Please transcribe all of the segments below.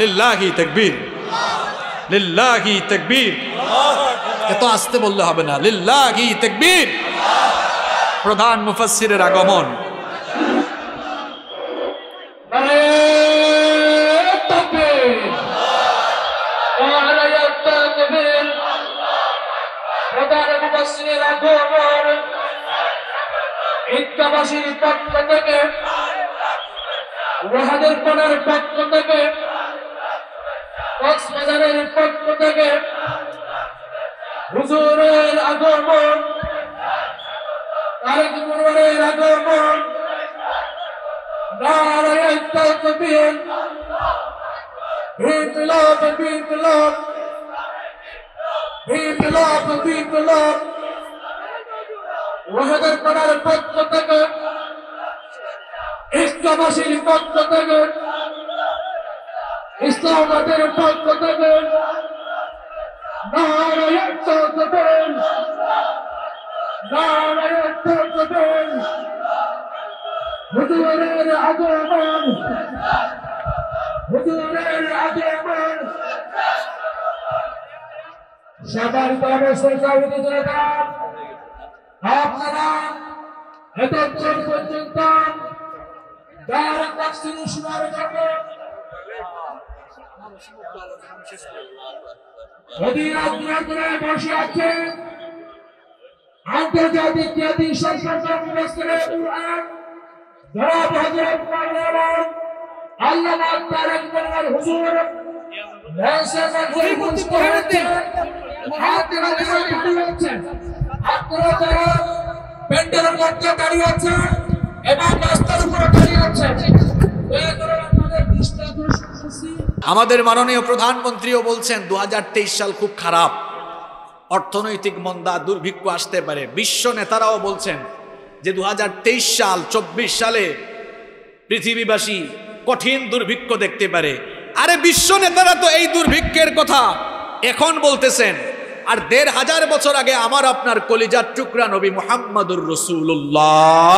লিল্লাহি তেকবীর লিল্লাহি তাকবীর এত আসতে বললে হবে না লিল্লাহি তাকবীর প্রধান মুফাসসিরের আগমন পক্ষ থেকে পক্ষ থেকে কক্সবাজারের পক্ষ থেকে হুজুরের আগমন তারেক মুরওয়ারের আগমন নারায়ণ তাকবীর বিপ্লব বিপ্লব বিপ্লব বিপ্লব ওয়াহাদের পাড়ার পক্ষ থেকে ইসলামাসীর পক্ষ থেকে ইসলামাদের পক্ষ থেকে নারায়ণ চৌধুরী নারায়ণ চৌধুরী হুজুরের আগমন হুজুরের আগমন সবার ব্যবস্থা চালিত জনতা আপনারা এতক্ষণ পর্যন্ত যারা কাজ শুরু শোনার জন্য বসে আছে আন্তর্জাতিক খ্যাতি সম্পন্ন মুসলিম কুরআন যারা হযরত মাওলানা আল্লামা তারেক মনোয়ার হুজুর ন্যাশনাল পরিবহন করতে হাতের এবং রাস্তার উপরে দাঁড়িয়ে আছেন দয়া করে আমাদের দৃষ্টি আমাদের মাননীয় প্রধানমন্ত্রীও বলছেন দু সাল খুব খারাপ অর্থনৈতিক মন্দা দুর্ভিক্ষ আসতে পারে বিশ্ব নেতারাও বলছেন যে দু সাল ২৪ সালে পৃথিবীবাসী কঠিন দুর্ভিক্ষ দেখতে পারে আরে বিশ্ব নেতারা তো এই দুর্ভিক্ষের কথা এখন বলতেছেন আর দেড় হাজার বছর আগে আমার আপনার কলিজার টুকরা নবী মোহাম্মদুর রসুল্লাহ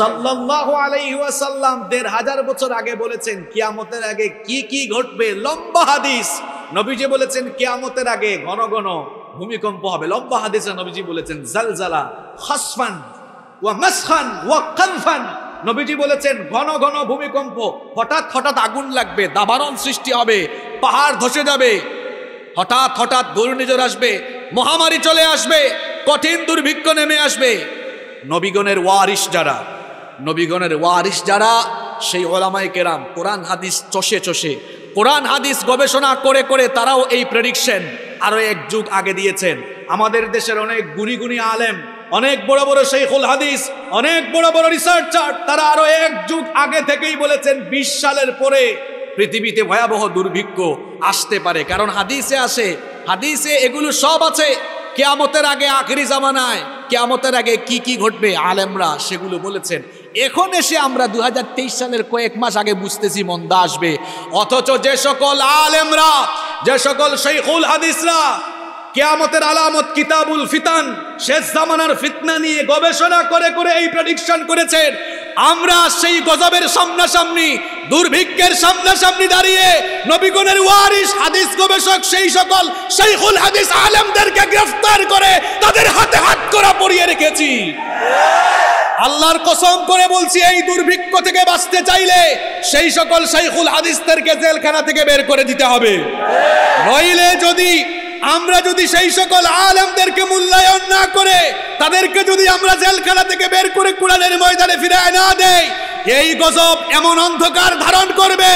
সাল্লাহ আলাইসাল্লাম দেড় হাজার বছর আগে বলেছেন কিয়ামতের আগে কি কি ঘটবে লম্বা হাদিস নবীজি বলেছেন কিয়ামতের আগে ঘন ঘন ভূমিকম্প হবে লম্বা হাদিসে নবীজি বলেছেন জালজালা হসফান ওয়া মসফান ওয়া কানফান নবীজি বলেছেন ঘন ঘন ভূমিকম্প হঠাৎ হঠাৎ আগুন লাগবে দাবারণ সৃষ্টি হবে পাহাড় ধসে যাবে হঠাৎ হঠাৎ ঘূর্ণিঝড় আসবে মহামারী চলে আসবে কঠিন দুর্ভিক্ষ নেমে আসবে নবীগণের ওয়ারিস যারা নবীগণের ওয়ারিস যারা সেই ওলামাই কেরাম কোরআন হাদিস চষে চষে কোরআন হাদিস গবেষণা করে করে তারাও এই প্রেডিকশন আরও এক যুগ আগে দিয়েছেন আমাদের দেশের অনেক গুণী গুণী আলেম অনেক বড় বড় সেই হুল হাদিস অনেক বড় বড় রিসার্চার তারা আরো এক যুগ আগে থেকেই বলেছেন বিশ সালের পরে পৃথিবীতে ভয়াবহ দুর্ভিক্ষ আসতে পারে কারণ হাদিসে আসে হাদিসে এগুলো সব আছে কেয়ামতের আগে আখরি জামানায় কেয়ামতের আগে কি কি ঘটবে আলেমরা সেগুলো বলেছেন এখন এসে আমরা দু সালের কয়েক মাস আগে বুঝতেছি মন্দা আসবে অথচ যে সকল আলেমরা যে সকল শৈখুল হাদিসরা কেয়ামতের আলামত কিতাবুল ফিতান শেষ জামানার ফিতনা নিয়ে গবেষণা করে করে এই প্রেডিকশন করেছেন আমরা সেই গজবের সামনাসামনি দুর্ভিক্ষের সামনাসামনি দাঁড়িয়ে নবীগণের ওয়ারিস হাদিস গবেষক সেই সকল সেইখুল হাদিস আলেমদেরকে গ্রেফতার করে তাদের হাতে হাত করা পড়িয়ে রেখেছি আল্লাহর কসম করে বলছি এই দুর্ভিক্ষ থেকে বাঁচতে চাইলে সেই সকল সেইখুল হাদিসদেরকে জেলখানা থেকে বের করে দিতে হবে নইলে যদি আমরা যদি সেই সকল আলমদেরকে মূল্যায়ন না করে তাদেরকে যদি আমরা জেলখানা থেকে বের করে কুড়ালের ময়দানে ফিরায় না দেয় এই গজব এমন অন্ধকার ধারণ করবে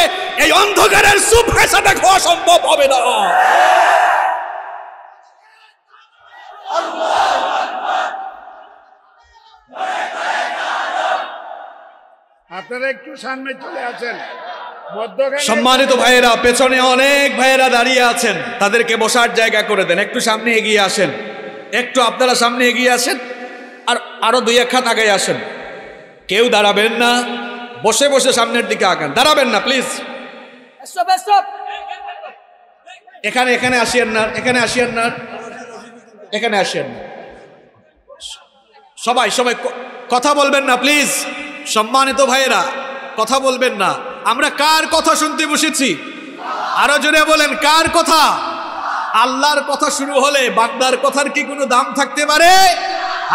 এই অন্ধকারের সুফেসাটা খাওয়া সম্ভব হবে না আপনারা একটু সামনে চলে আছেন সম্মানিত ভাইয়েরা পেছনে অনেক ভাইয়েরা দাঁড়িয়ে আছেন তাদেরকে বসার জায়গা করে দেন একটু সামনে এগিয়ে আসেন একটু আপনারা সামনে এগিয়ে আসেন আর আরও দুই এক খাত আগে আসেন কেউ দাঁড়াবেন না বসে বসে সামনের দিকে আগান দাঁড়াবেন না প্লিজ এখানে এখানে আসিয়েন না এখানে আসিয়েন না এখানে আসিয়েন না সবাই সবাই কথা বলবেন না প্লিজ সম্মানিত ভাইয়েরা কথা বলবেন না আমরা কার কথা শুনতে বসেছি আরো জোরে বলেন কার কথা আল্লাহর কথা শুরু হলে বান্দার কথার কি কোনো দাম থাকতে পারে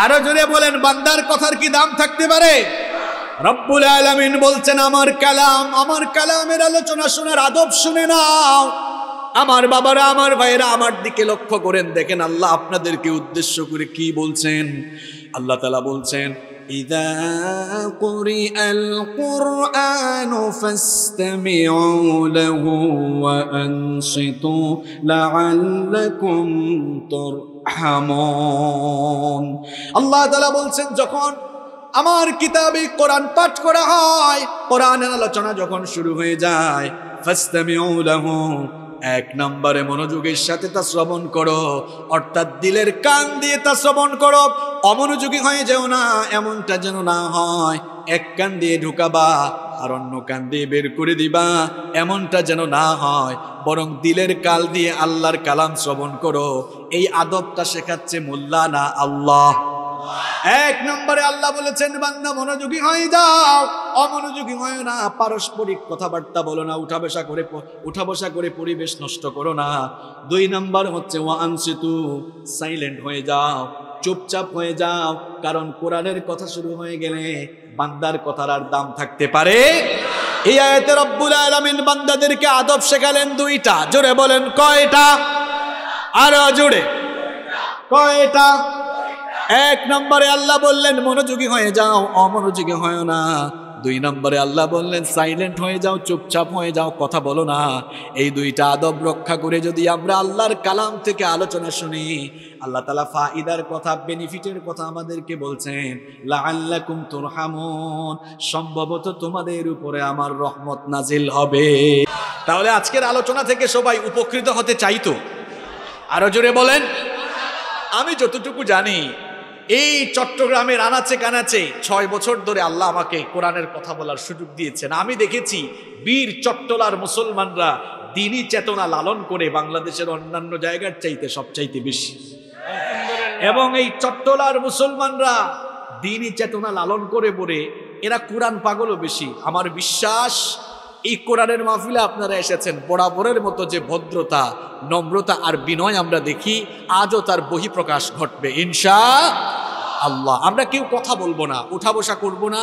আরো জোরে বলেন বান্দার কথার কি দাম থাকতে পারে রব্বুল আলমিন বলছেন আমার কালাম আমার কালামের আলোচনা শোনার আদব শুনে নাও আমার বাবারা আমার ভাইয়েরা আমার দিকে লক্ষ্য করেন দেখেন আল্লাহ আপনাদেরকে উদ্দেশ্য করে কি বলছেন আল্লাহ তালা বলছেন إذا قرئ القرآن فاستمعوا له وأنصتوا لعلكم ترحمون الله تعالى বলছেন যখন আমার কিতাবে কোরআন পাঠ করা হয় কোরআনের আলোচনা যখন শুরু হয়ে যায় فاستمعوا له এক নম্বরে মনোযোগের সাথে তা শ্রবণ করো অর্থাৎ দিলের কান দিয়ে তা শ্রবণ করো অমনোযোগী হয়ে যেও না এমনটা যেন না হয় এক কান দিয়ে ঢুকাবা আর অন্য কান দিয়ে বের করে দিবা এমনটা যেন না হয় বরং দিলের কাল দিয়ে আল্লাহর কালাম শ্রবণ করো এই আদবটা শেখাচ্ছে মোল্লা না আল্লাহ এক নম্বরে আল্লাহ বলেছেন বান্দা মনোযোগী হয়ে যাও অমনোযোগী হয় না পারস্পরিক কথাবার্তা বলো না উঠা বসা করে উঠা বসা করে পরিবেশ নষ্ট করো না দুই নম্বর হচ্ছে ওয়াংসিতু সাইলেন্ট হয়ে যাও চুপচাপ হয়ে যাও কারণ কোরআনের কথা শুরু হয়ে গেলে বান্দার কথার আর দাম থাকতে পারে এই আয়াতে রব্বুল আলামিন বান্দাদেরকে আদব শেখালেন দুইটা জোরে বলেন কয়টা আরো জোরে কয়টা এক নম্বরে আল্লাহ বললেন মনোযোগী হয়ে যাও অমনোযোগী হয় না দুই নম্বরে আল্লাহ বললেন সাইলেন্ট হয়ে যাও চুপচাপ হয়ে যাও কথা বলো না এই দুইটা আদব রক্ষা করে যদি আমরা আল্লাহর কালাম থেকে আলোচনা শুনি আল্লাহ তালা ফাঈদার কথা বেনিফিটের কথা আমাদেরকে বলছেন লাল্লাকুম তোর হামন সম্ভবত তোমাদের উপরে আমার রহমত নাজিল হবে তাহলে আজকের আলোচনা থেকে সবাই উপকৃত হতে চাইতো আরো জোরে বলেন আমি যতটুকু জানি এই চট্টগ্রামের আনাচে কানাচে ছয় বছর ধরে আল্লাহ আমাকে কোরআনের কথা বলার সুযোগ দিয়েছেন আমি দেখেছি বীর চট্টলার মুসলমানরা দিনই চেতনা লালন করে বাংলাদেশের অন্যান্য জায়গার চাইতে সবচাইতে বেশি এবং এই চট্টলার মুসলমানরা দিনই চেতনা লালন করে বলে এরা কোরআন পাগলও বেশি আমার বিশ্বাস এই কোরআনের মাহফিলে আপনারা এসেছেন বরাবরের মতো যে ভদ্রতা নম্রতা আর বিনয় আমরা দেখি আজও তার বহি প্রকাশ ঘটবে ইনশা আল্লাহ আমরা কেউ কথা বলবো না উঠা বসা করবো না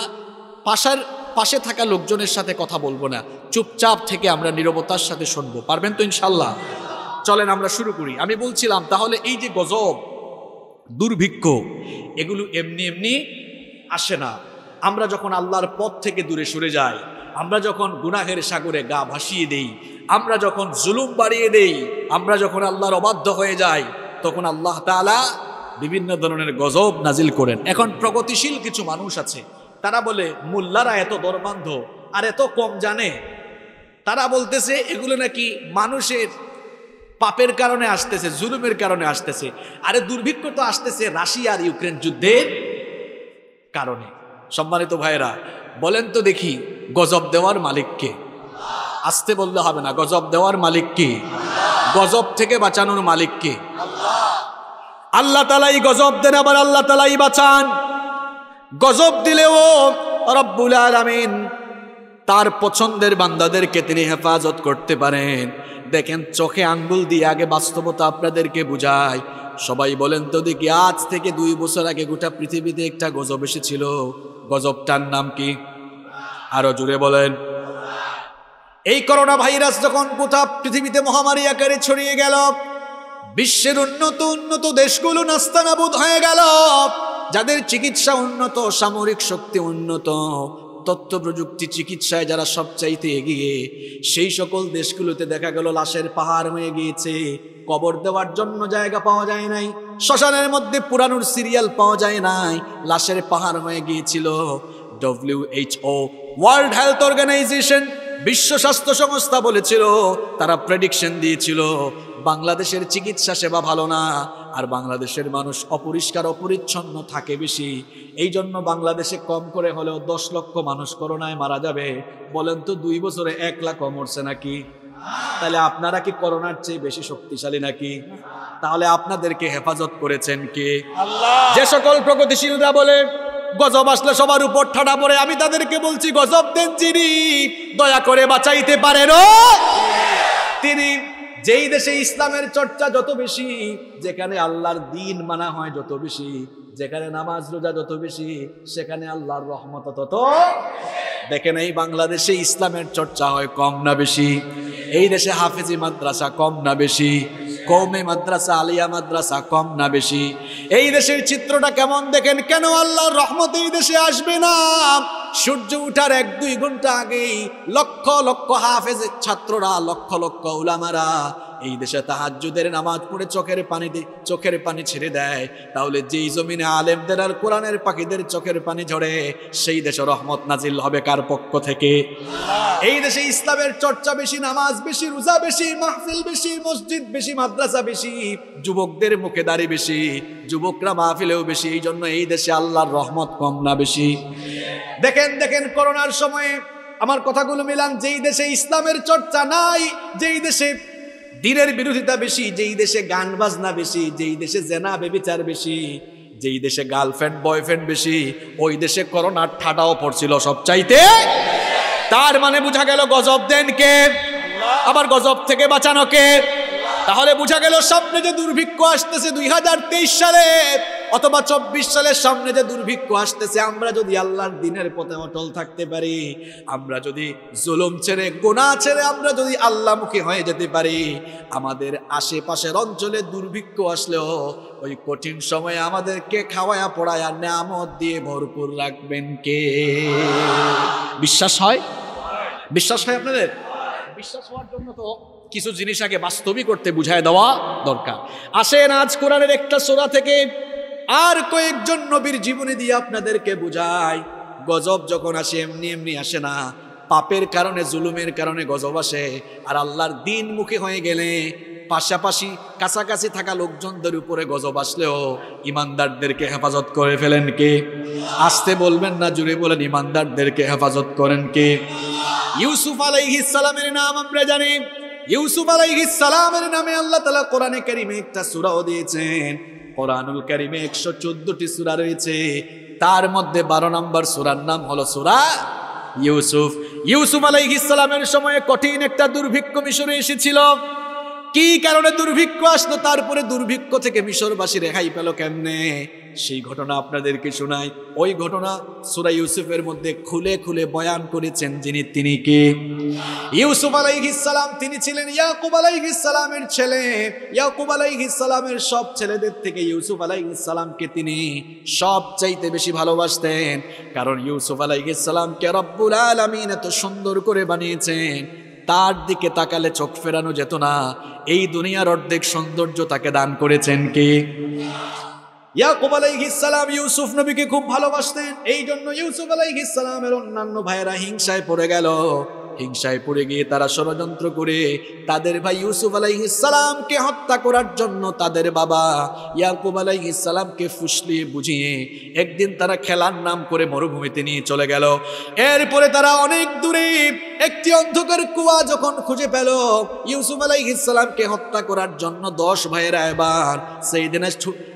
পাশার পাশে থাকা লোকজনের সাথে কথা বলবো না চুপচাপ থেকে আমরা নিরবতার সাথে শুনবো পারবেন তো ইনশাল্লাহ চলেন আমরা শুরু করি আমি বলছিলাম তাহলে এই যে গজব দুর্ভিক্ষ এগুলো এমনি এমনি আসে না আমরা যখন আল্লাহর পথ থেকে দূরে সরে যাই আমরা যখন গুনাহের সাগরে গা ভাসিয়ে দেই আমরা যখন জুলুম বাড়িয়ে দেই আমরা যখন আল্লাহর অবাধ্য হয়ে যাই তখন আল্লাহ তালা বিভিন্ন ধরনের গজব নাজিল করেন এখন প্রগতিশীল কিছু মানুষ আছে তারা বলে মোল্লারা এত দরবান্ধ আর এত কম জানে তারা বলতেছে এগুলো নাকি মানুষের পাপের কারণে আসতেছে জুলুমের কারণে আসতেছে আরে দুর্ভিক্ষ তো আসতেছে রাশিয়া আর ইউক্রেন যুদ্ধের কারণে সম্মানিত ভাইরা বলেন তো দেখি গজব দেওয়ার মালিককে আসতে বললে হবে না গজব দেওয়ার মালিককে গজব থেকে বাঁচানোর মালিককে আল্লাহ তালাই গজব দেন আবার আল্লাহ তালাই বাঁচান গজব দিলেও রব্বুল আলামিন তার পছন্দের বান্দাদেরকে তিনি হেফাজত করতে পারেন দেখেন চোখে আঙ্গুল দিয়ে আগে বাস্তবতা আপনাদেরকে বুঝায় সবাই বলেন তো দেখি আজ থেকে দুই বছর আগে গোটা পৃথিবীতে একটা গজব এসেছিল গজবটার নাম কি আরো জুড়ে বলেন এই করোনা ভাইরাস যখন কোথাও পৃথিবীতে মহামারী আকারে ছড়িয়ে গেল বিশ্বের উন্নত উন্নত দেশগুলো নাস্তানাবুদ হয়ে গেল যাদের চিকিৎসা উন্নত সামরিক শক্তি উন্নত তত্ত্ব প্রযুক্তি চিকিৎসায় যারা সবচাইতে এগিয়ে সেই সকল দেশগুলোতে দেখা গেল লাশের পাহাড় হয়ে গিয়েছে কবর দেওয়ার জন্য জায়গা পাওয়া যায় নাই শ্মশানের মধ্যে পুরানোর সিরিয়াল পাওয়া যায় নাই লাশের পাহাড় হয়ে গিয়েছিল ডব্লিউএইচও ওয়ার্ল্ড হেলথ অর্গানাইজেশন বিশ্ব স্বাস্থ্য সংস্থা বলেছিল তারা প্রেডিকশন দিয়েছিল বাংলাদেশের চিকিৎসা সেবা ভালো না আর বাংলাদেশের মানুষ অপরিষ্কার অপরিচ্ছন্ন থাকে বেশি এই জন্য বাংলাদেশে কম করে হলেও দশ লক্ষ মানুষ করোনায় মারা যাবে বলেন তো দুই বছরে এক লাখ মরছে নাকি তাহলে আপনারা কি করোনার চেয়ে বেশি শক্তিশালী নাকি তাহলে আপনাদেরকে হেফাজত করেছেন কে যে সকল প্রগতিশীলরা বলে গজব আসলে সবার উপর ঠাডা পড়ে আমি তাদেরকে বলছি গজব দেন যিনি দয়া করে বাঁচাইতে পারেন তিনি যেই দেশে ইসলামের চর্চা যত বেশি যেখানে আল্লাহর দিন মানা হয় যত বেশি যেখানে নামাজ রোজা যত বেশি সেখানে আল্লাহর রহমত তত দেখেন এই বাংলাদেশে ইসলামের চর্চা হয় কম না বেশি এই দেশে হাফেজি মাদ্রাসা কম না বেশি কৌমে মাদ্রাসা আলিয়া মাদ্রাসা কম না বেশি এই দেশের চিত্রটা কেমন দেখেন কেন আল্লাহর রহমত এই দেশে আসবে না সূর্য উঠার এক দুই ঘন্টা আগেই লক্ষ লক্ষ হাফেজের ছাত্ররা লক্ষ লক্ষ উলামারা এই দেশে তাহাজ্জুদের নামাজ পড়ে চোখের পানি চোখের পানি ছেড়ে দেয় তাহলে যেই জমিনে আলেমদের আর কোরআনের পাখিদের চোখের পানি ঝরে সেই দেশে রহমত নাজিল হবে কার পক্ষ থেকে এই দেশে ইসলামের চর্চা বেশি নামাজ বেশি রোজা বেশি মাহফিল বেশি মসজিদ বেশি মাদ্রাসা বেশি যুবকদের মুখে দাঁড়িয়ে বেশি যুবকরা মাহফিলেও বেশি এই জন্য এই দেশে আল্লাহর রহমত কম না বেশি দেখেন দেখেন করোনার সময়ে আমার কথাগুলো মিলান যেই দেশে ইসলামের চর্চা নাই যেই দেশে দিনের বিরোধিতা বেশি যেই দেশে গান বাজনা বেশি যেই দেশে জেনা বেবিচার বেশি যেই দেশে গার্লফ্রেন্ড বয়ফ্রেন্ড বেশি ওই দেশে করোনার ঠাডাও পড়ছিল সব চাইতে তার মানে বোঝা গেল গজব দেন কে আবার গজব থেকে বাঁচানো কে তাহলে বোঝা গেল স্বপ্নে যে দুর্ভিক্ষ আসতেছে দুই সালে অথবা চব্বিশ সালের সামনে যে দুর্ভিক্ষ আসতেছে আমরা যদি আল্লাহর দিনের পথে অটল থাকতে পারি আমরা যদি জুলুম ছেড়ে গোনা ছেড়ে আমরা যদি আল্লাহমুখী হয়ে যেতে পারি আমাদের আশেপাশের অঞ্চলে দুর্ভিক্ষ আসলেও ওই কঠিন সময়ে আমাদেরকে খাওয়ায়া পড়ায়া নামত দিয়ে ভরপুর রাখবেন কে বিশ্বাস হয় বিশ্বাস হয় আপনাদের বিশ্বাস হওয়ার জন্য তো কিছু জিনিস আগে বাস্তবিক করতে বুঝায় দেওয়া দরকার আসেন আজ কোরআনের একটা সোরা থেকে আর কয়েকজন নবীর জীবনী দিয়ে আপনাদেরকে বুঝায় গজব যখন আসে এমনি এমনি আসে না পাপের কারণে জুলুমের কারণে গজব আসে আর আল্লাহর দিন মুখে হয়ে গেলে পাশাপাশি কাছাকাছি থাকা লোকজনদের উপরে গজব আসলেও ইমানদারদেরকে হেফাজত করে ফেলেন কে আসতে বলবেন না জুড়ে বলেন ইমানদারদেরকে হেফাজত করেন কে ইউসুফ আলাইহিসালামের নাম আমরা জানি ইউসুফ আলাইহিসালামের নামে আল্লাহ তালা কোরআনে কারিমে একটা সুরাও দিয়েছেন কোরআনুল ক্যারিমে একশো চোদ্দটি সুরা রয়েছে তার মধ্যে বারো নম্বর সুরার নাম হলো সুরা ইউসুফ ইউসুফ আলাইহিস সালামের সময়ে কঠিন একটা দুর্ভিক্ষ মিশরে এসেছিল কি কারণে দুর্ভিক্ষ আসলো তারপরে দুর্ভিক্ষ থেকে মিশরবাসী রেহাই পেল কেমনে সেই ঘটনা আপনাদেরকে শোনাই ওই ঘটনা সুরা ইউসুফের মধ্যে খুলে খুলে বয়ান করেছেন যিনি তিনি কে ইউসুফ সালাম তিনি ছিলেন ইয়াকুব সালামের ছেলে ইয়াকুব সালামের সব ছেলেদের থেকে ইউসুফ সালামকে তিনি সব চাইতে বেশি ভালোবাসতেন কারণ ইউসুফ সালামকে রব্বুল আলামিন এত সুন্দর করে বানিয়েছেন তার দিকে তাকালে চোখ ফেরানো যেত না এই দুনিয়ার অর্ধেক সৌন্দর্য তাকে দান করেছেন কে ইয়াকুব আলাইহিসালাম ইউসুফ নবীকে খুব ভালোবাসতেন এই জন্য ইউসুফ আলাইহিসালামের অন্যান্য ভাইয়েরা হিংসায় পড়ে গেল হিংসায় পড়ে গিয়ে তারা ষড়যন্ত্র করে তাদের ভাই ইউসুফ আলাইহিসালামকে হত্যা করার জন্য তাদের বাবা ইয়াকুব আলাইহিসালামকে ফুসলিয়ে বুঝিয়ে একদিন তারা খেলার নাম করে মরুভূমিতে নিয়ে চলে গেল এরপরে তারা অনেক দূরে একটি অন্ধকার কুয়া যখন খুঁজে পেল ইউসুফ আলাইহিসালামকে হত্যা করার জন্য দশ ভাইয়ের আয়বার সেই দিনে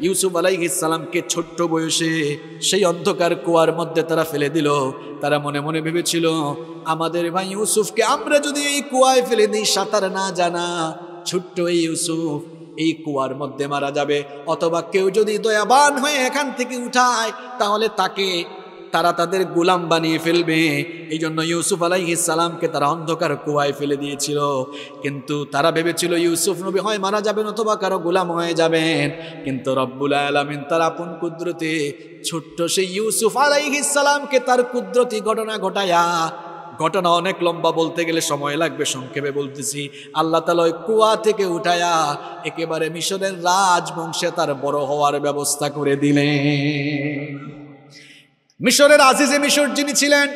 ইউসুফ আলাইহিসালামকে ছোট্ট বয়সে সেই অন্ধকার কুয়ার মধ্যে তারা ফেলে দিল তারা মনে মনে ভেবেছিল আমাদের ভাই ইউসুফকে আমরা যদি এই কুয়ায় ফেলে দিই সাঁতার না জানা ছোট্ট এই ইউসুফ এই কুয়ার মধ্যে মারা যাবে অথবা কেউ যদি দয়াবান হয়ে এখান থেকে উঠায় তাহলে তাকে তারা তাদের গুলাম বানিয়ে ফেলবে এই জন্য ইউসুফ সালামকে তারা অন্ধকার কুয়ায় ফেলে দিয়েছিল কিন্তু তারা ভেবেছিল ইউসুফ নবী হয় মারা যাবেন অথবা কারো গুলাম হয়ে যাবেন কিন্তু রব্বুল আলমিন তার আপন কুদরতে ছোট্ট সেই ইউসুফ সালামকে তার কুদরতি ঘটনা ঘটায়া ঘটনা অনেক লম্বা বলতে গেলে সময় লাগবে সংক্ষেপে বলতেছি আল্লাহ তালা ওই কুয়া থেকে উঠায়া একেবারে মিশরের রাজবংশে তার বড় হওয়ার ব্যবস্থা করে দিলেন মিশরের আজিজে মিশর যিনি ছিলেন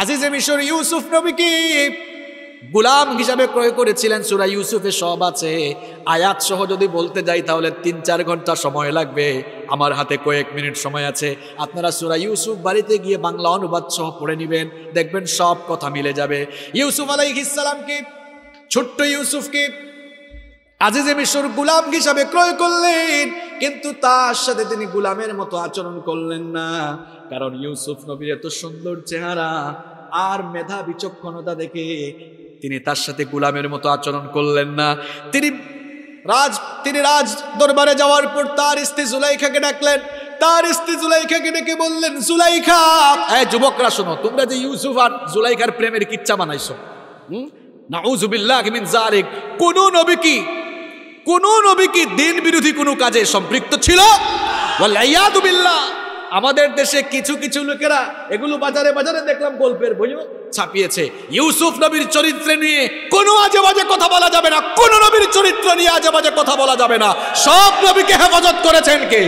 আজিজে মিশর ইউসুফ নবীকে গুলাম হিসাবে ক্রয় করেছিলেন সুরা ইউসুফে সব আছে আয়াত সহ যদি বলতে যাই তাহলে তিন চার ঘন্টা সময় লাগবে আমার হাতে কয়েক মিনিট সময় আছে আপনারা সুরা ইউসুফ বাড়িতে গিয়ে বাংলা অনুবাদ সহ পড়ে নেবেন দেখবেন সব কথা মিলে যাবে ইউসুফ আলাইহিসালামকে ছোট্ট ইউসুফকে আজিজে মিশর গুলাম হিসাবে ক্রয় করলেন কিন্তু তার সাথে তিনি গুলামের মতো আচরণ করলেন না কারণ ইউসুফ নবীর এত সুন্দর চেহারা আর মেধা বিচক্ষণতা দেখে তিনি তার সাথে গুলামের মতো আচরণ করলেন না তিনি রাজ তিনি রাজ দরবারে যাওয়ার পর তার স্ত্রী জুলাইখাকে ডাকলেন তার স্ত্রী জুলাইখাকে ডেকে বললেন জুলাইখা হ্যাঁ যুবকরা শোনো তোমরা যে ইউসুফ আর জুলাইখার প্রেমের কিচ্ছা বানাইছো হুম না উজুবিল্লাহ মিন জারিক কোনো নবী কি কোনো নবী কি দিন বিরোধী কোনো কাজে সম্পৃক্ত ছিল বিল্লাহ আমাদের দেশে কিছু কিছু লোকেরা এগুলো বাজারে বাজারে দেখলাম গল্পের বই ছাপিয়েছে ইউসুফ নবীর চরিত্রে নিয়ে কোনো আজে বাজে কথা বলা যাবে না কোনো নবীর চরিত্র নিয়ে আজে বাজে কথা বলা যাবে না সব নবীকে হেফাজত করেছেন কে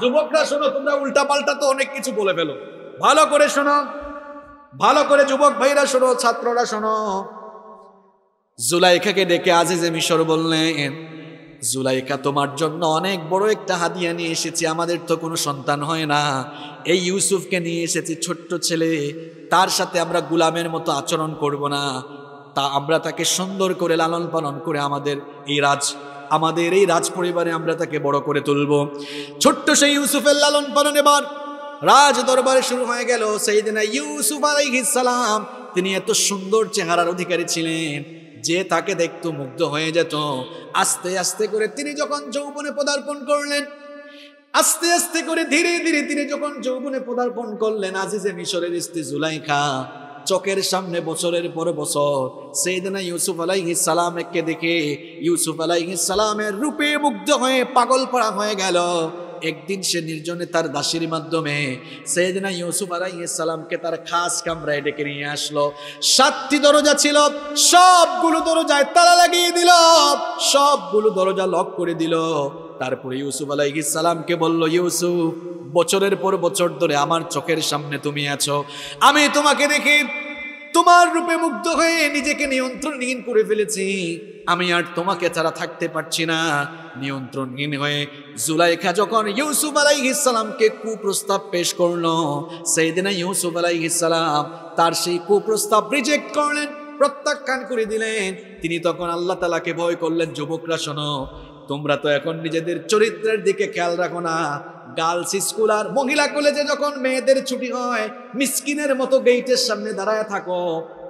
যুবকরা শোনো তোমরা উল্টা পাল্টা তো অনেক কিছু বলে ফেলো ভালো করে শোনো ভালো করে যুবক ভাইরা শোনো ছাত্ররা শোনো জুলাইখাকে ডেকে আজিজে মিশর বললেন জুলাইকা তোমার জন্য অনেক বড় একটা হাদিয়া নিয়ে এসেছি আমাদের তো কোনো সন্তান হয় না এই ইউসুফকে নিয়ে এসেছি ছোট্ট ছেলে তার সাথে আমরা গুলামের মতো আচরণ করব না তা আমরা তাকে সুন্দর করে লালন পালন করে আমাদের এই রাজ আমাদের এই রাজ পরিবারে আমরা তাকে বড় করে তুলব ছোট্ট সেই ইউসুফের লালন পালন এবার রাজ দরবারে শুরু হয়ে গেল সেই দিনে ইউসুফ আলাইহিস সালাম তিনি এত সুন্দর চেহারার অধিকারী ছিলেন যে তাকে দেখত মুগ্ধ হয়ে যেত আস্তে আস্তে করে তিনি যখন যৌবনে পদার্পণ করলেন আস্তে আস্তে করে ধীরে ধীরে তিনি যখন যৌবনে পদার্পণ করলেন আজিজে মিশরের স্ত্রী জুলাইখা চোখের সামনে বছরের পরে বছর সেইদিনা ইউসুফ আলাইহি দেখে ইউসুফ আলাইহিস সালামের রূপে মুগ্ধ হয়ে পাগল পড়া হয়ে গেল একদিন সে নির্জনে তার দাসির মাধ্যমে সেদিনা ইউসুফ আলাইসালামকে তার খাস কামরায় ডেকে নিয়ে আসলো সাতটি দরজা ছিল সবগুলো দরজায় তালা লাগিয়ে দিল সবগুলো দরজা লক করে দিল তারপরে ইউসুফ ইসালামকে বলল ইউসুফ বছরের পর বছর ধরে আমার চোখের সামনে তুমি আছো আমি তোমাকে দেখি তোমার রূপে মুগ্ধ হয়ে নিজেকে নিয়ন্ত্রণহীন করে ফেলেছি আমি আর তোমাকে ছাড়া থাকতে পারছি না নিয়ন্ত্রণহীন হয়ে জুলাইখা যখন ইউসুফ আলাইহিসালামকে কুপ্রস্তাব পেশ করলো সেই দিনে ইউসুফ আলাইহিসালাম তার সেই কুপ্রস্তাব রিজেক্ট করলেন প্রত্যাখ্যান করে দিলেন তিনি তখন আল্লাহ তালাকে ভয় করলেন যুবকরা শোনো তোমরা তো এখন নিজেদের চরিত্রের দিকে খেয়াল রাখো না গার্লস স্কুল আর মহিলা কলেজে যখন মেয়েদের ছুটি হয় মিসকিনের মতো গেইটের সামনে দাঁড়ায় থাকো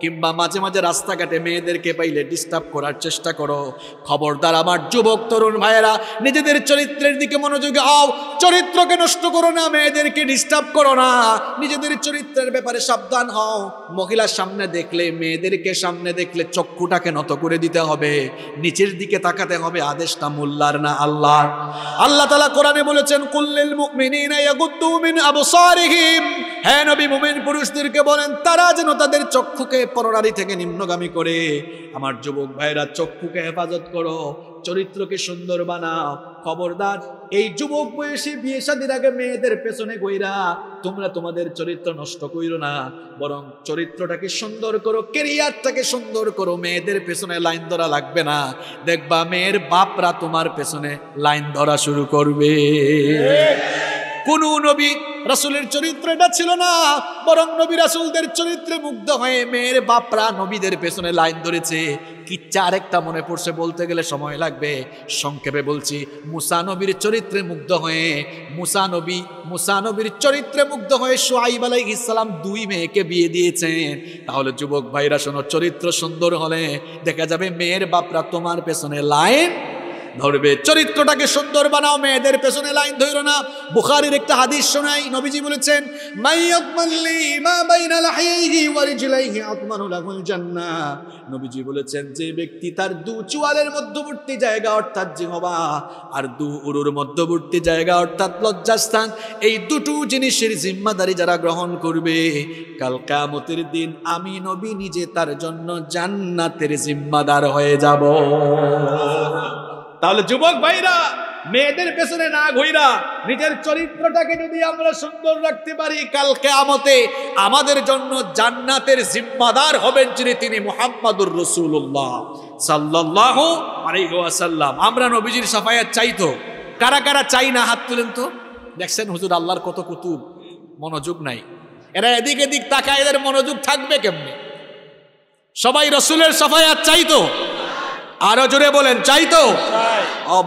কিংবা মাঝে মাঝে রাস্তাঘাটে মেয়েদেরকে পাইলে ডিস্টার্ব করার চেষ্টা করো খবরদার আমার যুবক তরুণ ভাইয়েরা নিজেদের চরিত্রের দিকে মনোযোগী হও চরিত্রকে নষ্ট করো না মেয়েদেরকে ডিস্টার্ব করো না নিজেদের চরিত্রের ব্যাপারে সাবধান হও মহিলার সামনে দেখলে মেয়েদেরকে সামনে দেখলে চক্ষুটাকে নত করে দিতে হবে নিচের দিকে তাকাতে হবে আদেশটা মোল্লার না আল্লাহ আল্লাহ তালা কোরআনে বলেছেন কুল্লিল হে নবী মুমিন পুরুষদেরকে বলেন তারা যেন তাদের চক্ষুকে পরনারী থেকে নিম্নগামী করে আমার যুবক ভাইরা চক্ষুকে হেফাজত করো চরিত্রকে সুন্দর বানাও খবরদার এই যুবক বয়সে বিয়ে শাদির আগে মেয়েদের পেছনে গইরা তোমরা তোমাদের চরিত্র নষ্ট কইরো না বরং চরিত্রটাকে সুন্দর করো কেরিয়ারটাকে সুন্দর করো মেয়েদের পেছনে লাইন ধরা লাগবে না দেখবা মেয়ের বাপরা তোমার পেছনে লাইন ধরা শুরু করবে কোন নবী রাসুলের চরিত্র এটা ছিল না বরং নবী রাসুলদের চরিত্রে মুগ্ধ হয়ে মেয়ের বাপরা নবীদের পেছনে লাইন ধরেছে কিচ্ছা আরেকটা মনে পড়ছে বলতে গেলে সময় লাগবে সংক্ষেপে বলছি মুসানবীর চরিত্রে মুগ্ধ হয়ে মুসানবী মুসানবীর চরিত্রে মুগ্ধ হয়ে সোয়াইব আলাই ইসলাম দুই মেয়েকে বিয়ে দিয়েছেন তাহলে যুবক ভাইরা শোনো চরিত্র সুন্দর হলে দেখা যাবে মেয়ের বাপরা তোমার পেছনে লাইন ধরবে চরিত্রটাকে সুন্দর বানাও মেয়েদের পেছনে লাইন ধৈর না বুখারির একটা হাদিস শোনাই নবীজি বলেছেন নবীজি বলেছেন যে ব্যক্তি তার দু চুয়ালের মধ্যবর্তী জায়গা অর্থাৎ জিহবা আর দু উরুর মধ্যবর্তী জায়গা অর্থাৎ লজ্জাস্থান এই দুটো জিনিসের জিম্মাদারি যারা গ্রহণ করবে কাল কামতের দিন আমি নবী নিজে তার জন্য জান্নাতের জিম্মাদার হয়ে যাব তাহলে যুবক ভাইরা মেয়েদের পেছনে না ঘুইরা নিজের চরিত্রটাকে যদি আমরা সুন্দর রাখতে পারি কালকে আমতে আমাদের জন্য জান্নাতের জিম্মাদার হবেন যিনি তিনি মোহাম্মদুর রসুল্লাহ সাল্লাহ আলিহাসাল্লাম আমরা নবীজির সাফায়াত তো কারা কারা চাই না হাত তুলেন তো দেখছেন হুজুর আল্লাহর কত কুতুব মনোযোগ নাই এরা এদিক এদিক তাকায় এদের মনোযোগ থাকবে কেমনি সবাই রসুলের সাফায়াত তো আরো জোরে বলেন চাই তো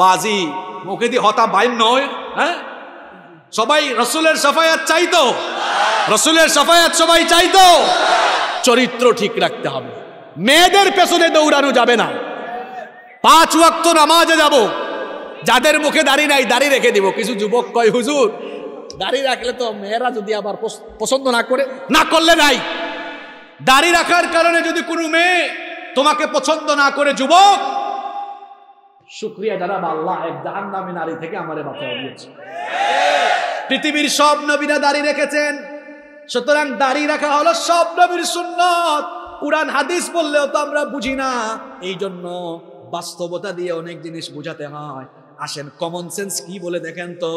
বাজি মুখে দি হতা বাইন নয় হ্যাঁ সবাই রসুলের সাফায়াত চাইতো রসুলের সাফায়াত সবাই চাইতো চরিত্র ঠিক রাখতে হবে মেয়েদের পেছনে দৌড়ানো যাবে না পাঁচ ওয়াক্ত নামাজে যাব যাদের মুখে দাড়ি নাই দাড়ি রেখে দিব কিছু যুবক কয় হুজুর দাড়ি রাখলে তো মেয়েরা যদি আবার পছন্দ না করে না করলে নাই দাড়ি রাখার কারণে যদি কোনো মেয়ে তোমাকে পছন্দ না করে যুবক শুক্রিয়া যারা আল্লাহ এক জাহান নামে নারী থেকে আমার বাঁচাই দিয়েছে পৃথিবীর সব নবীরা দাড়ি রেখেছেন সুতরাং দাড়ি রাখা হলো সব নবীর সুন্নত কুরআন হাদিস বললেও তো আমরা বুঝি না এই জন্য বাস্তবতা দিয়ে অনেক জিনিস বোঝাতে হয় আসেন কমন সেন্স কি বলে দেখেন তো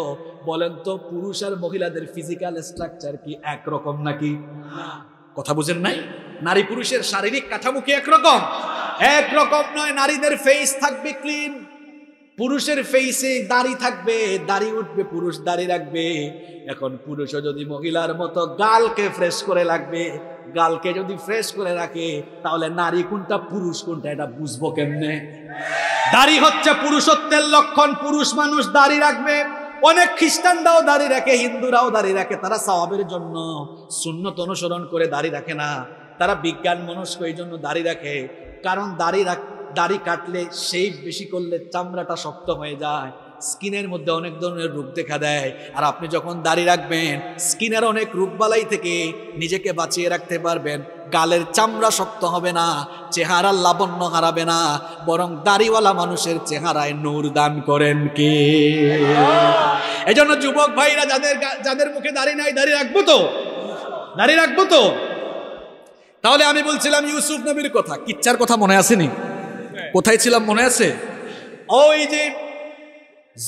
বলেন তো পুরুষ আর মহিলাদের ফিজিক্যাল স্ট্রাকচার কি একরকম নাকি কথা বুঝেন নাই নারী পুরুষের শারীরিক কাঠামো কি একরকম একরকম নয় নারীদের ফেস থাকবে ক্লিন পুরুষের ফেসে দাড়ি থাকবে দাড়ি উঠবে পুরুষ দাড়ি রাখবে এখন পুরুষও যদি মহিলার মতো গালকে ফ্রেশ করে লাগবে গালকে যদি ফ্রেশ করে রাখে তাহলে নারী কোনটা পুরুষ কোনটা এটা বুঝবো কেমনে দাড়ি হচ্ছে পুরুষত্বের লক্ষণ পুরুষ মানুষ দাড়ি রাখবে অনেক খ্রিস্টানরাও দাঁড়িয়ে রাখে হিন্দুরাও দাঁড়িয়ে রাখে তারা স্বভাবের জন্য শূন্যত অনুসরণ করে দাড়ি রাখে না তারা বিজ্ঞান মনস্ক এই জন্য দাঁড়িয়ে রাখে কারণ দাড়ি রাখ দাড়ি কাটলে সেই বেশি করলে চামড়াটা শক্ত হয়ে যায় স্কিনের মধ্যে অনেক ধরনের রূপ দেখা দেয় আর আপনি যখন দাড়ি রাখবেন স্কিনের অনেক রূপবালাই থেকে নিজেকে বাঁচিয়ে রাখতে পারবেন গালের চামড়া শক্ত হবে না চেহারার লাবণ্য হারাবে না বরং দাড়িওয়ালা মানুষের চেহারায় নূর দান করেন কে এজন্য যুবক ভাইরা যাদের যাদের মুখে দাঁড়িয়ে নাই দাঁড়িয়ে রাখবো তো দাঁড়িয়ে রাখবো তো তাহলে আমি বলছিলাম ইউসুফ নবীর কথা কিচ্ছার কথা মনে আসেনি কোথায় ছিলাম মনে আছে ওই যে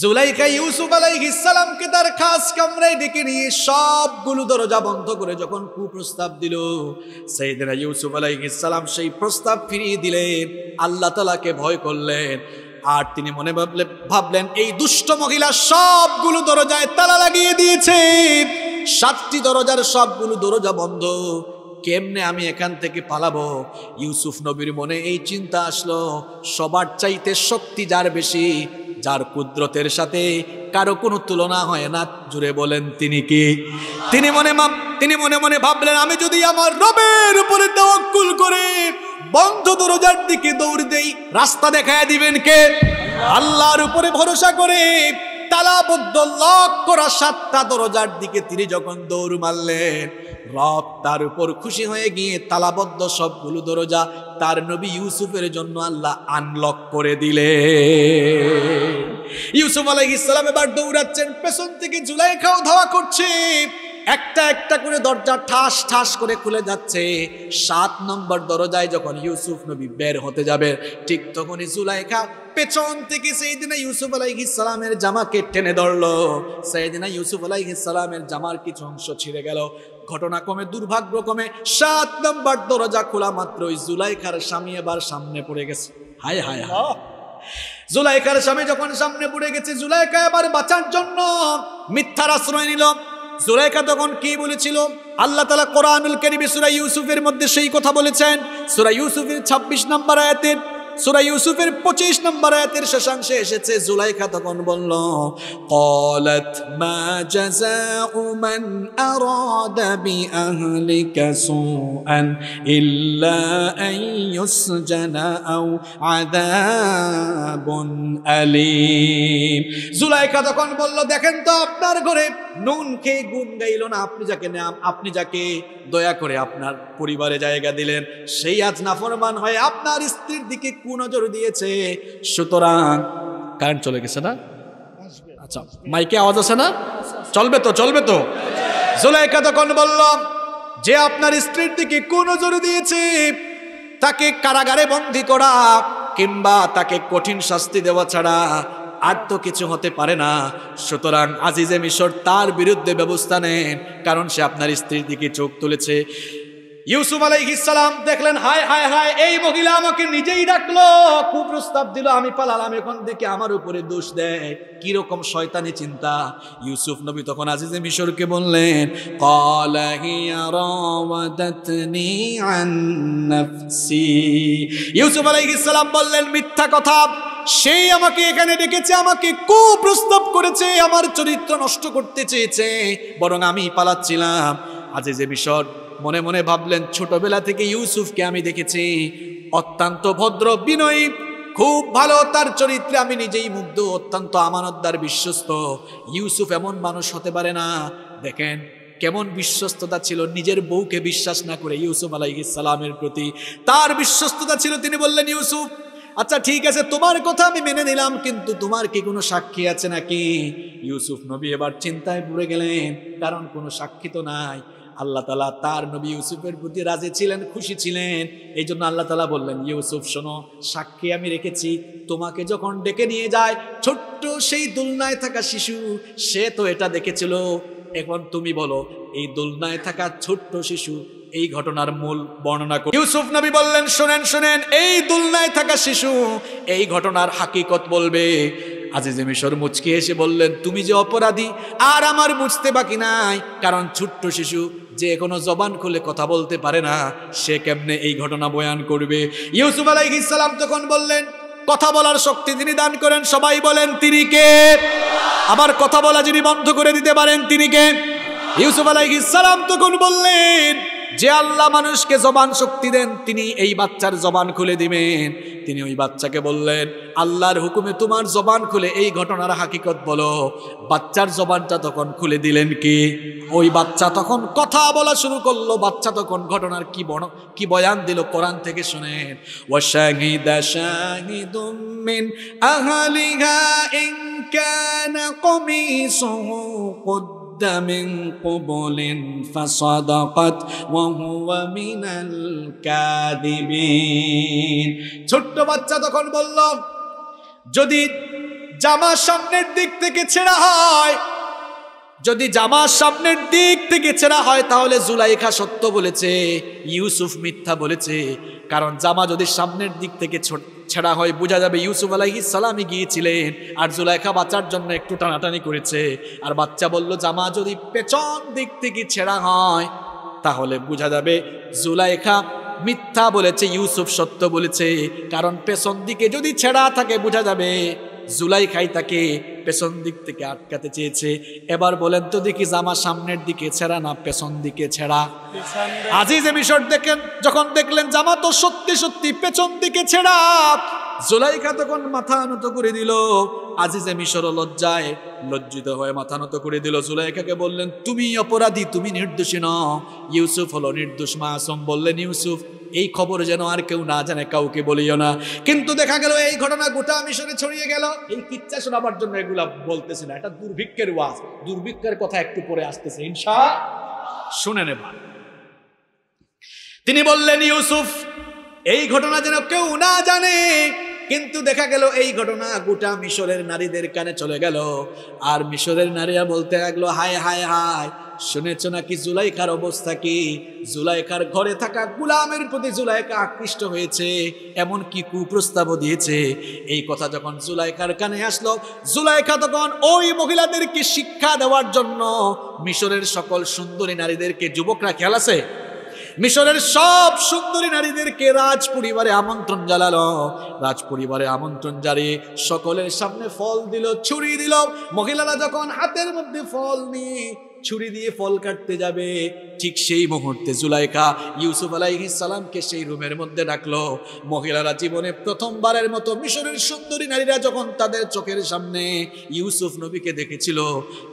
জুলাইকা ইউসুফ আলাইহিসালামকে তার খাস কামরায় ডেকে নিয়ে সবগুলো দরজা বন্ধ করে যখন কুপ্রস্তাব দিল সেইদিনা ইউসুফ আলাইহিসালাম সেই প্রস্তাব ফিরিয়ে দিলেন আল্লাহ তালাকে ভয় করলেন আর তিনি মনে ভাবলে ভাবলেন এই দুষ্ট মহিলা সবগুলো দরজায় তালা লাগিয়ে দিয়েছে সাতটি দরজার সবগুলো দরজা বন্ধ কেমনে আমি এখান থেকে পালাবো ইউসুফ নবীর মনে এই চিন্তা আসলো সবার চাইতে শক্তি যার বেশি যার কুদরতের সাথে কারো কোনো তুলনা হয় না জুড়ে বলেন তিনি কি তিনি মনে তিনি মনে মনে ভাবলেন আমি যদি আমার রবের উপরে তওয়াক্কুল করে বন্ধ দরজার দিকে দৌড় দেই রাস্তা দেখায় দিবেন কে আল্লাহর উপরে ভরসা করে তালাবদ্ধ লক করা সাতটা দরজার দিকে তিনি যখন দৌড় মারলেন রব তার উপর খুশি হয়ে গিয়ে তালাবদ্ধ সবগুলো দরজা তার নবী ইউসুফের জন্য আল্লাহ আনলক করে দিলে ইউসুফ আলাই ইসলাম এবার দৌড়াচ্ছেন পেছন থেকে জুলাই খাও ধাওয়া করছে একটা একটা করে দরজা ঠাস ঠাস করে খুলে যাচ্ছে সাত নম্বর দরজায় যখন ইউসুফ নবী বের হতে যাবে ঠিক তখনই জুলাইখা পেছন থেকে সেই দিনে ইউসুফ ইসলামের জামাকে টেনে ধরলো সেই দিনে ইউসুফ ইসলামের জামার কিছু অংশ ছিঁড়ে গেল ঘটনা দুর্ভাগ্য কমে সাত নম্বর দরজা খোলা মাত্র ওই জুলাইখার স্বামী এবার সামনে পড়ে গেছে হায় হায় হায় জুলাইখার স্বামী যখন সামনে পড়ে গেছে জুলাইকা এবার বাঁচার জন্য মিথ্যার আশ্রয় নিল জুলাইকা তখন কি বলেছিল আল্লাহ তালা কোরআনুল কেরিমে সুরা ইউসুফের মধ্যে সেই কথা বলেছেন সুরা ইউসুফের ছাব্বিশ নম্বর আয়াতের সুরা ইউসুফের পঁচিশ নম্বর আয়াতের শেষাংশে এসেছে জুলাইখা তখন বলল قالت ما جزاء من أراد بأهلك سوءا إلا أن يسجن জুলাইখা তখন বলল দেখেন তো আপনার ঘরে নুন খেয়ে গুন গাইল না আপনি যাকে নাম আপনি যাকে দয়া করে আপনার পরিবারে জায়গা দিলেন সেই আজ নাফরমান হয়ে আপনার স্ত্রীর দিকে কুনজর দিয়েছে সুতরাং কারেন্ট চলে গেছে না আচ্ছা মাইকে আওয়াজ আছে না চলবে তো চলবে তো জোলাইকা তখন বলল যে আপনার স্ত্রীর দিকে কুনজর দিয়েছে তাকে কারাগারে বন্দী করা কিংবা তাকে কঠিন শাস্তি দেওয়া ছাড়া আর তো কিছু হতে পারে না সুতরাং আজিজে মিশর তার বিরুদ্ধে ব্যবস্থা নেন কারণ সে আপনার স্ত্রীর দিকে চোখ তুলেছে ইউসুফ ইসলাম দেখলেন হায় হায় হায় এই মহিলা আমাকে নিজেই ডাকলো খুব প্রস্তাব দিল আমি পালালাম এখন দেখে আমার উপরে দোষ দেয় কিরকম শয়তানি চিন্তা ইউসুফ নবী তখন যে মিশরকে বললেন ইউসুফ আলাইহিসালাম বললেন মিথ্যা কথা সেই আমাকে এখানে ডেকেছে আমাকে কু প্রস্তাব করেছে আমার চরিত্র নষ্ট করতে চেয়েছে বরং আমি পালাচ্ছিলাম আজিজে মিশর মনে মনে ভাবলেন ছোটবেলা থেকে ইউসুফকে আমি দেখেছি অত্যন্ত ভদ্র বিনয়ী খুব ভালো তার চরিত্রে আমি নিজেই মুগ্ধ অত্যন্ত আমানতদার বিশ্বস্ত ইউসুফ এমন মানুষ হতে পারে না দেখেন কেমন বিশ্বস্ততা ছিল নিজের বউকে বিশ্বাস না করে ইউসুফ আলাইসালামের প্রতি তার বিশ্বস্ততা ছিল তিনি বললেন ইউসুফ আচ্ছা ঠিক আছে তোমার কথা আমি মেনে নিলাম কিন্তু তোমার কি কোনো সাক্ষী আছে নাকি ইউসুফ নবী এবার চিন্তায় পড়ে গেলেন কারণ কোনো সাক্ষী তো নাই আল্লাহ তালা তার নবী ইউসুফের প্রতি রাজি ছিলেন খুশি ছিলেন এই জন্য আল্লাহ তালা বললেন ইউসুফ শোনো সাক্ষী আমি রেখেছি তোমাকে যখন ডেকে নিয়ে যায় ছোট্ট সেই দুলনায় থাকা শিশু সে তো এটা দেখেছিল এখন তুমি বলো এই দোলনায় থাকা ছোট্ট শিশু এই ঘটনার মূল বর্ণনা করে ইউসুফ নবী বললেন শোনেন শোনেন এই দুলনায় থাকা শিশু এই ঘটনার হাকিকত বলবে আজিজে মিশর মুচকে এসে বললেন তুমি যে অপরাধী আর আমার বুঝতে বাকি নাই কারণ ছোট্ট শিশু যে কোনো জবান খুলে কথা বলতে পারে না সে কেমনে এই ঘটনা বয়ান করবে ইউসুফ ইসলাম তখন বললেন কথা বলার শক্তি যিনি দান করেন সবাই বলেন তিনি কে আবার কথা বলা যিনি বন্ধ করে দিতে পারেন তিনি কে ইউসুফ ইসলাম তখন বললেন যে আল্লাহ মানুষকে জবান শক্তি দেন তিনি এই বাচ্চার জবান খুলে দিবেন তিনি ওই বাচ্চাকে বললেন আল্লাহর হুকুমে তোমার জবান খুলে এই ঘটনার হাকিকত বলো বাচ্চার জবানটা তখন খুলে দিলেন কি ওই বাচ্চা তখন কথা বলা শুরু করলো বাচ্চা তখন ঘটনার কি বন কি বয়ান দিল কোরআন থেকে শোনেন মিন আহালিহা رد من قبل فصدقت وهو من الكاذبين ছোট্ট বাচ্চা তখন বলল যদি জামা সামনের দিক থেকে ছেঁড়া হয় যদি জামার সামনের দিক থেকে ছেঁড়া হয় তাহলে জুলাইখা সত্য বলেছে ইউসুফ মিথ্যা বলেছে কারণ জামা যদি সামনের দিক থেকে ছোট ছেড়া হয় বোঝা যাবে ইউসুফ আলাইহি সালামে গিয়েছিলেন আর জুলাইখা বাচ্চার জন্য একটু টানাটানি করেছে আর বাচ্চা বলল জামা যদি পেছন দিক থেকে ছেঁড়া হয় তাহলে বোঝা যাবে জুলাইখা মিথ্যা বলেছে ইউসুফ সত্য বলেছে কারণ পেছন দিকে যদি ছেঁড়া থাকে বোঝা যাবে জুলাইখাই তাকে পেছন দিক থেকে আটকাতে চেয়েছে এবার বলেন তো দেখি জামা সামনের দিকে ছেঁড়া না পেছন দিকে ছেঁড়া আজি যে মিশর দেখেন যখন দেখলেন জামা তো সত্যি সত্যি পেছন দিকে ছেঁড়া জুলাইখা তখন মাথা নত করে দিল যে মিশর লজ্জায় লজ্জিত হয়ে মাথা নত করে দিল জুলাইখাকে বললেন তুমি অপরাধী তুমি নির্দোষী ন ইউসুফ হলো নির্দোষ আসম বললেন ইউসুফ এই খবর যেন আর কেউ না জানে কাউকে বলিও না কিন্তু দেখা গেল এই ঘটনা গোটা মিশরে ছড়িয়ে গেল এই কিচ্ছা শোনাবার জন্য এগুলো বলতেছে না এটা দুর্ভিক্ষের ওয়াজ দুর্ভিক্ষের কথা একটু পরে আসতেছে ইনশা শুনে নেবা তিনি বললেন ইউসুফ এই ঘটনা যেন কেউ না জানে কিন্তু দেখা গেল এই ঘটনা গোটা মিশরের নারীদের কানে চলে গেল আর মিশরের নারীরা বলতে লাগলো হায় হায় হায় শুনেছ নাকি জুলাইকার অবস্থা কি জুলাইকার ঘরে থাকা গুলামের প্রতি জুলাইকা আকৃষ্ট হয়েছে এমন কি কুপ্রস্তাবও দিয়েছে এই কথা যখন জুলাইকার কানে আসলো জুলাইকা তখন ওই মহিলাদেরকে শিক্ষা দেওয়ার জন্য মিশরের সকল সুন্দরী নারীদেরকে যুবকরা খেয়াল আছে মিশরের সব সুন্দরী নারীদেরকে রাজ পরিবারে আমন্ত্রণ জ্বালাল রাজ পরিবারে আমন্ত্রণ জারি সকলের সামনে ফল দিল ছুরি দিল মহিলারা যখন হাতের মধ্যে ফল নিয়ে ছুরি দিয়ে ফল কাটতে যাবে ঠিক সেই মুহূর্তে জুলাইকা ইউসুফ সালামকে সেই রুমের মধ্যে ডাকলো মহিলারা জীবনে প্রথমবারের মতো মিশরের সুন্দরী নারীরা যখন তাদের চোখের সামনে ইউসুফ নবীকে দেখেছিল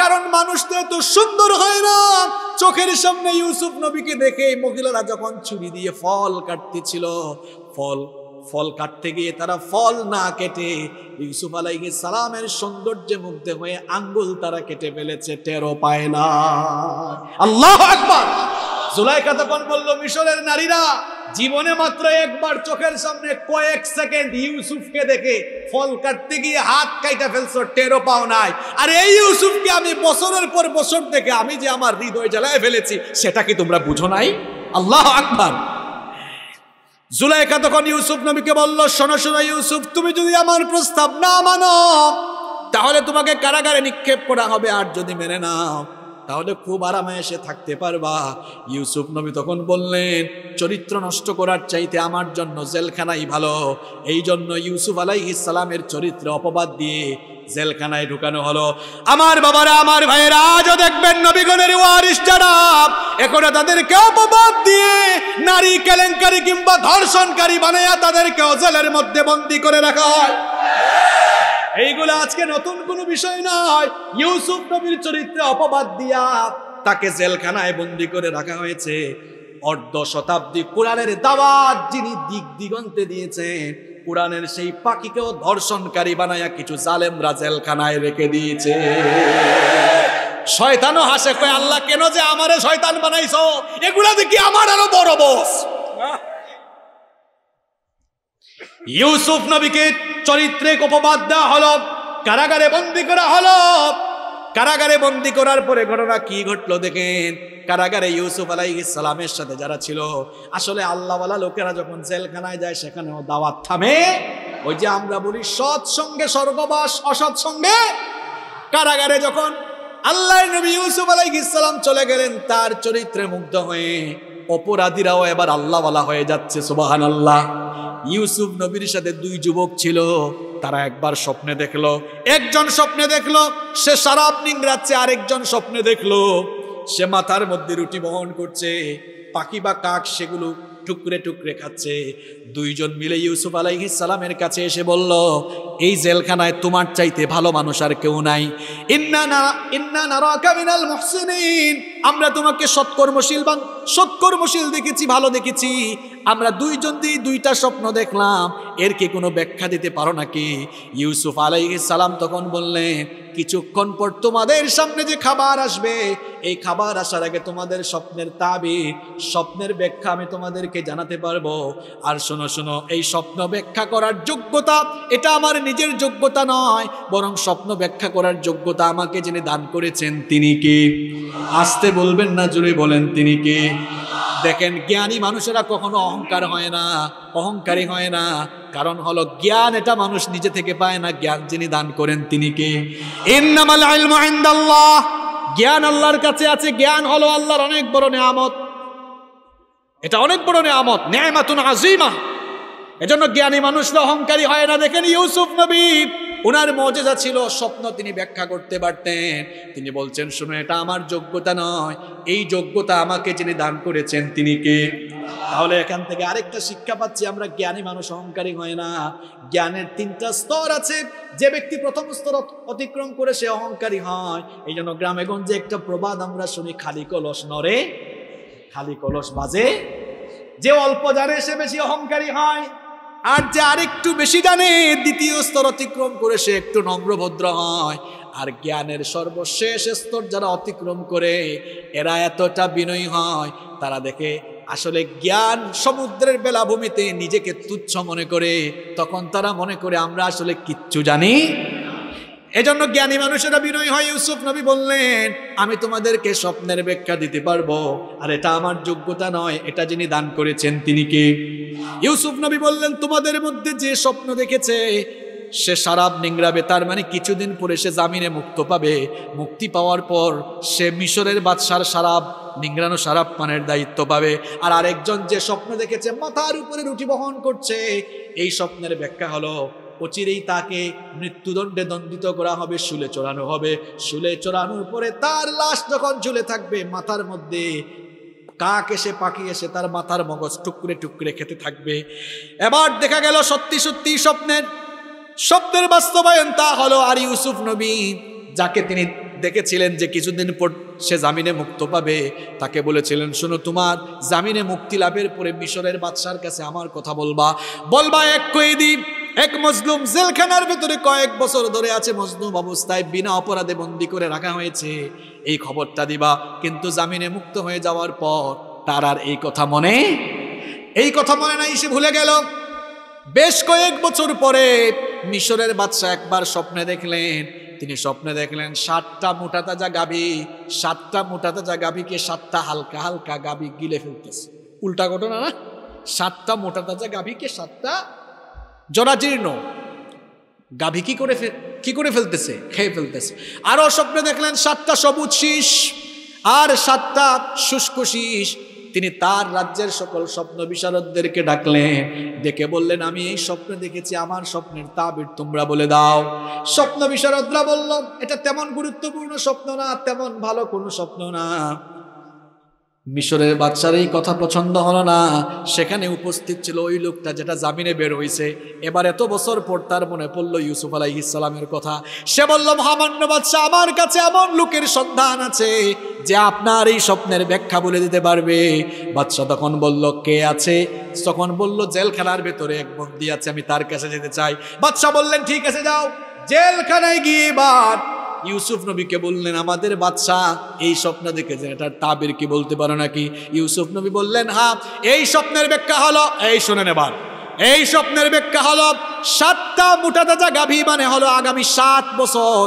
কারণ মানুষ তো এত সুন্দর হয় না চোখের সামনে ইউসুফ নবীকে দেখে মহিলারা যখন ছুরি দিয়ে ফল কাটতেছিল ফল ফল কাটতে গিয়ে তারা ফল না কেটে ইউসুফ আলাইহি সালামের সৌন্দর্যে মুগ্ধ হয়ে আঙ্গুল তারা কেটে ফেলেছে টেরো পায় না আল্লাহ আকবার জুলাইকা তখন বলল মিশরের নারীরা জীবনে মাত্র একবার চোখের সামনে কয়েক সেকেন্ড ইউসুফকে দেখে ফল কাটতে গিয়ে হাত কাইটা ফেলছো টেরো পাও নাই আর এই ইউসুফকে আমি বছরের পর বছর দেখে আমি যে আমার হৃদয় জ্বালায় ফেলেছি সেটা কি তোমরা বুঝো নাই আল্লাহ আকবার জুলাইকা তখন ইউসুফ নবীকে বলল শোনো শোনো ইউসুফ তুমি যদি আমার প্রস্তাব না মানো তাহলে তোমাকে কারাগারে নিক্ষেপ করা হবে আর যদি মেনে নাও তাহলে খুব আরামে এসে থাকতে পারবা ইউসুফ নবী তখন বললেন চরিত্র নষ্ট করার চাইতে আমার জন্য জেলখানাই ভালো এই জন্য ইউসুফ ইসলামের চরিত্রে অপবাদ দিয়ে জেলখানায় ঢুকানো হলো আমার বাবারা আমার ভাইয়েরা আজও দেখবেন নবীগণের ওয়ারিস্টারাপ এখনো তাদেরকে অপবাদ দিয়ে নারী কেলেঙ্কারী কিংবা ধর্ষণকারী বানাইয়া তাদেরকেও জেলের মধ্যে বন্দি করে রাখা হয় এইগুলো আজকে নতুন কোনো বিষয় নয় ইউসুফ নবীর চরিত্রে অপবাদ দিয়া তাকে জেলখানায় বন্দি করে রাখা হয়েছে অর্ধ শতাব্দী কোরআনের দাওয়াত যিনি দিক দিগন্তে দিয়েছেন কোরআনের সেই পাখিকেও ধর্ষণকারী বানায়া কিছু জালেমরা জেলখানায় রেখে দিয়েছে শয়তানও হাসে কয় আল্লাহ কেন যে আমারে শয়তান বানাইছো এগুলা দেখি আমার আরো বড় বস ইউসুফ নবীকে চরিত্রে অপবাদ দেওয়া হলো কারাগারে বন্দি করা হলো কারাগারে বন্দি করার পরে ঘটনা কি ঘটলো দেখেন কারাগারে ইউসুফ সালামের সাথে যারা ছিল আসলে আল্লাহওয়ালা লোকেরা যখন জেলখানায় যায় সেখানেও দাওয়াত থামে ওই যে আমরা বলি সৎ সঙ্গে স্বর্গবাস অসৎ সঙ্গে কারাগারে যখন আল্লাহ নবী ইউসুফ আলাইহিস চলে গেলেন তার চরিত্রে মুগ্ধ হয়ে অপরাধীরাও এবার আল্লাহওয়ালা হয়ে যাচ্ছে সুবাহান আল্লাহ ইউসুফ নবীর সাথে দুই যুবক ছিল তারা একবার স্বপ্নে দেখলো একজন স্বপ্নে দেখলো সে সারাপ নিংরাচ্ছে আরেকজন স্বপ্নে দেখলো সে মাথার মধ্যে রুটি বহন করছে পাখি বা কাক সেগুলো টুকরে টুকরে খাচ্ছে দুইজন মিলে ইউসুফ আলাইহিস সালামের কাছে এসে বলল এই জেলখানায় তোমার চাইতে ভালো মানুষ আর কেউ নাই আমরা তোমাকে সৎকর্মশীল বা সৎকর্মশীল দেখেছি ভালো দেখেছি আমরা দুইজন দিয়ে দুইটা স্বপ্ন দেখলাম এর কি কোনো ব্যাখ্যা দিতে পারো নাকি ইউসুফ আলাইহিস সালাম তখন বললেন কিছুক্ষণ পর তোমাদের সামনে যে খাবার আসবে এই খাবার আসার আগে তোমাদের স্বপ্নের তাবির স্বপ্নের ব্যাখ্যা আমি তোমাদেরকে জানাতে পারবো আর শোনো শোনো এই স্বপ্ন ব্যাখ্যা করার যোগ্যতা এটা আমার নিজের যোগ্যতা নয় বরং স্বপ্ন ব্যাখ্যা করার যোগ্যতা আমাকে যিনি দান করেছেন তিনি কি আসতে বলবেন না জুড়ে বলেন তিনি কি দেখেন জ্ঞানী মানুষেরা কখনো অহংকার হয় না অহংকারী হয় না কারণ হলো জ্ঞান এটা মানুষ নিজে থেকে পায় না জ্ঞান যিনি দান করেন তিনি কে জ্ঞান আল্লাহর কাছে আছে জ্ঞান হলো আল্লাহর অনেক বড় নেয়ামত এটা অনেক বড় ন্যায় মাতুন আজিমা এজন্য জ্ঞানী মানুষরা অহংকারী হয় না দেখেন ইউসুফ নবী ওনার মজেজা ছিল স্বপ্ন তিনি ব্যাখ্যা করতে পারতেন তিনি বলছেন শুনো এটা আমার যোগ্যতা নয় এই যোগ্যতা আমাকে যিনি দান করেছেন তিনি কে তাহলে এখান থেকে আরেকটা শিক্ষা পাচ্ছি আমরা জ্ঞানী মানুষ অহংকারী হয় না জ্ঞানের তিনটা স্তর আছে যে ব্যক্তি প্রথম স্তর অতিক্রম করে সে অহংকারী হয় এই জন্য গ্রামে গঞ্জে একটা প্রবাদ আমরা শুনি খালি কলস নরে খালি কলস বাজে যে অল্প জানে সে বেশি অহংকারী হয় আর যে আরেকটু বেশি জানে দ্বিতীয় স্তর অতিক্রম করে সে একটু নম্রভদ্র হয় আর জ্ঞানের সর্বশেষ স্তর যারা অতিক্রম করে এরা এতটা বিনয়ী হয় তারা দেখে আসলে জ্ঞান সমুদ্রের বেলাভূমিতে নিজেকে তুচ্ছ মনে করে তখন তারা মনে করে আমরা আসলে কিচ্ছু জানি এজন্য জ্ঞানী মানুষেরা বিনয় হয় ইউসুফ নবী বললেন আমি তোমাদেরকে স্বপ্নের ব্যাখ্যা দিতে পারবো আর এটা আমার যোগ্যতা নয় এটা যিনি দান করেছেন তিনি কে ইউসুফ নবী বললেন তোমাদের মধ্যে যে স্বপ্ন দেখেছে সে সারাব নিংরাবে তার মানে কিছুদিন পরে সে জামিনে মুক্ত পাবে মুক্তি পাওয়ার পর সে মিশরের বাদশার সারাব নিংরানো সারাব পানের দায়িত্ব পাবে আর আরেকজন যে স্বপ্ন দেখেছে মাথার উপরে রুটি বহন করছে এই স্বপ্নের ব্যাখ্যা হলো অচিরেই তাকে মৃত্যুদণ্ডে দণ্ডিত করা হবে শুলে চড়ানো হবে শুলে চড়ানোর পরে তার লাশ যখন ঝুলে থাকবে মাথার মধ্যে কাক এসে পাখি এসে তার মাথার মগজ টুকরে টুকরে খেতে থাকবে এবার দেখা গেল সত্যি সত্যি স্বপ্নের স্বপ্নের বাস্তবায়ন তা হলো আর ইউসুফ নবী যাকে তিনি দেখেছিলেন যে কিছুদিন পর সে জামিনে মুক্ত পাবে তাকে বলেছিলেন শোনো তোমার জামিনে মুক্তি লাভের পরে মিশরের বাদশার কাছে আমার কথা বলবা বলবা এক কয়েদি এক মজলুম জেলখানার ভিতরে কয়েক বছর ধরে আছে মজলুম অবস্থায় বিনা অপরাধে বন্দি করে রাখা হয়েছে এই খবরটা দিবা কিন্তু জামিনে মুক্ত হয়ে যাওয়ার পর তার আর এই কথা মনে এই কথা মনে নাই সে ভুলে গেল বেশ কয়েক বছর পরে মিশরের বাদশাহ একবার স্বপ্নে দেখলেন তিনি স্বপ্নে দেখলেন সাতটা মোটা তাজা গাবি সাতটা মোটা তাজা গাবিকে সাতটা হালকা হালকা গাবি গিলে ফেলতেছে উল্টা ঘটনা না সাতটা মোটা তাজা কে সাতটা জরাজীর্ণ গাভী কি করে কি করে ফেলতেছে খেয়ে ফেলতেছে আরও স্বপ্নে দেখলেন সাতটা সবুজ শীষ আর সাতটা শুষ্ক শীষ তিনি তার রাজ্যের সকল স্বপ্ন বিশারদদেরকে ডাকলেন ডেকে বললেন আমি এই স্বপ্ন দেখেছি আমার স্বপ্নের তাবির তোমরা বলে দাও স্বপ্ন বিশারদরা বলল এটা তেমন গুরুত্বপূর্ণ স্বপ্ন না তেমন ভালো কোনো স্বপ্ন না মিশরের বাচ্চার এই কথা পছন্দ হলো না সেখানে উপস্থিত ছিল ওই লোকটা যেটা জামিনে বের হয়েছে এবার এত বছর পর তার মনে পড়লো ইউসুফ ইসলামের কথা সে বলল মহামান্য বাচ্চা আমার কাছে এমন লোকের সন্ধান আছে যে আপনার এই স্বপ্নের ব্যাখ্যা বলে দিতে পারবে বাচ্চা তখন বলল কে আছে তখন বলল জেলখানার ভেতরে এক বন্দি আছে আমি তার কাছে যেতে চাই বাচ্চা বললেন ঠিক আছে যাও জেলখানায় গিয়ে এবার ইউসুফ নবীকে বললেন আমাদের বাচ্চা এই স্বপ্ন দেখেছেন এটা তাবির কি বলতে পারো নাকি ইউসুফ নবী বললেন হ্যাঁ এই স্বপ্নের ব্যাখ্যা হলো এই শুনে নেবার এই স্বপ্নের ব্যাখ্যা হলো সাতটা মোটা দাদা গাভী মানে হলো আগামী সাত বছর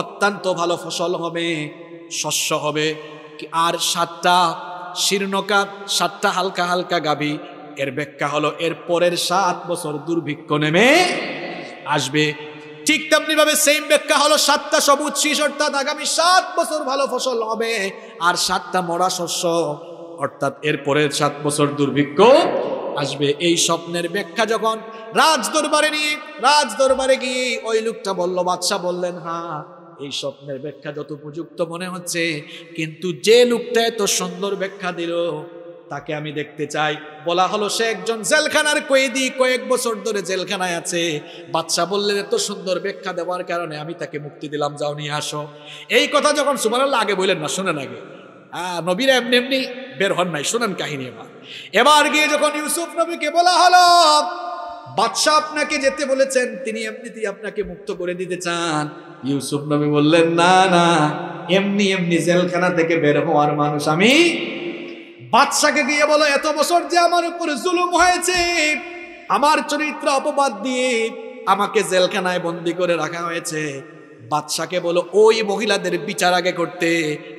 অত্যন্ত ভালো ফসল হবে শস্য হবে আর সাতটা শীর্ণকা সাতটা হালকা হালকা গাভী এর ব্যাখ্যা হলো এর পরের সাত বছর দুর্ভিক্ষ নেমে আসবে ঠিক তেমনিভাবে সেম ব্যাখ্যা হলো সাতটা সবুজ শীষ অর্থাৎ আগামী সাত বছর ভালো ফসল হবে আর সাতটা মরা শস্য অর্থাৎ এরপরে সাত বছর দুর্ভিক্ষ আসবে এই স্বপ্নের ব্যাখ্যা যখন রাজ দরবারে নিয়ে রাজ দরবারে গিয়ে ওই লোকটা বলল বাদশাহ বললেন হা হ্যাঁ, এই স্বপ্নের ব্যাখ্যা যত উপযুক্ত মনে হচ্ছে কিন্তু যে লোকটা এত সুন্দর ব্যাখ্যা দিল তাকে আমি দেখতে চাই বলা হলো সে একজন জেলখানার কয়েদি কয়েক বছর ধরে জেলখানায় আছে বাদশাহ বললেন এত সুন্দর ব্যাখ্যা দেওয়ার কারণে আমি তাকে মুক্তি দিলাম যাও নিয়ে আসো এই কথা যখন সুবহানাল্লাহ আগে বললেন না শোনেন আগে নবীরা এমনি এমনি বের হন নাই শোনেন কাহিনী এবার এবার গিয়ে যখন ইউসুফ নবীকে বলা হলো বাদশাহ আপনাকে যেতে বলেছেন তিনি এমনিতেই আপনাকে মুক্ত করে দিতে চান ইউসুফ নবী বললেন না না এমনি এমনি জেলখানা থেকে বের হওয়ার মানুষ আমি বাদশাকে গিয়ে বলো এত বছর যে আমার উপরে জুলুম হয়েছে আমার চরিত্র অপবাদ দিয়ে আমাকে জেলখানায় বন্দি করে রাখা হয়েছে বাদশাকে বলো ওই মহিলাদের বিচার আগে করতে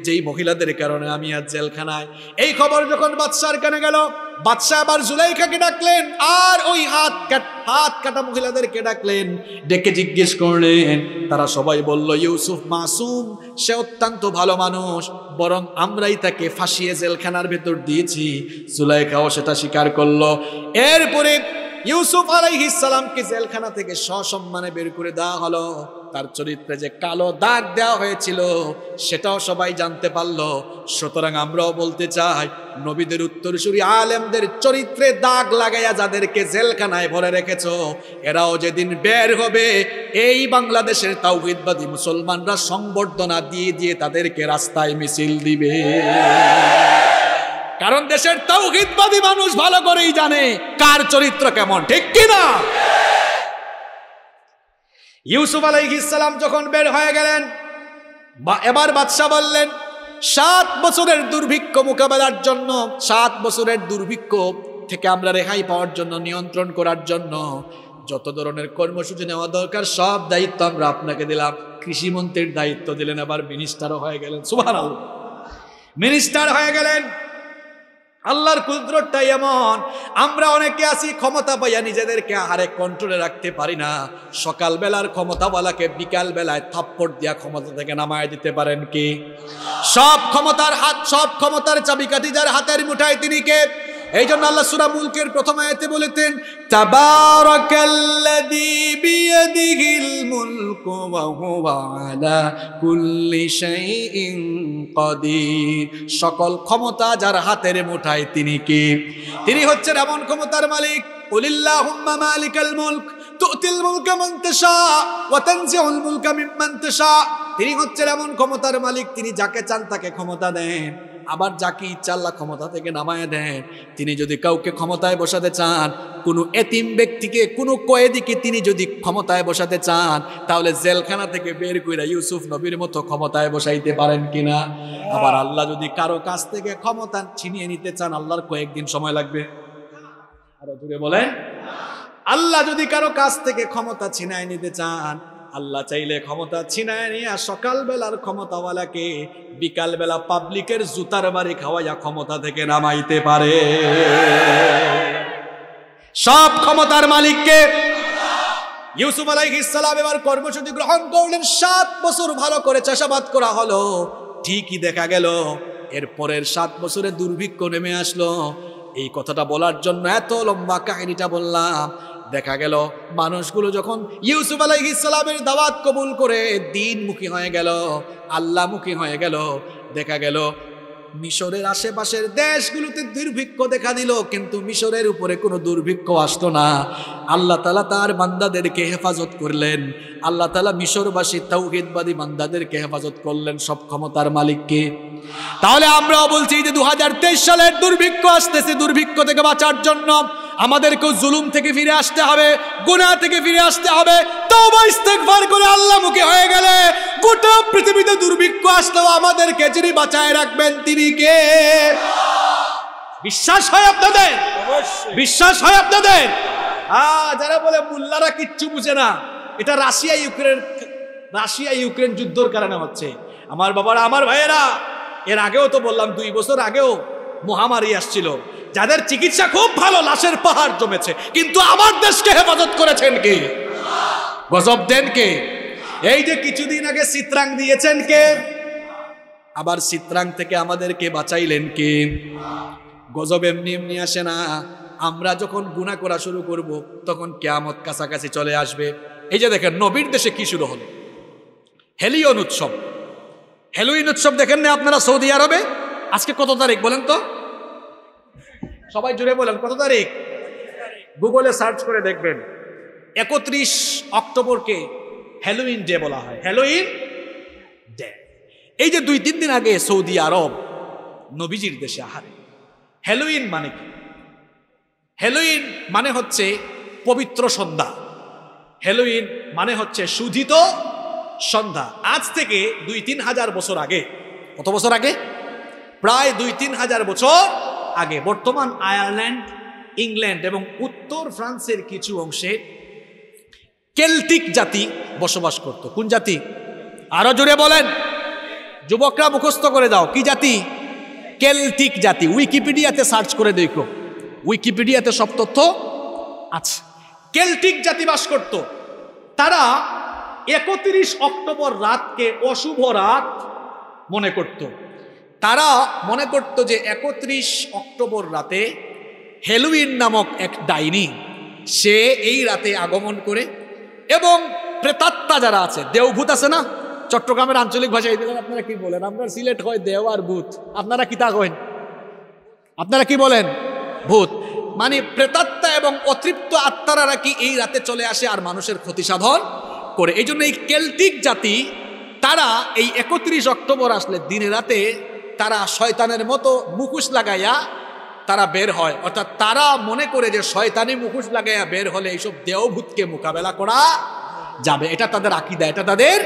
যেই মহিলাদের কারণে আমি আজ জেলখানায় এই খবর যখন বাদশার কানে গেল বাদশাহ আবার জুলাইখাকে ডাকলেন আর ওই হাত হাত কাটা মহিলাদেরকে ডাকলেন ডেকে জিজ্ঞেস করলেন তারা সবাই বলল ইউসুফ মাসুম সে অত্যন্ত ভালো মানুষ বরং আমরাই তাকে ফাঁসিয়ে জেলখানার ভেতর দিয়েছি জুলাইখাও সেটা স্বীকার করলো এরপরে ইউসুফ আলাইহিস সালামকে জেলখানা থেকে সসম্মানে বের করে দেওয়া হলো তার চরিত্রে যে কালো দাগ দেওয়া হয়েছিল সেটাও সবাই জানতে পারল সুতরাং আমরাও বলতে চাই নবীদের উত্তরসূরি আলেমদের চরিত্রে দাগ লাগাইয়া যাদেরকে জেলখানায় ভরে রেখেছ এরাও যেদিন বের হবে এই বাংলাদেশের তাওহিদবাদী মুসলমানরা সংবর্ধনা দিয়ে দিয়ে তাদেরকে রাস্তায় মিছিল দিবে কারণ দেশের তৌহিদবাদী মানুষ ভালো করেই জানে কার চরিত্র কেমন ঠিক কিনা ইউসুফ ইসলাম যখন বের হয়ে গেলেন বা এবার বাদশাহ বললেন সাত বছরের দুর্ভিক্ষ মোকাবেলার জন্য সাত বছরের দুর্ভিক্ষ থেকে আমরা রেহাই পাওয়ার জন্য নিয়ন্ত্রণ করার জন্য যত ধরনের কর্মসূচি নেওয়া দরকার সব দায়িত্ব আমরা আপনাকে দিলাম কৃষিমন্ত্রীর দায়িত্ব দিলেন আবার মিনিস্টারও হয়ে গেলেন সুভারাল মিনিস্টার হয়ে গেলেন আল্লাহর কুদরতটা এমন আমরা অনেকে আছি ক্ষমতা পাইয়া নিজেদেরকে আহারে কন্ট্রোলে রাখতে পারি না সকালবেলার বিকাল বিকালবেলায় থাপ্পড় দিয়া ক্ষমতা থেকে নামায় দিতে পারেন কি সব ক্ষমতার হাত সব ক্ষমতার চাবিকাঠি যার হাতের মুঠায় তিনি কে এই জন্য আল্লাহ সুরা মুলকের প্রথম আয়াতে বলেতেন তাবারাকাল্লাযী বিয়াদিহিল মুলকু ওয়া হুয়া আলা কুল্লি সকল ক্ষমতা যার হাতের মুঠায় তিনি কি তিনি হচ্ছেন এমন ক্ষমতার মালিক কুলিল্লাহুম্মা মালিকাল মুলক তুতিল মুলকা মান তাশা ওয়া মুলকা মিম্মান তাশা তিনি হচ্ছেন এমন ক্ষমতার মালিক তিনি যাকে চান তাকে ক্ষমতা দেন আবার যাকে ইচ্ছা আল্লাহ ক্ষমতা থেকে নামায় দেন তিনি যদি কাউকে ক্ষমতায় বসাতে চান কোনো এতিম ব্যক্তিকে কোনো কয়েদিকে তিনি যদি ক্ষমতায় বসাতে চান তাহলে জেলখানা থেকে বের করে ইউসুফ নবীর মতো ক্ষমতায় বসাইতে পারেন কিনা আবার আল্লাহ যদি কারো কাছ থেকে ক্ষমতা ছিনিয়ে নিতে চান আল্লাহর কয়েকদিন সময় লাগবে আরো দূরে বলেন আল্লাহ যদি কারো কাছ থেকে ক্ষমতা ছিনায় নিতে চান আল্লাহ চাইলে ক্ষমতা ছিনায় নিয়ে সকালবেলার ক্ষমতাওয়ালাকে বিকালবেলা পাবলিকের জুতার বাড়ি খাওয়াইয়া ক্ষমতা থেকে নামাইতে পারে সব ক্ষমতার মালিককে ইউসুফ ইসলাম এবার কর্মসূচি গ্রহণ করলেন সাত বছর ভালো করে চাষাবাদ করা হলো ঠিকই দেখা গেল এরপরের সাত বছরে দুর্ভিক্ষ নেমে আসলো এই কথাটা বলার জন্য এত লম্বা কাহিনীটা বললাম দেখা গেল মানুষগুলো যখন ইউসুফ ইসলামের দাওয়াত কবুল করে দিনমুখী হয়ে গেল আল্লাহমুখী হয়ে গেল দেখা গেল মিশরের আশেপাশের দেশগুলোতে দুর্ভিক্ষ দেখা দিল কিন্তু মিশরের উপরে কোনো দুর্ভিক্ষ আসতো না আল্লাহ তালা তার বান্দাদেরকে হেফাজত করলেন আল্লাহ তালা মিশরবাসী তৌহিদবাদী বান্দাদেরকে হেফাজত করলেন সব ক্ষমতার মালিককে তাহলে আমরাও বলছি যে দু সালের দুর্ভিক্ষ আসতেছে দুর্ভিক্ষ থেকে বাঁচার জন্য আমাদেরকেও জুলুম থেকে ফিরে আসতে হবে গুনাহ থেকে ফিরে আসতে হবে করে আল্লাহমুখী হয়ে গেলে গোটা পৃথিবীতে দুর্ভিক্ষ আসলেও আমাদেরকে যিনি বাঁচায় রাখবেন তিনি কে বিশ্বাস হয় আপনাদের বিশ্বাস হয় আপনাদের যারা বলে মুল্লারা কিচ্ছু বুঝে না এটা রাশিয়া ইউক্রেন রাশিয়া ইউক্রেন যুদ্ধর কারণে হচ্ছে আমার বাবারা আমার ভাইয়েরা এর আগেও তো বললাম দুই বছর আগেও মহামারী আসছিল যাদের চিকিৎসা খুব ভালো লাশের পাহাড় জমেছে কিন্তু আমার দেশকে হেফাজত করেছেন কে গজব দেন কে এই যে কিছুদিন আগে চিত্রাং দিয়েছেন কে আবার চিত্রাং থেকে আমাদেরকে বাঁচাইলেন কে গজব এমনি এমনি আসে না আমরা যখন গুণা করা শুরু করব তখন কেয়ামত কাছাকাছি চলে আসবে এই যে দেখেন নবীর দেশে কি শুরু হলো হেলিয়ন উৎসব হেলোইন উৎসব দেখেন না আপনারা সৌদি আরবে আজকে কত তারিখ বলেন তো সবাই জুড়ে বলেন কত তারিখ গুগলে সার্চ করে দেখবেন একত্রিশ অক্টোবরকে হ্যালোইন ডে বলা হয় হ্যালোইন ডে এই যে দুই তিন দিন আগে সৌদি আরব নবীজির দেশে আহারে হ্যালোইন মানে কি হ্যালোইন মানে হচ্ছে পবিত্র সন্ধ্যা হ্যালোইন মানে হচ্ছে সুধিত সন্ধ্যা আজ থেকে দুই তিন হাজার বছর আগে কত বছর আগে প্রায় দুই তিন হাজার বছর আগে বর্তমান আয়ারল্যান্ড ইংল্যান্ড এবং উত্তর ফ্রান্সের কিছু অংশে কেল্টিক জাতি বসবাস করত কোন জাতি আরো জোরে বলেন যুবকরা মুখস্থ করে দাও কি জাতি কেল্টিক জাতি উইকিপিডিয়াতে সার্চ করে দেখো উইকিপিডিয়াতে সব তথ্য আছে কেল্টিক জাতি বাস করত তারা একত্রিশ অক্টোবর রাতকে অশুভ রাত মনে করতো তারা মনে করত যে একত্রিশ অক্টোবর রাতে হেলুইন নামক এক ডাইনি সে এই রাতে আগমন করে এবং প্রেতাত্মা যারা আছে দেওভূত আছে না চট্টগ্রামের আঞ্চলিক ভাষায় এদের আপনারা কি বলেন আপনার সিলেট হয় দেও আর ভূত আপনারা কি তা কেন আপনারা কি বলেন ভূত মানে প্রেতাত্মা এবং অতৃপ্ত আত্মারা কি এই রাতে চলে আসে আর মানুষের ক্ষতি সাধন করে এই জন্য এই কেল্টিক জাতি তারা এই একত্রিশ অক্টোবর আসলে দিনে রাতে তারা শয়তানের মতো মুখোশ লাগাইয়া তারা বের হয় অর্থাৎ তারা মনে করে যে শয়তানি মুখোশ লাগাইয়া বের হলে এইসব দেওভূতকে মোকাবেলা করা যাবে এটা তাদের আকিদা এটা তাদের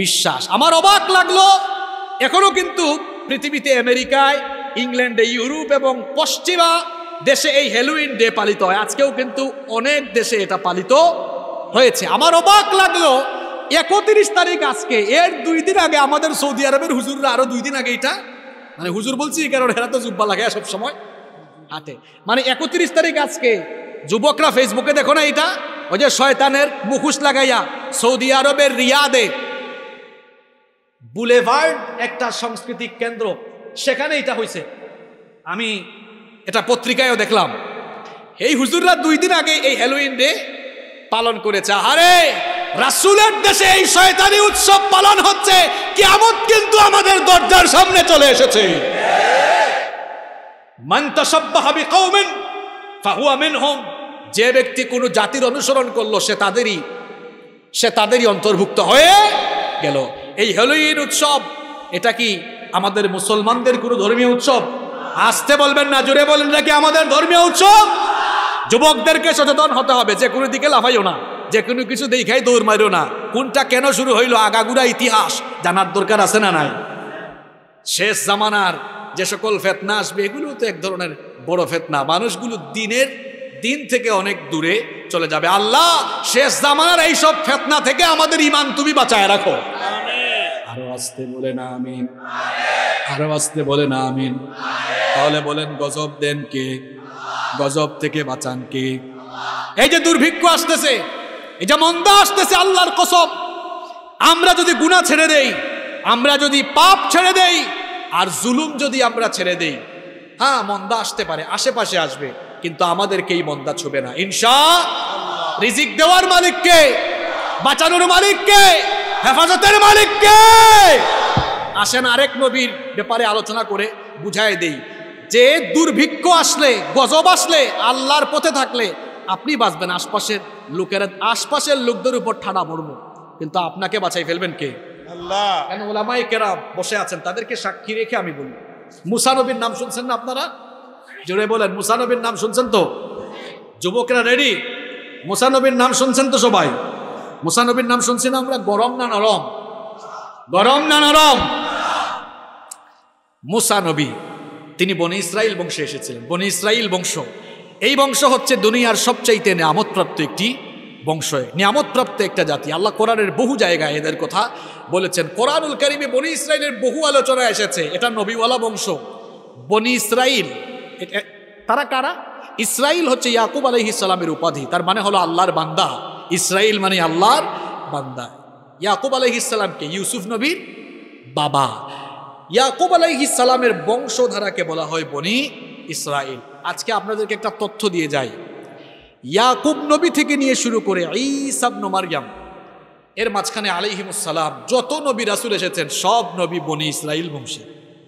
বিশ্বাস আমার অবাক লাগলো এখনও কিন্তু পৃথিবীতে আমেরিকায় ইংল্যান্ডে ইউরোপ এবং পশ্চিমা দেশে এই হ্যালোইন ডে পালিত হয় আজকেও কিন্তু অনেক দেশে এটা পালিত হয়েছে আমার অবাক লাগলো একত্রিশ তারিখ আজকে এর দুই দিন আগে আমাদের সৌদি আরবের হুজুর আরো দুই দিন আগে এটা মানে হুজুর বলছি কারণ হেরা তো জুব্বা লাগে সব সময় হাতে মানে একত্রিশ তারিখ আজকে যুবকরা ফেসবুকে দেখো না এটা ওই যে শয়তানের মুখোশ লাগাইয়া সৌদি আরবের রিয়াদে বুলেভার্ড একটা সাংস্কৃতিক কেন্দ্র সেখানে এটা হয়েছে আমি এটা পত্রিকায়ও দেখলাম এই হুজুররা দুই দিন আগে এই হ্যালোইন ডে পালন করেছে আরে রাসুলের দেশে এই শয়তানি উৎসব পালন হচ্ছে আমত কিন্তু আমাদের দরজার সামনে চলে এসেছে যে ব্যক্তি কোনো জাতির অনুসরণ করলো সে তাদেরই সে তাদেরই অন্তর্ভুক্ত হয়ে গেল এই হ্যালোইন উৎসব এটা কি আমাদের মুসলমানদের কোনো ধর্মীয় উৎসব আসতে বলবেন না জুড়ে বলেন নাকি আমাদের ধর্মীয় উৎসব যুবকদেরকে সচেতন হতে হবে যে কোনো দিকে লাফাইও না যে কোনো কিছু দেখাই দৌড় মারো না কোনটা কেন শুরু হইল আগাগুড়া ইতিহাস জানার দরকার আছে না নাই শেষ জামানার যে সকল ফেতনা আসবে এগুলো তো এক ধরনের বড় ফেতনা মানুষগুলো দিনের দিন থেকে অনেক দূরে চলে যাবে আল্লাহ শেষ জামানার এইসব ফেতনা থেকে আমাদের ইমান তুমি বাঁচায় রাখো আরো আসতে বলে না আমিন আরো আসতে বলে না আমিন তাহলে বলেন গজব দেন কে গজব থেকে বাঁচান কে এই যে দুর্ভিক্ষ আসতেছে এটা মন্দা আসতেছে আল্লাহর কসব আমরা যদি গুণা ছেড়ে দেই আমরা যদি পাপ ছেড়ে দেই আর জুলুম যদি আমরা ছেড়ে দেই হ্যাঁ মন্দা আসতে পারে আশেপাশে আসবে কিন্তু আমাদেরকেই মন্দা ছুবে না ইনশা রিজিক দেওয়ার মালিককে বাঁচানোর মালিককে হেফাজতের মালিককে আসেন আরেক নবীর ব্যাপারে আলোচনা করে বুঝায় দেই যে দুর্ভিক্ষ আসলে গজব আসলে আল্লাহর পথে থাকলে আপনি বাঁচবেন আশপাশের লোকেরা আশপাশের লোকদের উপর ঠাডা পড়বো কিন্তু আপনাকে বাঁচাই ফেলবেন কে ওলামাই কেরা বসে আছেন তাদেরকে সাক্ষী রেখে আমি বলি মুসানবীর নাম শুনছেন না আপনারা জোরে বলেন মুসানবীর নাম শুনছেন তো যুবকরা রেডি মুসানবীর নাম শুনছেন তো সবাই মুসানবীর নাম শুনছি না আমরা গরম না নরম গরম না নরম মুসানবী তিনি বনে ইসরাইল বংশে এসেছিলেন বনে ইসরায়েল বংশ এই বংশ হচ্ছে দুনিয়ার সবচাইতে নিয়ামতপ্রাপ্ত একটি বংশ নিয়ামতপ্রাপ্ত একটা জাতি আল্লাহ কোরআনের বহু জায়গায় এদের কথা বলেছেন কোরআনুল করিমে বনি ইসরায়েলের বহু আলোচনা এসেছে এটা নবীওয়ালা বংশ বনি ইসরাইল তারা কারা ইসরাইল হচ্ছে ইয়াকুব আলহি ইসলামের উপাধি তার মানে হলো আল্লাহর বান্দা ইসরাইল মানে আল্লাহর বান্দা ইয়াকুব আলহি ইসলামকে ইউসুফ নবীর বাবা ইয়াকুব আলহি ইসলামের বংশধারাকে বলা হয় বনি ইসরায়েল আজকে আপনাদেরকে একটা তথ্য দিয়ে যাই ইয়াকুব নবী থেকে নিয়ে শুরু করে নোমার মারিয়াম এর মাঝখানে আলিহিমুসালাম যত নবী রাসুল এসেছেন সব নবী বনি ইসরায়েল বংশে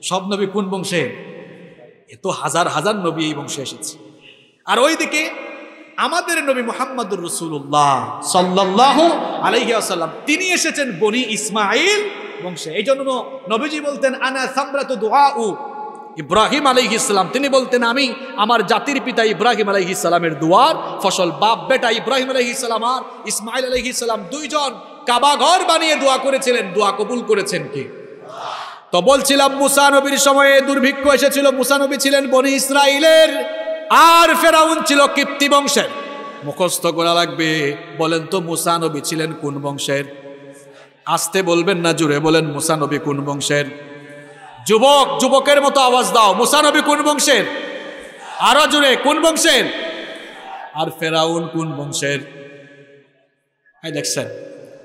সব নবী কোন বংশে এত হাজার হাজার নবী এই বংশে এসেছে আর ওইদিকে আমাদের নবী মোহাম্মদ রসুল্লাহ সাল্লাহ আলহিহাসাল্লাম তিনি এসেছেন বনি ইসমাইল বংশে এই জন্য নবীজি বলতেন আনা সাম্রাত দোয়া ইব্রাহিম আলী ইসলাম তিনি বলতেন আমি আমার জাতির পিতা ইব্রাহিম আলী ইসলামের দুয়ার ফসল বাপ বেটা ইব্রাহিম আলী ইসলাম আর ইসমাইল আলী ইসলাম দুইজন কাবাঘর বানিয়ে দোয়া করেছিলেন দোয়া কবুল করেছেন কি তো বলছিলাম মুসানবীর সময়ে দুর্ভিক্ষ এসেছিল মুসানবী ছিলেন বনি ইসরাইলের আর ফেরাউন ছিল কীর্তি বংশের মুখস্থ করা লাগবে বলেন তো মুসানবী ছিলেন কোন বংশের আসতে বলবেন না জুড়ে বলেন মুসানবী কোন বংশের যুবক যুবকের মতো আওয়াজ দাও মুসানবী কোন বংশের আরো জোরে কোন বংশের আর ফেরাউন কোন বংশের দেখছেন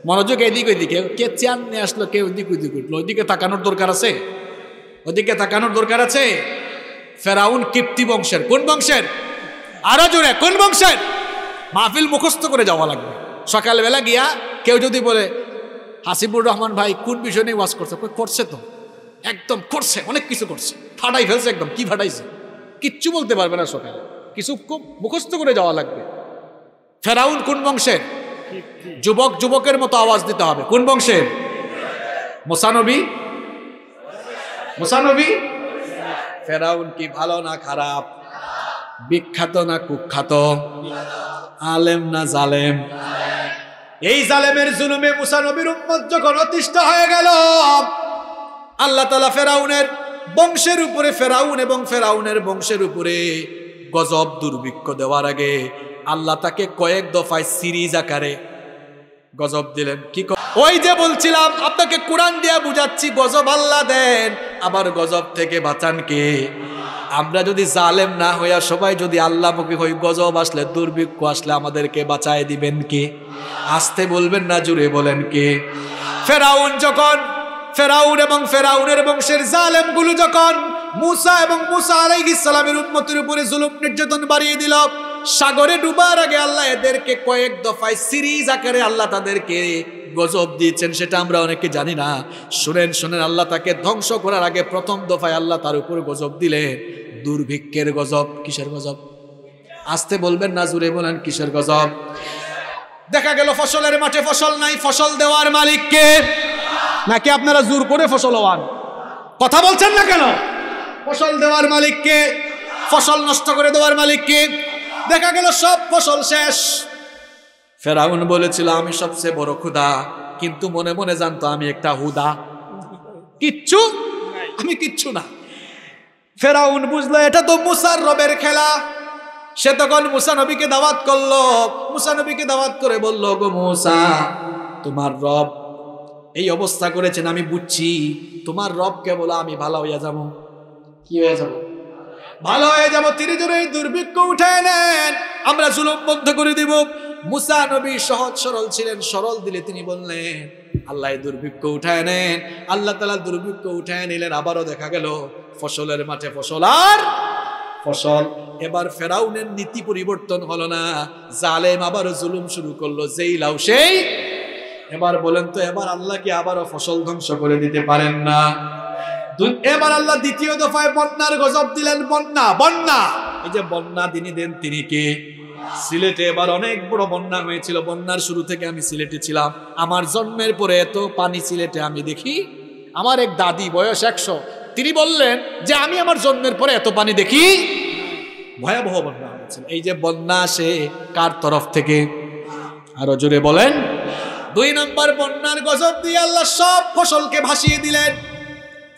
মনোযোগ এদিক ওইদিকে কে চেয়ার নিয়ে আসলো কে ওইদিক ওইদিক উঠলো ওইদিকে তাকানোর দরকার আছে ওদিকে তাকানোর দরকার আছে ফেরাউন কীর্তি বংশের কোন বংশের আরো জোরে কোন বংশের মাহফিল মুখস্থ করে যাওয়া লাগবে সকালবেলা গিয়া কেউ যদি বলে হাসিবুর রহমান ভাই কোন বিষয় নিয়ে ওয়াজ করছে করছে তো একদম করছে অনেক কিছু করছে ফাটাই ফেলছে একদম কি ফাটাইছে কিচ্ছু বলতে পারবে না সকালে কিছু খুব মুখস্থ করে যাওয়া লাগবে ফেরাউন কোন বংশের যুবক যুবকের মতো আওয়াজ দিতে হবে কোন বংশের মোসানবী মোসানবী ফেরাউন কি ভালো না খারাপ বিখ্যাত না কুখ্যাত আলেম না জালেম এই জালেমের জুলুমে মুসানবীর উপর যখন অতিষ্ঠ হয়ে গেল আল্লাহ তালা ফেরাউনের বংশের উপরে ফেরাউন এবং ফেরাউনের বংশের উপরে গজব দুর্ভিক্ষ দেওয়ার আগে আল্লাহ তাকে কয়েক দফায় সিরিজ আকারে গজব দিলেন কি ওই যে বলছিলাম আপনাকে কোরআন দিয়ে বুঝাচ্ছি গজব আল্লাহ দেন আবার গজব থেকে বাঁচান কে আমরা যদি জালেম না হইয়া সবাই যদি আল্লাহমুখী হই গজব আসলে দুর্ভিক্ষ আসলে আমাদেরকে বাঁচায় দিবেন কে আসতে বলবেন না জুড়ে বলেন কে ফেরাউন যখন ফেরাউন এবং ফেরাউনের বংশের জালেমগুলো যখন মুসা এবং মুসা ইসলামের উন্মতির উপরে জুলুম নির্যাতন বাড়িয়ে দিল সাগরে ডুবার আগে আল্লাহ এদেরকে কয়েক দফায় সিরিজ আকারে আল্লাহ তাদেরকে গজব দিয়েছেন সেটা আমরা অনেকে জানি না শুনেন শুনেন আল্লাহ তাকে ধ্বংস করার আগে প্রথম দফায় আল্লাহ তার উপর গজব দিলে দুর্ভিক্ষের গজব কিসের গজব আসতে বলবেন না জুড়ে বলেন কিসের গজব দেখা গেল ফসলের মাঠে ফসল নাই ফসল দেওয়ার মালিককে নাকি আপনারা জোর করে ফসল হওয়ার কথা বলছেন না কেন ফসল দেওয়ার মালিককে ফসল নষ্ট করে দেওয়ার মালিককে দেখা গেল সব ফসল শেষ ফেরাউন বলেছিল আমি সবচেয়ে বড় ক্ষুদা কিন্তু মনে মনে জানতো আমি একটা হুদা কিচ্ছু আমি কিচ্ছু না ফেরাউন বুঝলো এটা তো মুসার রবের খেলা সে তখন নবীকে দাওয়াত করলো নবীকে দাওয়াত করে বললো গো মুসা তোমার রব এই অবস্থা করেছেন আমি বুঝছি তোমার রবকে বলো আমি ভালো হইয়া যাব কি হয়ে যাব ভালো হয়ে যাব তিনি যেন এই দুর্ভিক্ষ উঠায় নেন আমরা জুলুম বন্ধ করে দিব মুসা নবী সহজ সরল ছিলেন সরল দিলে তিনি বললেন আল্লাহ দুর্ভিক্ষ উঠায় নেন আল্লাহ তালা দুর্ভিক্ষ উঠায় নিলেন আবারও দেখা গেল ফসলের মাঠে ফসল আর ফসল এবার ফেরাউনের নীতি পরিবর্তন হলো না জালেম আবার জুলুম শুরু করলো যেই লাউ সেই এবার বলেন তো এবার আল্লাহ কি আবারও ফসল ধ্বংস করে দিতে পারেন না এবার আল্লাহ দ্বিতীয় দফায় বন্যার গজব দিলেন বন্যা বন্যা এই যে বন্যা দিনই দেন তিনি কে সিলেটে এবার অনেক বড় বন্যা হয়েছিল বন্যার শুরু থেকে আমি সিলেটে ছিলাম আমার জন্মের পরে এত পানি সিলেটে আমি দেখি আমার এক দাদি বয়স একশো তিনি বললেন যে আমি আমার জন্মের পরে এত পানি দেখি ভয়াবহ বন্যা হয়েছিল এই যে বন্যা আসে কার তরফ থেকে আরো জোরে বলেন দুই নম্বর বন্যার গজব দিয়ে আল্লাহ সব ফসলকে ভাসিয়ে দিলেন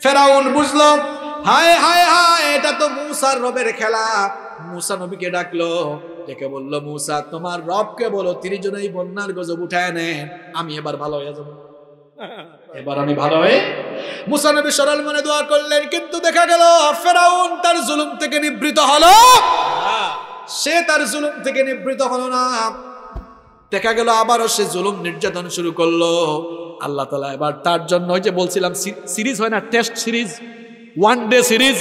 ফেরাউন বুঝল হায় হায় হায় এটা তো মুসার রবের খেলা মুসা নবীকে ডাকলো ডেকে বলল মুসা তোমার রবকে বলো তিনি জন এই বন্যার গজব উঠায় নেন আমি এবার ভালো হয়ে যাবো এবার আমি ভালো হয়ে মুসা নবী সরল মনে দোয়া করলেন কিন্তু দেখা গেল ফেরাউন তার জুলুম থেকে নিবৃত হলো সে তার জুলুম থেকে নিবৃত হলো না দেখা গেল আবারও সে জুলুম নির্যাতন শুরু করলো আল্লাহ তালা এবার তার জন্য ওই যে বলছিলাম সিরিজ হয় না test series one day series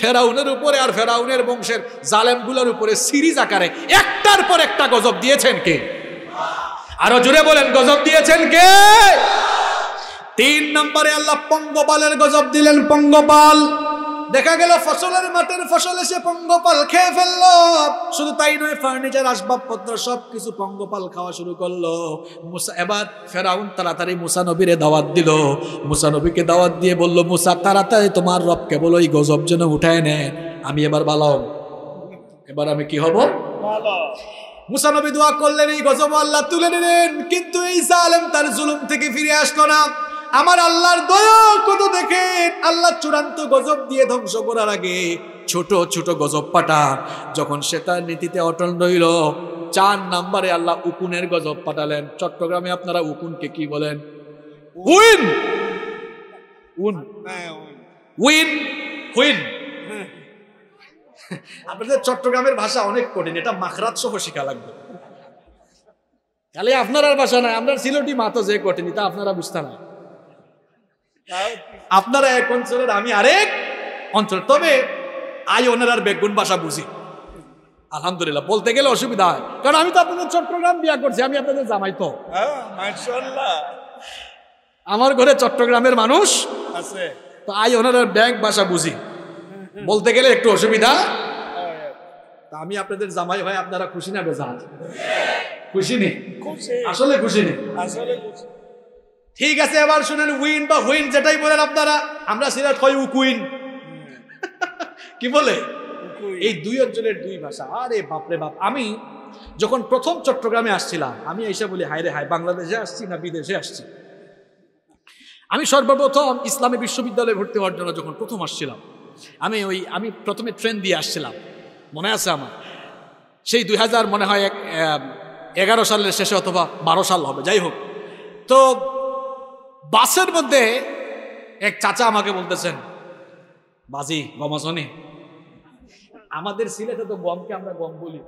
ফেরাউনের উপরে আর ফেরাউনের বংশের জালেমগুলোর উপরে সিরিজ আকারে একটার পর একটা গজব দিয়েছেন কে আরো জুড়ে বলেন গজব দিয়েছেন কে তিন নম্বরে আল্লাহ পঙ্গপালের গজব দিলেন পঙ্গপাল দেখা গেল ফসলের মাঠের ফসল এসে পঙ্গপাল খেয়ে ফেলল শুধু তাই নয় ফার্নিচার আসবাবপত্র সব কিছু পঙ্গপাল খাওয়া শুরু করলো মুসা এবার ফেরাউন তাড়াতাড়ি মুসা নবীরে দাওয়াত দিল মুসা নবীকে দাওয়াত দিয়ে বলল মুসা তাড়াতাড়ি তোমার রব কেবল ওই গজব যেন উঠায় নে আমি এবার ভালো এবার আমি কি হব মুসানবী দোয়া করলেন এই গজব আল্লাহ তুলে নিলেন কিন্তু এই জালেম তার জুলুম থেকে ফিরে আসলো না আমার আল্লাহর দয়া কত দেখেন আল্লাহ চূড়ান্ত গজব দিয়ে ধ্বংস করার আগে ছোট ছোট গজব পাটা যখন সে তার নীতিতে অটল রইল চার নাম্বারে আল্লাহ উকুনের গজব পাঠালেন চট্টগ্রামে আপনারা উকুনকে কি বলেন উইন উন উইন উইন আপনাদের চট্টগ্রামের ভাষা অনেক কঠিন এটা মাখরাত সহ শিখা লাগবে তাহলে আপনার আর ভাষা নয় আপনার সিলোটি মাতো যে কঠিন এটা আপনারা বুঝতে না আপনারা এক অঞ্চলের আমি আরেক অঞ্চল তবে আই ওনার আর বেগুন বাসা বুঝি আলহামদুলিল্লাহ বলতে গেলে অসুবিধা হয় কারণ আমি তো আপনাদের চট্টগ্রাম বিয়া করছি আমি আপনাদের জামাই তো হ্যাঁ, আমার ঘরে চট্টগ্রামের মানুষ আছে তো আই আর ব্যাংক বাসা বুঝি বলতে গেলে একটু অসুবিধা তা আমি আপনাদের জামাই ভাই আপনারা খুশি না বেজা খুশি নেই আসলে খুশি নেই আসলে খুশি ঠিক আছে এবার শুনেন উইন বা হুইন যেটাই বলেন আপনারা আমরা সিলেট হয় উকুইন কি বলে এই দুই অঞ্চলের দুই ভাষা আরে বাপরে বাপ আমি যখন প্রথম চট্টগ্রামে আসছিলাম আমি এসে বলি হায় রে হায় বাংলাদেশে আসছি না বিদেশে আসছি আমি সর্বপ্রথম ইসলামী বিশ্ববিদ্যালয়ে ভর্তি হওয়ার জন্য যখন প্রথম আসছিলাম আমি ওই আমি প্রথমে ট্রেন দিয়ে আসছিলাম মনে আছে আমার সেই দুই মনে হয় এক এগারো সালের শেষে অথবা বারো সাল হবে যাই হোক তো বাসের মধ্যে এক চাচা আমাকে বলতেছেন বাজি গমসনি আমাদের সিলেটে তো গমকে আমরা গম বলি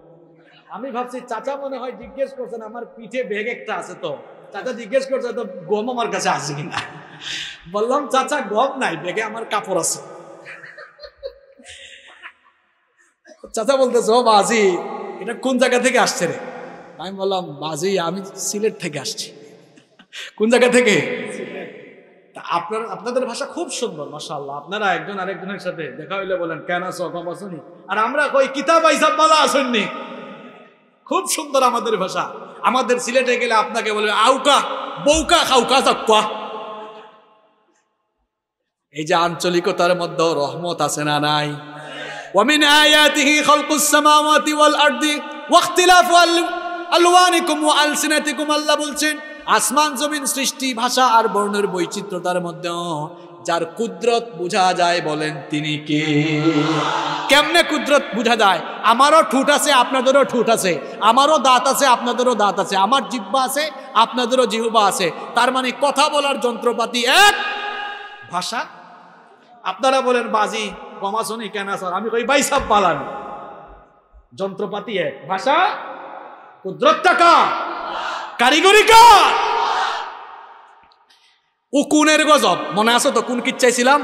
আমি ভাবছি চাচা মনে হয় জিজ্ঞেস করছেন আমার পিঠে ব্যাগ একটা আছে তো চাচা জিজ্ঞেস করছে তো গম আমার কাছে আসে কিনা বললাম চাচা গম নাই ব্যাগে আমার কাপড় আছে চাচা বলতেছে ও বাজি এটা কোন জায়গা থেকে আসছে রে আমি বললাম বাজি আমি সিলেট থেকে আসছি কোন জায়গা থেকে আপনার আপনাদের ভাষা খুব সুন্দর মাশাআল্লাহ আপনারা একজন আরেকজনের সাথে দেখা হইলে বলেন কেন সকাম আর আমরা কই কিতাব আইসাব বলা আসেননি খুব সুন্দর আমাদের ভাষা আমাদের সিলেটে গেলে আপনাকে বলবে আউকা বৌকা খাউকা চাক্কা এই যে আঞ্চলিকতার মধ্যে রহমত আছে না নাই ومن آياته خلق السماوات والأرض واختلاف ألوانكم وألسنتكم الله বলছেন আসমান জমিন সৃষ্টি ভাষা আর বর্ণের বৈচিত্র্যতার মধ্যেও যার কুদরত বোঝা যায় বলেন তিনি কে কেমনে কুদরত বোঝা যায় আমারও ঠুট আছে আপনাদেরও ঠুট আছে আমারও দাঁত আছে আপনাদেরও দাঁত আছে আমার জিহ্বা আছে আপনাদেরও জিহ্বা আছে তার মানে কথা বলার যন্ত্রপাতি এক ভাষা আপনারা বলেন বাজি কমাসনি কেন স্যার আমি কই ভাই পালান যন্ত্রপাতি এক ভাষা কুদরতটা কার কারিগরি কার উকুনের গজব মনে আছে তো কোন কিচ্ছাই ছিলাম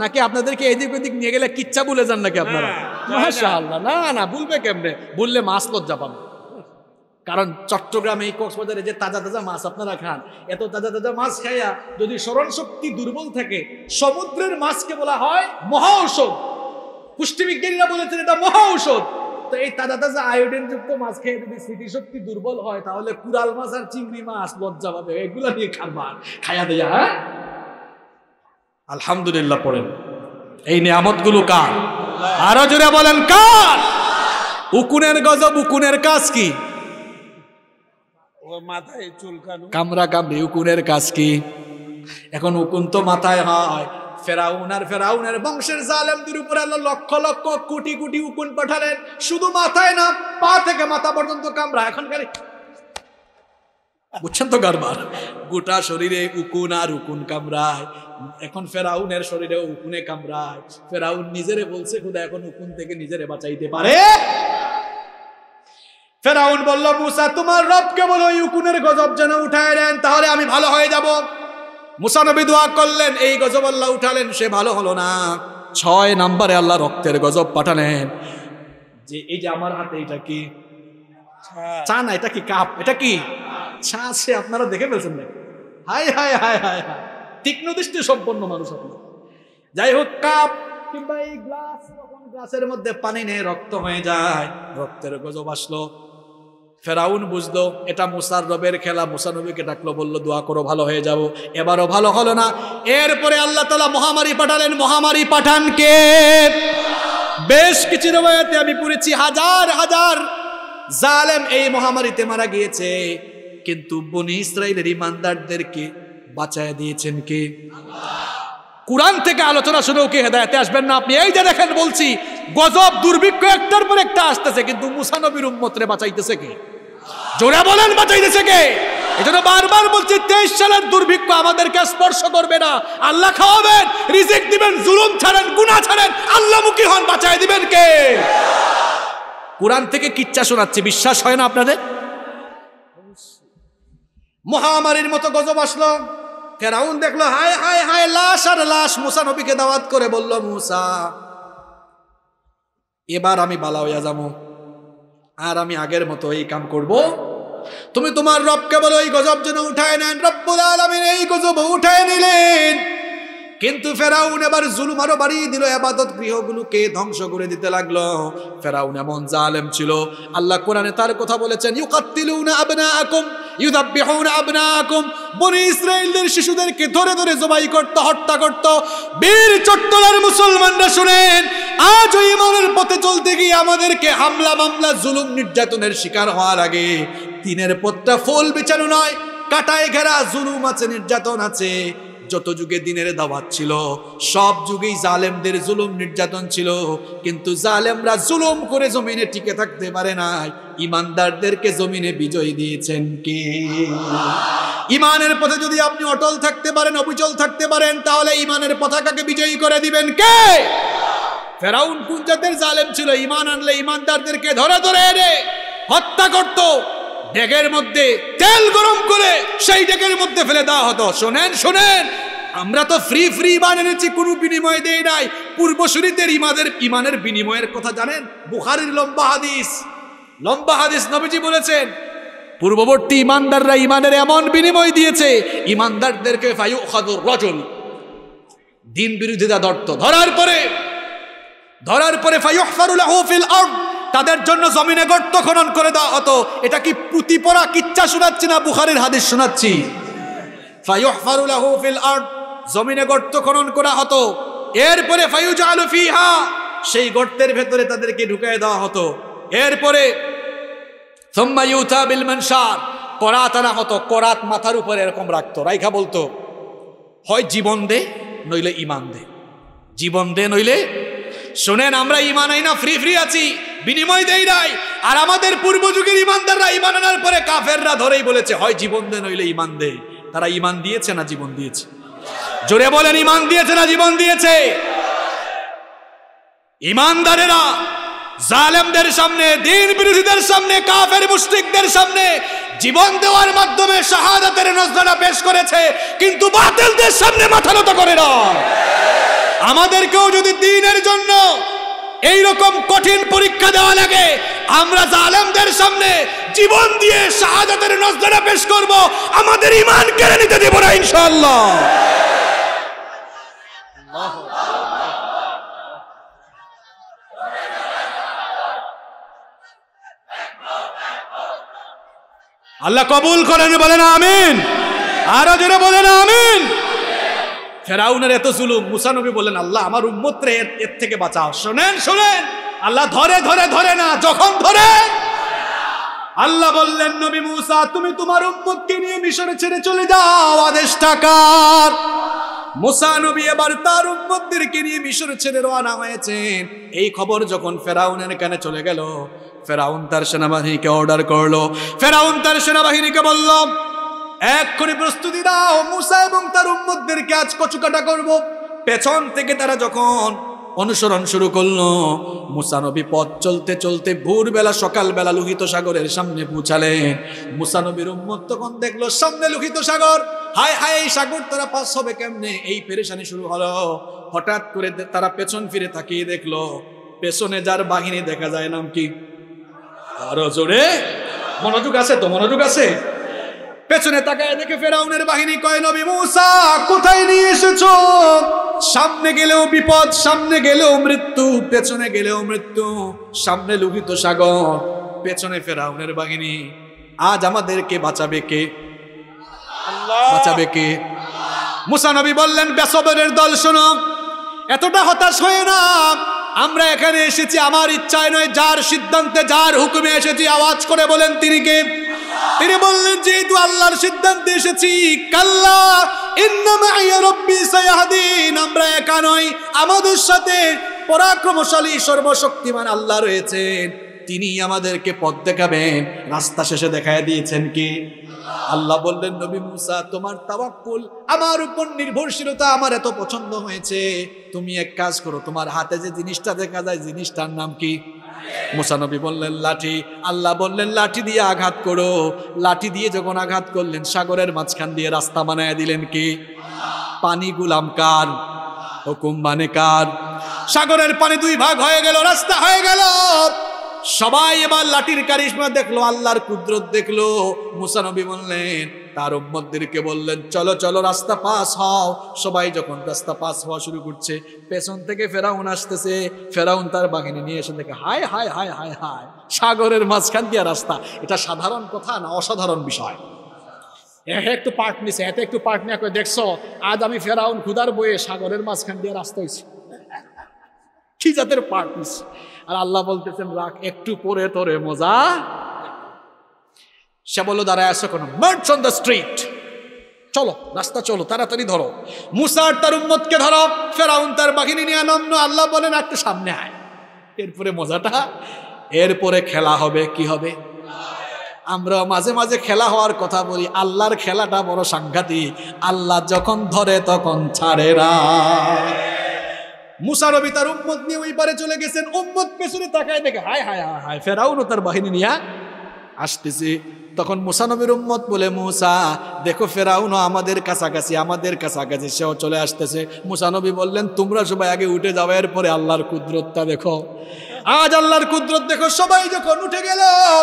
নাকি আপনাদেরকে এদিক ওদিক নিয়ে গেলে কিচ্ছা বলে যান নাকি আপনারা হ্যাঁ, মাশা না না বলবে কেমনে বললে মাছ লজ্জা পাবে কারণ চট্টগ্রামে এই কক্সবাজারে যে তাজা তাজা মাছ আপনারা খান এত তাজা তাজা মাছ খাইয়া যদি স্মরণ শক্তি দুর্বল থাকে সমুদ্রের মাছকে বলা হয় মহা ঔষধ পুষ্টিবিজ্ঞানীরা বলেছেন এটা মহা ঔষধ তো এই তাজা তাজা যুক্ত মাছ খেয়ে যদি স্মৃতিশক্তি দুর্বল হয় তাহলে কুড়াল মাছ আর চিংড়ি মাছ লজ্জা পাবে এগুলো নিয়ে খাবার খাইয়া দেয়া হ্যাঁ আলহামদুলিল্লাহ পড়েন এই নিয়ামত গুলো কার আরো জোরে বলেন কার উকুনের গজব উকুনের কাজ কি মাথায় চুলকানো কামরা কামড়ি উকুনের কাজ কি এখন উকুন তো মাথায় হয় ফেরাউন আর ফেরাউনের বংশের জালেমদের উপরে আল্লাহ লক্ষ লক্ষ কোটি কোটি উকুন পাঠালেন শুধু মাথায় না পা থেকে মাথা পর্যন্ত কামড়া এখনকার বুঝছেন তো কারবার গোটা শরীরে উকুন আর উকুন কামড়ায় এখন ফেরাউনের শরীরে উকুনে কামড়ায় ফেরাউন নিজেরে বলছে খুদা এখন উকুন থেকে নিজেরে বাঁচাইতে পারে ফেরাউন বলল মুসা তোমার রবকে বলো উকুনের গজব যেন উঠায় নেন তাহলে আমি ভালো হয়ে যাব মুসানবী দোয়া করলেন এই গজব আল্লাহ উঠালেন সে ভালো হলো না ছয় নাম্বারে আল্লাহ রক্তের গজব পাঠালেন যে এই যে আমার হাতে এটা কি হ্যাঁ। চা না এটা কি কাপ এটা কি চা সে আপনারা দেখে ফেলছেন না হাই হাই হাই হাই হাই তীক্ষ্ণ দৃষ্টি সম্পন্ন মানুষ আপনার যাই হোক কাপ কিংবা এই গ্লাস গ্লাসের মধ্যে পানি নেই রক্ত হয়ে যায় রক্তের গজব আসলো ফেরাউন বুঝলো এটা মুসার রবের খেলা মুসা নবীকে ডাকলো বললো দোয়া করো ভালো হয়ে যাব এবারও ভালো হলো না এরপরে আল্লাহ তালা মহামারী পাঠালেন মহামারী পাঠানকে বেশ কিছু রবায়াতে আমি পড়েছি হাজার হাজার জালেম এই মহামারীতে মারা গিয়েছে কিন্তু বনি ইসরায়েলের ইমানদারদেরকে বাঁচায় দিয়েছেন কে কোরআন থেকে আলোচনা শুনেও কে হেদায়তে আসবেন না আপনি এই যে দেখেন বলছি গজব দুর্ভিক্ষ একটার পর একটা আসতেছে কিন্তু মুসানবীর উম্মতরে বাঁচাইতেছে কে জোরে বলেন বাঁচাই দেশে কে এই জন্য বারবার বলছি তেইশ সালের দুর্ভিক্ষ আমাদেরকে স্পর্শ করবে না আল্লাহ খাওয়াবেন রিজিক দিবেন জুলুম ছাড়েন গুণা ছাড়েন আল্লাহমুখী হন বাঁচাই দিবেন কে কোরআন থেকে কিচ্ছা শোনাচ্ছে বিশ্বাস হয় না আপনাদের মহামারীর মতো গজব আসলো ফেরাউন দেখলো হায় হায় হায় লাশ আর লাশ মুসা নবীকে দাওয়াত করে বলল মুসা এবার আমি বালা হইয়া যাবো আর আমি আগের মতো এই কাম করব তুমি তোমার রবকে বলো এই গজব যেন উঠায় নেন রব্বুল আলমিন এই গজব উঠায় নিলেন কিন্তু ফেরাউন এবার জুলুম আরো বাড়িয়ে দিল আবাদত গৃহগুলোকে ধ্বংস করে দিতে লাগলো ফেরাউন এমন জালেম ছিল আল্লাহ কোরআনে তার কথা বলেছেন ইউকাত্তিলুনা আবনাআকুম শিশুদেরকে ধরে ধরে করত করত মুসলমানরা আজ পথে চলতে গিয়ে আমাদেরকে হামলা মামলা জুলুম নির্যাতনের শিকার হওয়ার আগে দিনের পথটা ফুল বিচারু নয় কাটায় ঘেরা জুলুম আছে নির্যাতন আছে যত যুগে দিনের দাবাত ছিল সব যুগেই জালেমদের জুলুম নির্যাতন ছিল কিন্তু জালেমরা জুলুম করে জমিনে টিকে থাকতে পারে নাই ইমানদারদেরকে জমিনে বিজয় দিয়েছেন কে ইমানের পথে যদি আপনি অটল থাকতে পারেন অবিচল থাকতে পারেন তাহলে ইমানের পতাকাকে বিজয়ী করে দিবেন কে ফেরাউন কোন জাতের জালেম ছিল ইমান আনলে ইমানদারদেরকে ধরে ধরে এনে হত্যা করত ডেগের মধ্যে তেল গরম করে সেই ডেগের মধ্যে ফেলে দেওয়া হতো শোনেন শোনেন আমরা তো ফ্রি ফ্রি ইমান এনেছি কোনো বিনিময় দেই নাই পূর্বসূরিদের ইমাদের ইমানের বিনিময়ের কথা জানেন বুখারির লম্বা হাদিস লম্বা হাদিস নবীজি বলেছেন পূর্ববর্তী ইমানদাররা ইমানের এমন বিনিময় দিয়েছে ইমানদারদেরকে রজন দিন বিরোধিতা দর্ত ধরার পরে ধরার পরে তাদের জন্য জমিনে গর্ত খনন করে দেওয়া হতো এটা কি পুতিপরা কিচ্ছা শোনাচ্ছি না বুখারের হাদিস শোনাচ্ছি জমিনে গর্ত খনন করা হতো এরপরে ফাইউজ আলু ফিহা সেই গর্তের ভেতরে তাদেরকে ঢুকাই দেওয়া হতো এরপরে সোম্মা ইউথা বিলমানসার করাত আনা হতো করাত মাথার উপরে এরকম রাখতো রাইখা বলতো হয় জীবন দে নইলে ইমান দে জীবন দে নইলে শোনেন আমরা ইমান আই না ফ্রি ফ্রি আছি বিনিময় দেই নাই আর আমাদের পূর্বযুগের ইমানদাররা ইমান আনার পরে কাফেররা ধরেই বলেছে হয় জীবন দে নইলে ইমান দে তারা ইমান দিয়েছে না জীবন দিয়েছে জোরে বলেন ইমান দিয়েছে না জীবন দিয়েছে ইমানদারেরা জালেমদের সামনে দিন বিরোধীদের সামনে কাফের মুস্তিকদের সামনে জীবন দেওয়ার মাধ্যমে শাহাদাতের নজরানা পেশ করেছে কিন্তু বাতিলদের সামনে মাথা নত করে না আমাদেরকেও যদি দিনের জন্য এই রকম কঠিন পরীক্ষা দেওয়া লাগে আমরা জালেমদের সামনে জীবন দিয়ে শাহাদাতের নজরানা পেশ করব আমাদের ইমান কেড়ে নিতে দেব না ইনশাআল্লাহ আল্লাহ কবুল করেন বলেন আমিন আরো জোরে বলেন আমিন ফেরাউনের এত জুলুম নবী বলেন আল্লাহ আমার উম্মতরে এর থেকে বাঁচাও শোনেন শোনেন আল্লাহ ধরে ধরে ধরে না যখন ধরে আল্লাহ বললেন নবী মুসা তুমি তোমার উম্মতকে নিয়ে মিশরে ছেড়ে চলে যাও আদেশ টাকার মুসা নবী এবার তার উম্মতদেরকে নিয়ে মিশরে ছেড়ে রওনা হয়েছেন এই খবর যখন ফেরাউনের কানে চলে গেল ফেরাউন তার সেনাবাহিনীকে অর্ডার করলো ফেরাউন তার সেনাবাহিনীকে বলল এক্ষুনি প্রস্তুতি দাও মুসা এবং তার উম্মদদেরকে আজ কচুকাটা করব পেছন থেকে তারা যখন অনুসরণ শুরু করলো মুসানবী পথ চলতে চলতে ভোরবেলা সকালবেলা লোহিত সাগরের সামনে পৌঁছালেন মুসানবীর উম্মত তখন দেখলো সামনে লোহিত সাগর হায় হায় এই সাগর তারা পাস হবে কেমনে এই পেরেশানি শুরু হলো হঠাৎ করে তারা পেছন ফিরে তাকিয়ে দেখলো পেছনে যার বাহিনী দেখা যায় নাম কি আরো জোরে মনোযোগ আছে তো মনোযোগ আছে পেছনে তাকায় দেখে ফেরাউনের বাহিনী কয় নবী মুসা কোথায় নিয়ে এসেছো সামনে গেলেও বিপদ সামনে গেলেও মৃত্যু পেছনে গেলেও মৃত্যু সামনে লুহিত সাগর পেছনে ফেরাউনের বাহিনী আজ আমাদেরকে বাঁচাবে কে বাঁচাবে কে নবী বললেন বেসবের দল শোনো এতটা হতাশ হয়ে না আমরা এখানে এসেছি আমার ইচ্ছায় নয় যার সিদ্ধান্তে যার হুকুমে এসেছি আওয়াজ করে বলেন তিনি কে তিনি বললেন যেহেতু আল্লাহর সিদ্ধান্তে এসেছি কাল্লা আমরা একা নয় আমাদের সাথে পরাক্রমশালী সর্বশক্তিমান আল্লাহ রয়েছেন তিনি আমাদেরকে পথ দেখাবেন রাস্তা শেষে দেখায় দিয়েছেন কি আল্লাহ বললেন নবী মুসা তোমার তাওয়াক্কুল আমার উপর নির্ভরশীলতা আমার এত পছন্দ হয়েছে তুমি এক কাজ করো তোমার হাতে যে জিনিসটা দেখা যায় জিনিসটার নাম কি মুসা নবী বললেন লাঠি আল্লাহ বললেন লাঠি দিয়ে আঘাত করো লাঠি দিয়ে যখন আঘাত করলেন সাগরের মাঝখান দিয়ে রাস্তা বানায় দিলেন কি পানি গুলাম কার হুকুম মানে কার সাগরের পানি দুই ভাগ হয়ে গেল রাস্তা হয়ে গেল সবাই এবার লাঠির কারিশমা দেখলো আল্লাহর কুদরত দেখলো মুসানবী বললেন তার উম্মদদেরকে বললেন চলো চলো রাস্তা পাস হও সবাই যখন রাস্তা পাস হওয়া শুরু করছে পেছন থেকে ফেরাউন আসতেছে ফেরাউন তার বাহিনী নিয়ে এসে দেখে হায় হায় হায় হায় হায় সাগরের মাঝখান দিয়ে রাস্তা এটা সাধারণ কথা না অসাধারণ বিষয় এহে একটু পার্ট নিছে এতে একটু পার্ট নিয়ে করে দেখছো আজ আমি ফেরাউন খুদার বয়ে সাগরের মাঝখান দিয়ে রাস্তা হয়েছি কি জাতের পার্ট নিছে আর আল্লাহ বলতেছেন রাখ একটু পরে তোরে মজা সে বললো দাঁড়ায় আসো কোনো মার্চ অন দ্য স্ট্রিট চলো রাস্তা চলো তাড়াতাড়ি ধরো মুসার তার উম্মতকে ধরো ফেরাউন তার বাহিনী নিয়ে আনন্দ আল্লাহ বলেন একটু সামনে আয় এরপরে মজাটা এরপরে খেলা হবে কি হবে আমরা মাঝে মাঝে খেলা হওয়ার কথা বলি আল্লাহর খেলাটা বড় সাংঘাতিক আল্লাহ যখন ধরে তখন ছাড়ে না মুসারবি তার উম্মত নিয়ে ওই পারে চলে গেছেন উম্মত পেছনে তাকায় দেখে হায় হায় হায় হায় ফেরাউনও তার বাহিনী নিয়ে আসতেছে তখন মুসানবীর উম্মত বলে মুসা দেখো ফেরাউনও আমাদের কাছাকাছি আমাদের কাছাকাছি সেও চলে আসতেছে মুসানবী বললেন তোমরা সবাই আগে উঠে যাবে এরপরে আল্লাহর কুদরতটা দেখো আজ আল্লাহর কুদরত দেখো সবাই যখন উঠে গেলাম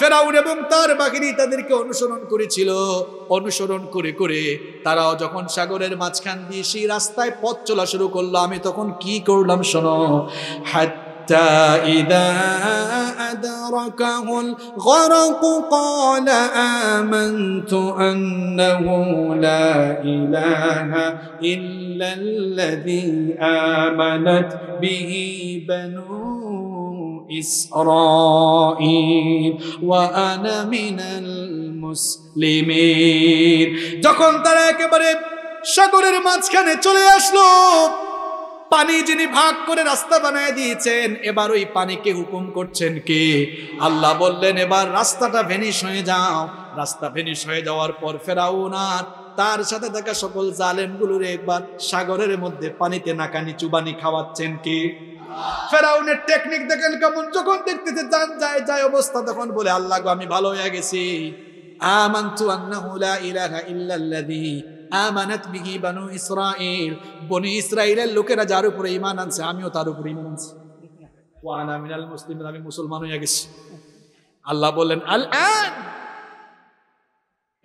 ফেরাউন এবং তার বাহিনী তাদেরকে অনুসরণ করেছিল অনুসরণ করে করে তারাও যখন সাগরের মাঝখান দিয়ে সেই রাস্তায় পথ চলা শুরু করলো আমি তখন কি করলাম শোনো হ্যাঁ ইসরাঈল ওয়া আনা মিনাল মুসলিমিন যখন তারা একেবারে সাগরের মাঝখানে চলে আসলো পানি যিনি ভাগ করে রাস্তা বানায় দিয়েছেন এবার ওই পানিকে হুকুম করছেন কে আল্লাহ বললেন এবার রাস্তাটা ভেনিশ হয়ে যাও রাস্তা ভেনিশ হয়ে যাওয়ার পর ফেরাউন আর তার সাথে থাকা সকল জালেমগুলোর একবার সাগরের মধ্যে পানিতে নাকানি চুবানি খাওয়াচ্ছেন কে ফেরাউনের টেকনিক দেখেন কেমন যখন দেখতেছে যান যায় যায় অবস্থা তখন বলে আল্লাহ আমি ভালো হয়ে গেছি আমানতু আন্নাহু লা ইলাহা ইল্লাল্লাযী আমানাত বিহি বানু ইসরাঈল বনি ইসরাঈলের লোকেরা যার উপরে ঈমান আনছে আমিও তার উপরে ঈমান আনছি ওয়া আনা মিনাল মুসলিমিন আমি মুসলমান হয়ে গেছি আল্লাহ বলেন আল আন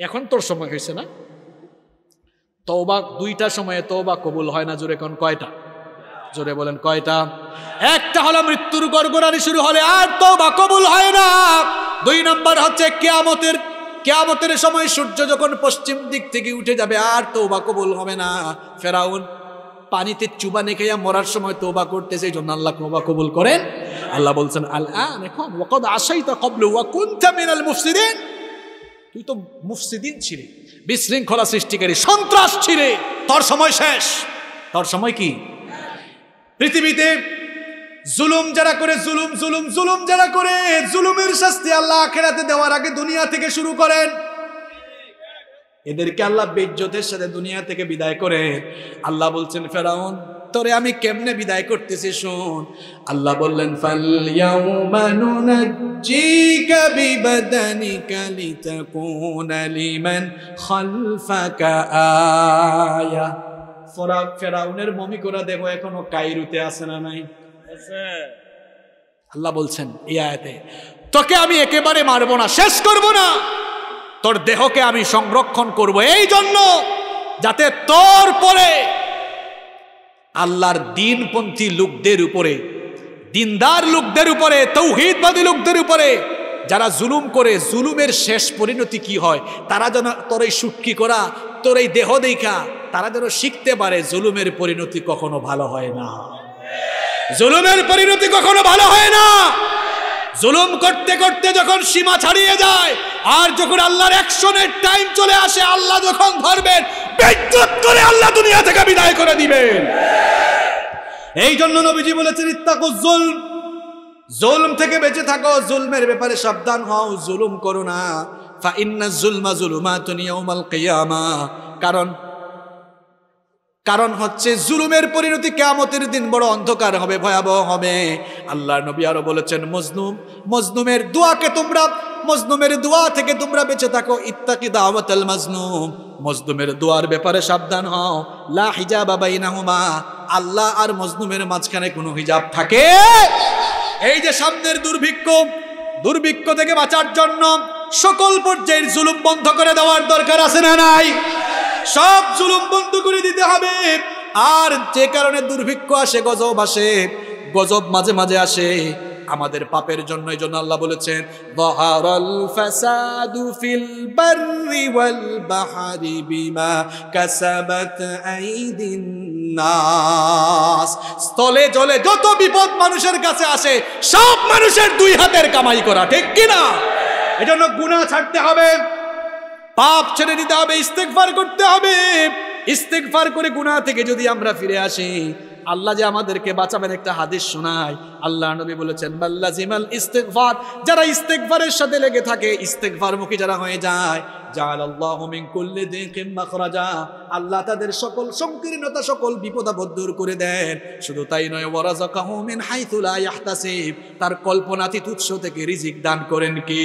এখন তোর সময় হয়েছে না তওবা দুইটা সময়ে তওবা কবুল হয় না জোরে কোন কয়টা জোরে বলেন কয়টা একটা হলো মৃত্যুর গর্বরানি শুরু হলে আর তো বা কবুল হয় না দুই নম্বর হচ্ছে কেয়ামতের কেয়ামতের সময় সূর্য যখন পশ্চিম দিক থেকে উঠে যাবে আর তো বা কবুল হবে না ফেরাউন পানিতে চুবা নেখাইয়া মরার সময় তোবা করতেছে এই জন্য আল্লাহ তোবা কবুল করেন আল্লাহ বলছেন আল আন এখন ওকদ আশাই তা কবল ওয়া কুনতা মিনাল মুফসিদিন তুই তো মুফসিদিন ছিলি বিশৃঙ্খলা সৃষ্টিকারী সন্ত্রাস ছিলে তোর সময় শেষ তোর সময় কি পৃথিবীতে জুলুম যারা করে জুলুম জুলুম জুলুম যারা করে জুলুমের শাস্তি আল্লাহ আখেরাতে দেওয়ার আগে দুনিয়া থেকে শুরু করেন এদেরকে আল্লাহ বেজ্জতের সাথে দুনিয়া থেকে বিদায় করে আল্লাহ বলছেন ফেরাউন তোরে আমি কেমনে বিদায় করতেছি শোন আল্লাহ বললেন আয়া ফরা ফেরাউনের মমি করা দেহ এখনো কাইরুতে আছে না নাই আল্লাহ বলছেন ইয়াতে তোকে আমি একেবারে মারব না শেষ করব না তোর দেহকে আমি সংরক্ষণ করব এই জন্য যাতে তোর পরে আল্লাহর দিনপন্থী লোকদের উপরে দিনদার লোকদের উপরে তৌহিদবাদী লোকদের উপরে যারা জুলুম করে জুলুমের শেষ পরিণতি কি হয় তারা যেন তোর এই সুটকি করা তোর এই দেহ দেখা তারা যেন শিখতে পারে জুলুমের পরিণতি কখনো ভালো হয় না জুলুমের পরিণতি কখনো ভালো হয় না জুলুম করতে করতে যখন সীমা ছাড়িয়ে যায় আর যখন আল্লাহর অ্যাকশনের টাইম চলে আসে আল্লাহ যখন ধরবেন বিদ্যুৎ করে আল্লাহ দুনিয়া থেকে বিদায় করে দিবেন এই জন্য নবীজি বলেছেন ইত্তাকু জুলম জুলম থেকে বেঁচে থাকো জুলমের ব্যাপারে সাবধান হও জুলুম করো না কারণ কারণ হচ্ছে জুলুমের পরিণতি কেমতের দিন বড় অন্ধকার হবে ভয়াবহ হবে আল্লাহ নবী আরও বলেছেন মজনুম মজনুমের দোয়াকে তোমরা মজনুমের দোয়া থেকে তোমরা বেঁচে থাকো ইত্তাকি দাওয়াতাল মজনুম মজনুমের দোয়ার ব্যাপারে সাবধান হও লা হিজাব বাইনাহুমা আল্লাহ আর মজনুমের মাঝখানে কোনো হিজাব থাকে এই যে সামনের দুর্ভিক্ষ দুর্ভিক্ষ থেকে বাঁচার জন্য সকল পর্যায়ের জুলুম বন্ধ করে দেওয়ার দরকার আছে না নাই সব জুলুম বন্ধ করে দিতে হবে আর যে কারণে দুর্ভিক্ষ আসে গজব আসে গজব মাঝে মাঝে আসে আমাদের পাপের জন্য এই জন্য আল্লাহ বলেছেন বহারল ফাসাদু ফিল বাররি ওয়াল বাহারি বিমা কাসাবাত আইদিন নাস স্থলে জলে যত বিপদ মানুষের কাছে আসে সব মানুষের দুই হাতের কামাই করা ঠিক কি না এজন্য গুণা ছাড়তে হবে পাপ ছেড়ে দিতে হবে ইস্তেকফার করতে হবে ইস্তেকফার করে গুণা থেকে যদি আমরা ফিরে আসি আল্লাহ যে আমাদেরকে বাঁচাবেন একটা হাদিস শোনায় আল্লাহ নবী বলেছেন বাল্লা জিমাল ইস্তেকভার যারা ইস্তেকভারের সাথে লেগে থাকে ইস্তেকভার মুখী যারা হয়ে যায় আল্লাহ তাদের সকল সংকীর্ণতা সকল বিপদাবদ দূর করে দেন শুধু তাই নয় ওয়ারাজকাহুমিন হাইতুলা ইয়াহতাসিব তার কল্পনাতীত উৎস থেকে রিজিক দান করেন কি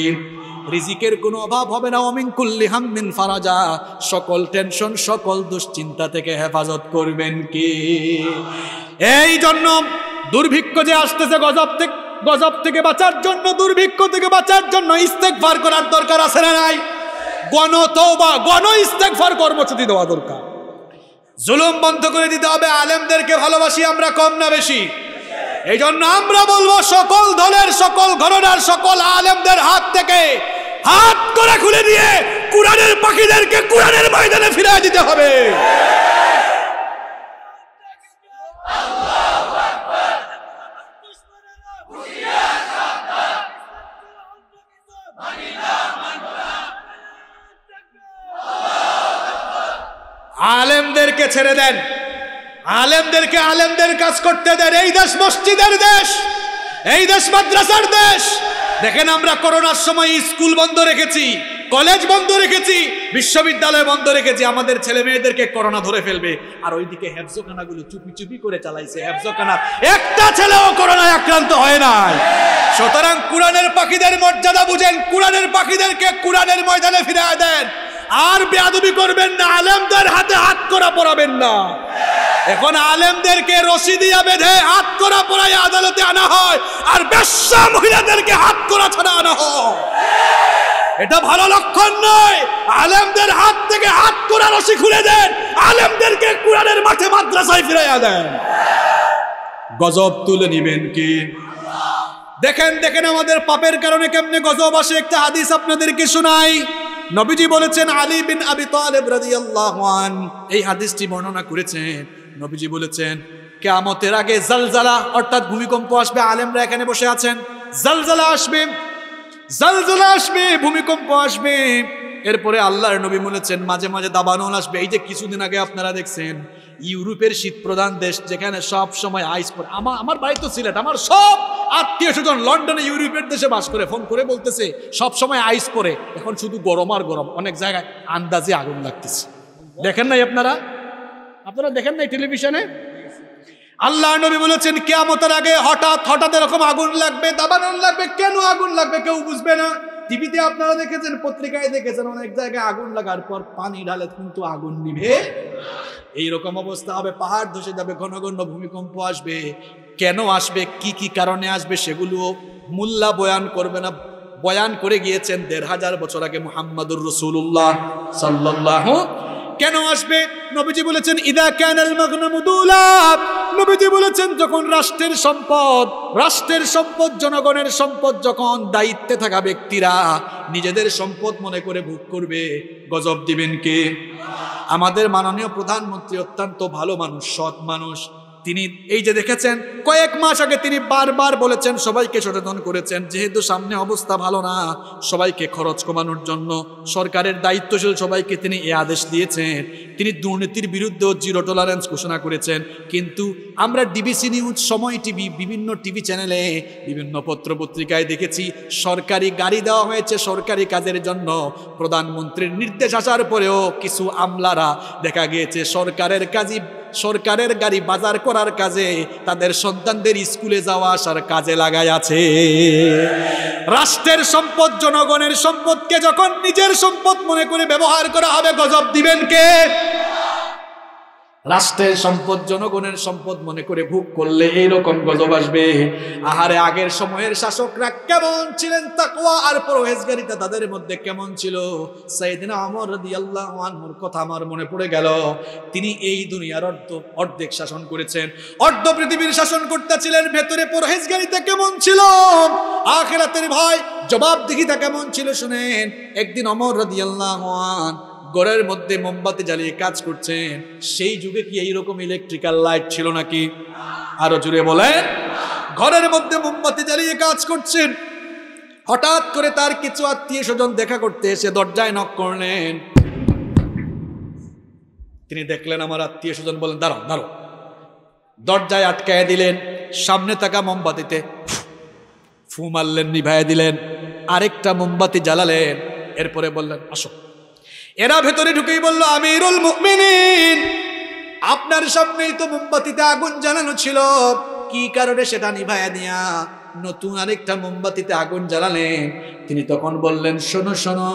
রিজিকের কোনো অভাব হবে না অমিন কুল্লি হাম্মিন ফারাজা সকল টেনশন সকল দুশ্চিন্তা থেকে হেফাজত করবেন কি এই জন্য দুর্ভিক্ষ যে আসতেছে গজব থেকে গজব থেকে বাঁচার জন্য দুর্ভিক্ষ থেকে বাঁচার জন্য ইস্তেক ফার করার দরকার আছে না নাই গণ তৌবা গণ ফার কর্মসূচি দেওয়া দরকার জুলুম বন্ধ করে দিতে হবে আলেমদেরকে ভালোবাসি আমরা কম না বেশি এই জন্য আমরা বলবো সকল দলের সকল ঘটনার সকল আলেমদের হাত থেকে হাত করে খুলে দিয়ে কোরআনের পাখিদেরকে কোরআনের ময়দানে ফিরিয়ে দিতে হবে আলেমদেরকে ছেড়ে দেন আলেমদেরকে আলেমদের কাজ করতে দেন এই দেশ মসজিদের দেশ এই দেশ মাদ্রাসার দেশ দেখেন আমরা করোনার সময় স্কুল বন্ধ রেখেছি কলেজ বন্ধ রেখেছি বিশ্ববিদ্যালয় বন্ধ রেখেছি আমাদের ছেলে মেয়েদেরকে করোনা ধরে ফেলবে আর ওইদিকে গুলো চুপি চুপি করে চালাইছে হ্যাফজোখানা একটা ছেলেও করোনায় আক্রান্ত হয় নাই সুতরাং কোরআনের পাখিদের মর্যাদা বুঝেন কোরআনের পাখিদেরকে কোরআনের ময়দানে ফিরে দেন আর বেআবি করবেন না আলেমদের হাতে হাত করা পড়াবেন না এখন আলেমদেরকে রশি দিয়ে বেঁধে হাত করা পড়াই আদালতে আনা হয় আর বেশ্যা মহিলাদেরকে হাত করা ছাড়া আনা হয় এটা ভালো লক্ষণ নয় আলেমদের হাত থেকে হাত করা রশি খুলে দেন আলেমদেরকে কুরানের মাঠে মাদ্রাসায় ফিরাইয়া দেন গজব তুলে নিবেন কি দেখেন দেখেন আমাদের পাপের কারণে কেমনে গজব আসে একটা হাদিস আপনাদেরকে শোনাই নবীজি বলেছেন আলী বিন আবি তালেব রাদিয়াল্লাহু এই হাদিসটি বর্ণনা করেছেন নবীজি বলেছেন কেয়ামতের আগে জালজালা অর্থাৎ ভূমিকম্প আসবে আলেমরা এখানে বসে আছেন জালজালা আসবে জালজালা আসবে ভূমিকম্প আসবে এরপরে আল্লাহর নবী বলেছেন মাঝে মাঝে দাবানল আসবে এই যে কিছুদিন আগে আপনারা দেখছেন ইউরোপের শীত প্রধান দেশ যেখানে সব সময় আইস পড়ে আমার আমার বাড়ি তো সিলেট আমার সব আত্মীয় স্বজন লন্ডনে ইউরোপের দেশে বাস করে ফোন করে বলতেছে সব সময় আইস পরে এখন শুধু গরম আর গরম অনেক জায়গায় আন্দাজে আগুন লাগতেছে দেখেন নাই আপনারা আপনারা দেখেন নাই টেলিভিশনে আল্লাহ নবী বলেছেন কেমতের আগে হঠাৎ হঠাৎ এরকম আগুন লাগবে দাবানল লাগবে কেন আগুন লাগবে কেউ বুঝবে না টিভিতে আপনারা দেখেছেন পত্রিকায় দেখেছেন অনেক জায়গায় আগুন লাগার পর পানি ঢালে কিন্তু আগুন নিভে এইরকম অবস্থা হবে পাহাড় ধসে যাবে ঘন ঘন ভূমিকম্প আসবে কেন আসবে কি কি কারণে আসবে সেগুলো মুল্লা বয়ান করবে না বয়ান করে গিয়েছেন দেড় হাজার বছর আগে মোহাম্মদুর রসুল্লাহ সাল্লাহ কেন আসবে নবীজি বলেছেন ইদা ক্যানেল মগ্নমুদুলাত নবীজি বলেছেন যখন রাষ্ট্রের সম্পদ রাষ্ট্রের সম্পদ জনগণের সম্পদ যখন দায়িত্বে থাকা ব্যক্তিরা নিজেদের সম্পদ মনে করে ভোগ করবে গজব দিবেন কে আমাদের মাননীয় প্রধানমন্ত্রী অত্যন্ত ভালো মানুষ সৎ মানুষ তিনি এই যে দেখেছেন কয়েক মাস আগে তিনি বারবার বলেছেন সবাইকে সচেতন করেছেন যেহেতু সামনে অবস্থা ভালো না সবাইকে খরচ কমানোর জন্য সরকারের দায়িত্বশীল সবাইকে তিনি এ আদেশ দিয়েছেন তিনি দুর্নীতির বিরুদ্ধেও জিরো টলারেন্স ঘোষণা করেছেন কিন্তু আমরা ডিবিসি নিউজ সময় টিভি বিভিন্ন টিভি চ্যানেলে বিভিন্ন পত্রপত্রিকায় দেখেছি সরকারি গাড়ি দেওয়া হয়েছে সরকারি কাজের জন্য প্রধানমন্ত্রীর নির্দেশ আসার পরেও কিছু আমলারা দেখা গিয়েছে সরকারের কাজই সরকারের গাড়ি বাজার করার কাজে তাদের সন্তানদের স্কুলে যাওয়া আসার কাজে লাগাই আছে রাষ্ট্রের সম্পদ জনগণের সম্পদকে যখন নিজের সম্পদ মনে করে ব্যবহার করা হবে গজব দিবেন কে রাষ্ট্রের সম্পদ জনগণের সম্পদ মনে করে ভোগ করলে এইরকম গজব আসবে আহারে আগের সময়ের শাসকরা কেমন ছিলেন তাকুয়া আর পরহেজগারিতা তাদের মধ্যে কেমন ছিল সাইদিনা অমর আল্লাহ আনহুর কথা আমার মনে পড়ে গেল তিনি এই দুনিয়ার অর্ধ অর্ধেক শাসন করেছেন অর্ধ পৃথিবীর শাসন করতে ছিলেন ভেতরে পরহেজগারিতা কেমন ছিল আখেরাতের ভাই জবাবদিহিতা কেমন ছিল শুনেন একদিন অমর রদিয়াল্লাহ আনহু ঘরের মধ্যে মোমবাতি জ্বালিয়ে কাজ করছেন সেই যুগে কি এইরকম ইলেকট্রিক্যাল লাইট ছিল নাকি আরো জুড়ে বলেন ঘরের মধ্যে মোমবাতি জ্বালিয়ে কাজ করছেন হঠাৎ করে তার কিছু আত্মীয় স্বজন দেখা করতে এসে দরজায় নক করলেন তিনি দেখলেন আমার আত্মীয় স্বজন বলেন দাঁড়ো দাঁড়ো দরজায় আটকায় দিলেন সামনে থাকা মোমবাতিতে ফু মারলেন নিভায় দিলেন আরেকটা মোমবাতি জ্বালালেন এরপরে বললেন আসো এরা ভেতরে ঢুকেই বলল আমিরুল মুমিনিন আপনার সামনেই তো মোমবাতিতে আগুন জ্বালানো ছিল কি কারণে সেটা নিভায়া নিয়া নতুন আরেকটা মোমবাতিতে আগুন জ্বালালে তিনি তখন বললেন শোনো শোনো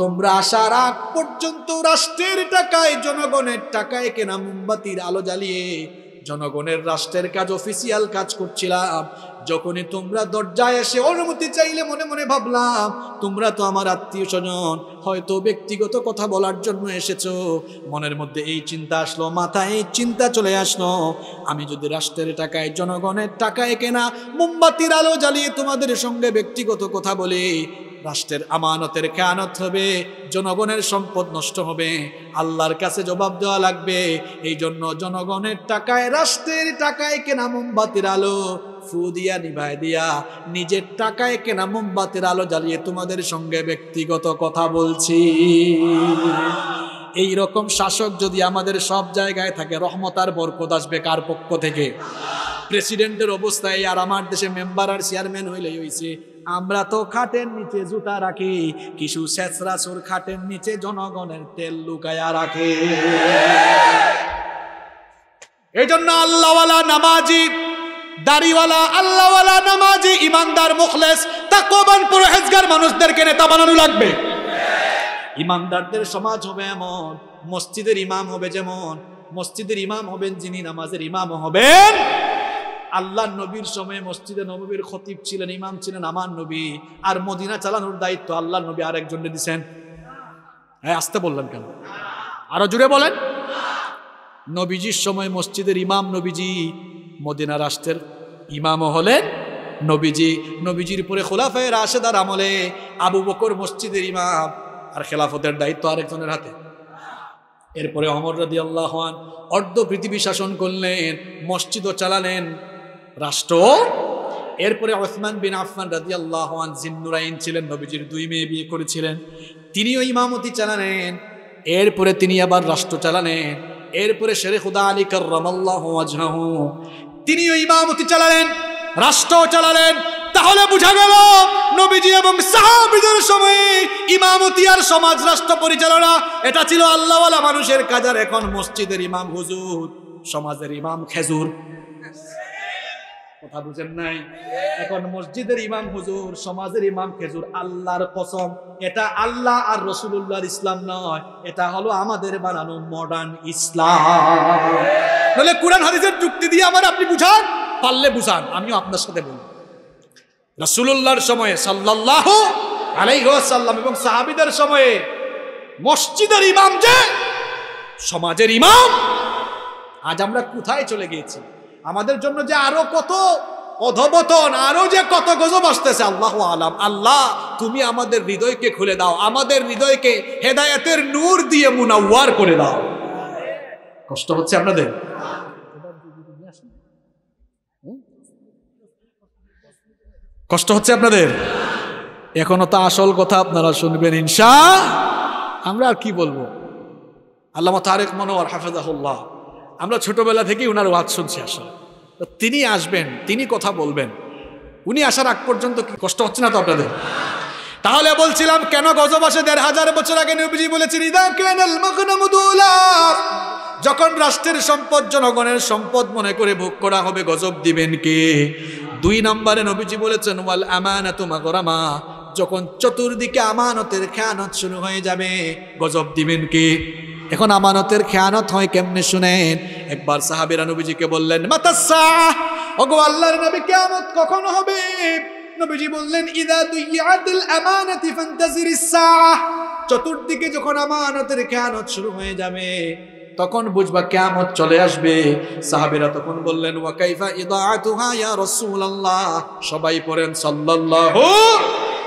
তোমরা আসার আগ পর্যন্ত রাষ্ট্রের টাকায় জনগণের টাকায় কেনা মোমবাতির আলো জ্বালিয়ে জনগণের রাষ্ট্রের কাজ অফিসিয়াল কাজ করছিলাম যখনই তোমরা দরজায় এসে অনুমতি চাইলে মনে মনে ভাবলাম তোমরা তো আমার আত্মীয় স্বজন হয়তো ব্যক্তিগত কথা বলার জন্য এসেছো মনের মধ্যে এই চিন্তা আসলো মাথায় এই চিন্তা চলে আসলো আমি যদি রাষ্ট্রের টাকায় জনগণের টাকায় কেনা মোমবাতির আলো জ্বালিয়ে তোমাদের সঙ্গে ব্যক্তিগত কথা বলি রাষ্ট্রের আমানতের খেয়ানত হবে জনগণের সম্পদ নষ্ট হবে আল্লাহর কাছে জবাব দেওয়া লাগবে এই জন্য জনগণের টাকায় রাষ্ট্রের টাকায় কেনা মোমবাতির আলো ফু দিয়া নিভাই দিয়া নিজের টাকায় কেনা মোমবাতির আলো জ্বালিয়ে তোমাদের সঙ্গে ব্যক্তিগত কথা বলছি এই রকম শাসক যদি আমাদের সব জায়গায় থাকে রহমতার বরকত আসবে কার পক্ষ থেকে প্রেসিডেন্টের অবস্থায় আর আমার দেশে মেম্বার আর চেয়ারম্যান হইলেই হইছে আমরা তো খাটের নিচে জুতা রাখি কিছু সেচরা খাটের নিচে জনগণের তেল লুকায়া রাখে এই জন্য আল্লাহওয়ালা নামাজি দাড়িওয়ালা আল্লাহওয়ালা নামাজি ইমানদার মুখলেস তাকবান পরহেজগার মানুষদেরকে নেতা বানানো লাগবে ইমানদারদের সমাজ হবে এমন মসজিদের ইমাম হবে যেমন মসজিদের ইমাম হবেন যিনি নামাজের ইমাম হবেন আল্লাহ নবীর সময়ে মসজিদে নবীর খতিব ছিলেন ইমাম ছিলেন আমার নবী আর মদিনা চালানোর দায়িত্ব আল্লাহ নবী আর একজনকে দিছেন হ্যাঁ আসতে বললাম কেন আরো জুড়ে বলেন নবীজির সময় মসজিদের ইমাম নবীজি মদিনা রাষ্ট্রের ইমামও হলেন নবীজি নবীজির পরে খোলাফের রাশেদার আমলে আবু বকর মসজিদের ইমাম আর খেলাফতের দায়িত্ব আরেকজনের হাতে এরপরে অমর রাদি আল্লাহ অর্ধ পৃথিবী শাসন করলেন মসজিদও চালালেন রাষ্ট্র এরপরে ওসমান বিন আফমান রাজি আল্লাহ জিন্নুরাইন ছিলেন নবীজির দুই মেয়ে বিয়ে করেছিলেন তিনিও ইমামতি চালানেন এরপরে তিনি আবার রাষ্ট্র চালানেন এরপরে শেরে খুদা আলী রমাল্লাহ তিনিও ইমামতি চালালেন রাষ্ট্র চালালেন তাহলে বোঝা গেল নবীজি এবং সাহাবিদের সময়ে ইমামতি আর সমাজ রাষ্ট্র পরিচালনা এটা ছিল আল্লাহওয়ালা মানুষের কাজার এখন মসজিদের ইমাম হুজুর সমাজের ইমাম খেজুর কথা বুঝেন নাই এখন মসজিদের ইমাম হুজুর সমাজের ইমাম খেজুর আল্লাহর কসম এটা আল্লাহ আর রসুল্লাহর ইসলাম নয় এটা হলো আমাদের বানানো মডার্ন ইসলাম কোরআন হারিজের যুক্তি দিয়ে আমার আপনি বুঝান পারলে বুঝান আমিও আপনার সাথে বলি রসুল্লাহর সময়ে সাল্লাহ আলাইহাল্লাম এবং সাহাবিদের সময়ে মসজিদের ইমাম যে সমাজের ইমাম আজ আমরা কোথায় চলে গিয়েছি আমাদের জন্য যে আরো কত অধবতন আরো যে কত গজব আসতেছে আল্লাহ আলাম আল্লাহ তুমি আমাদের হৃদয়কে খুলে দাও আমাদের হৃদয়কে হেদায়তের নূর দিয়ে মুনাওয়ার করে দাও কষ্ট হচ্ছে আপনাদের কষ্ট হচ্ছে আপনাদের এখনো তো আসল কথা আপনারা শুনবেন ইনশা আমরা আর কি বলবো আল্লাহ তারেক মনোয়ার হাফেজাহুল্লাহ আমরা ছোটবেলা থেকেই ওনার ওয়াজ শুনছি আসলে তো তিনি আসবেন তিনি কথা বলবেন উনি আসার আগ পর্যন্ত কি কষ্ট হচ্ছে না তো আপনাদের তাহলে বলছিলাম কেন গজব আসে দেড় হাজার বছর আগে নবীজি বলেছেন যখন রাষ্ট্রের সম্পদ জনগণের সম্পদ মনে করে ভোগ করা হবে গজব দিবেন কে দুই নম্বরে নবীজি বলেছেন ওয়াল আমানা তোমা গরামা যখন চতুর্দিকে আমানতের খেয়ানত শুরু হয়ে যাবে গজব দিবেন কি এখন আমানতের খেয়ানত হয় কেমনে শুনেন একবার সাহাবিরা নবীজিকে বললেন মাতাসা ওগো আল্লাহর নবী কেয়ামত কখন হবে নবীজি বললেন ইদা দুইয়াতিল আমানাতি ফান্তাজিরিস সাআহ চতুর্দিকে যখন আমানতের খেয়ানত শুরু হয়ে যাবে তখন বুঝবা কেয়ামত চলে আসবে সাহাবেরা তখন বললেন ওয়াকাইফা ইদাআতুহা ইয়া রাসূলুল্লাহ সবাই পড়েন সাল্লাল্লাহু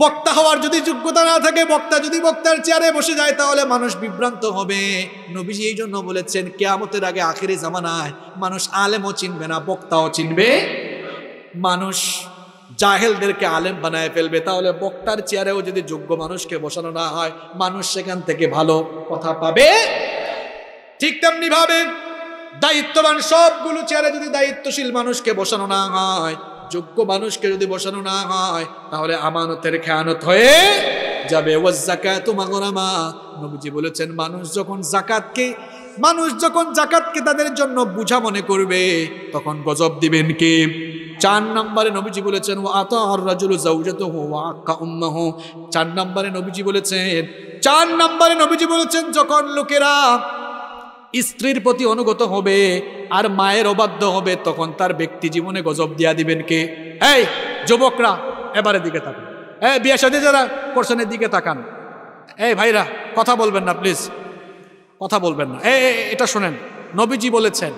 বক্তা হওয়ার যদি যোগ্যতা না থাকে বক্তা যদি বক্তার চেয়ারে বসে যায় তাহলে মানুষ বিভ্রান্ত হবে নবীজি এই জন্য বলেছেন কেয়ামতের আগে আখেরি জামানায় মানুষ আলেমও চিনবে না বক্তাও চিনবে মানুষ জাহেলদেরকে আলেম বানায় ফেলবে তাহলে বক্তার চেয়ারেও যদি যোগ্য মানুষকে বসানো না হয় মানুষ সেখান থেকে ভালো কথা পাবে ঠিক তেমনি ভাবে দায়িত্ববান সবগুলো চেয়ারে যদি দায়িত্বশীল মানুষকে বসানো না হয় যোগ্য মানুষকে যদি বসানো না হয় তাহলে আমানতের খেয়ানত হয়ে যাবে ও জাকাত মাগরামা নবুজি বলেছেন মানুষ যখন জাকাতকে মানুষ যখন জাকাতকে তাদের জন্য বুঝা মনে করবে তখন গজব দিবেন কে চার নম্বরে নবীজি বলেছেন ও আত রাজুল জাউজাত হো আক্কা হো চার নম্বরে নবীজি বলেছেন চার নম্বরে নবীজি বলেছেন যখন লোকেরা স্ত্রীর প্রতি অনুগত হবে আর মায়ের অবাধ্য হবে তখন তার ব্যক্তি জীবনে গজব দিয়া দিবেন কে এই যুবকরা এবারে দিকে তাকান এই বিয়ে সাথে যারা করছেন দিকে তাকান এই ভাইরা কথা বলবেন না প্লিজ কথা বলবেন না এ এটা শোনেন নবীজি বলেছেন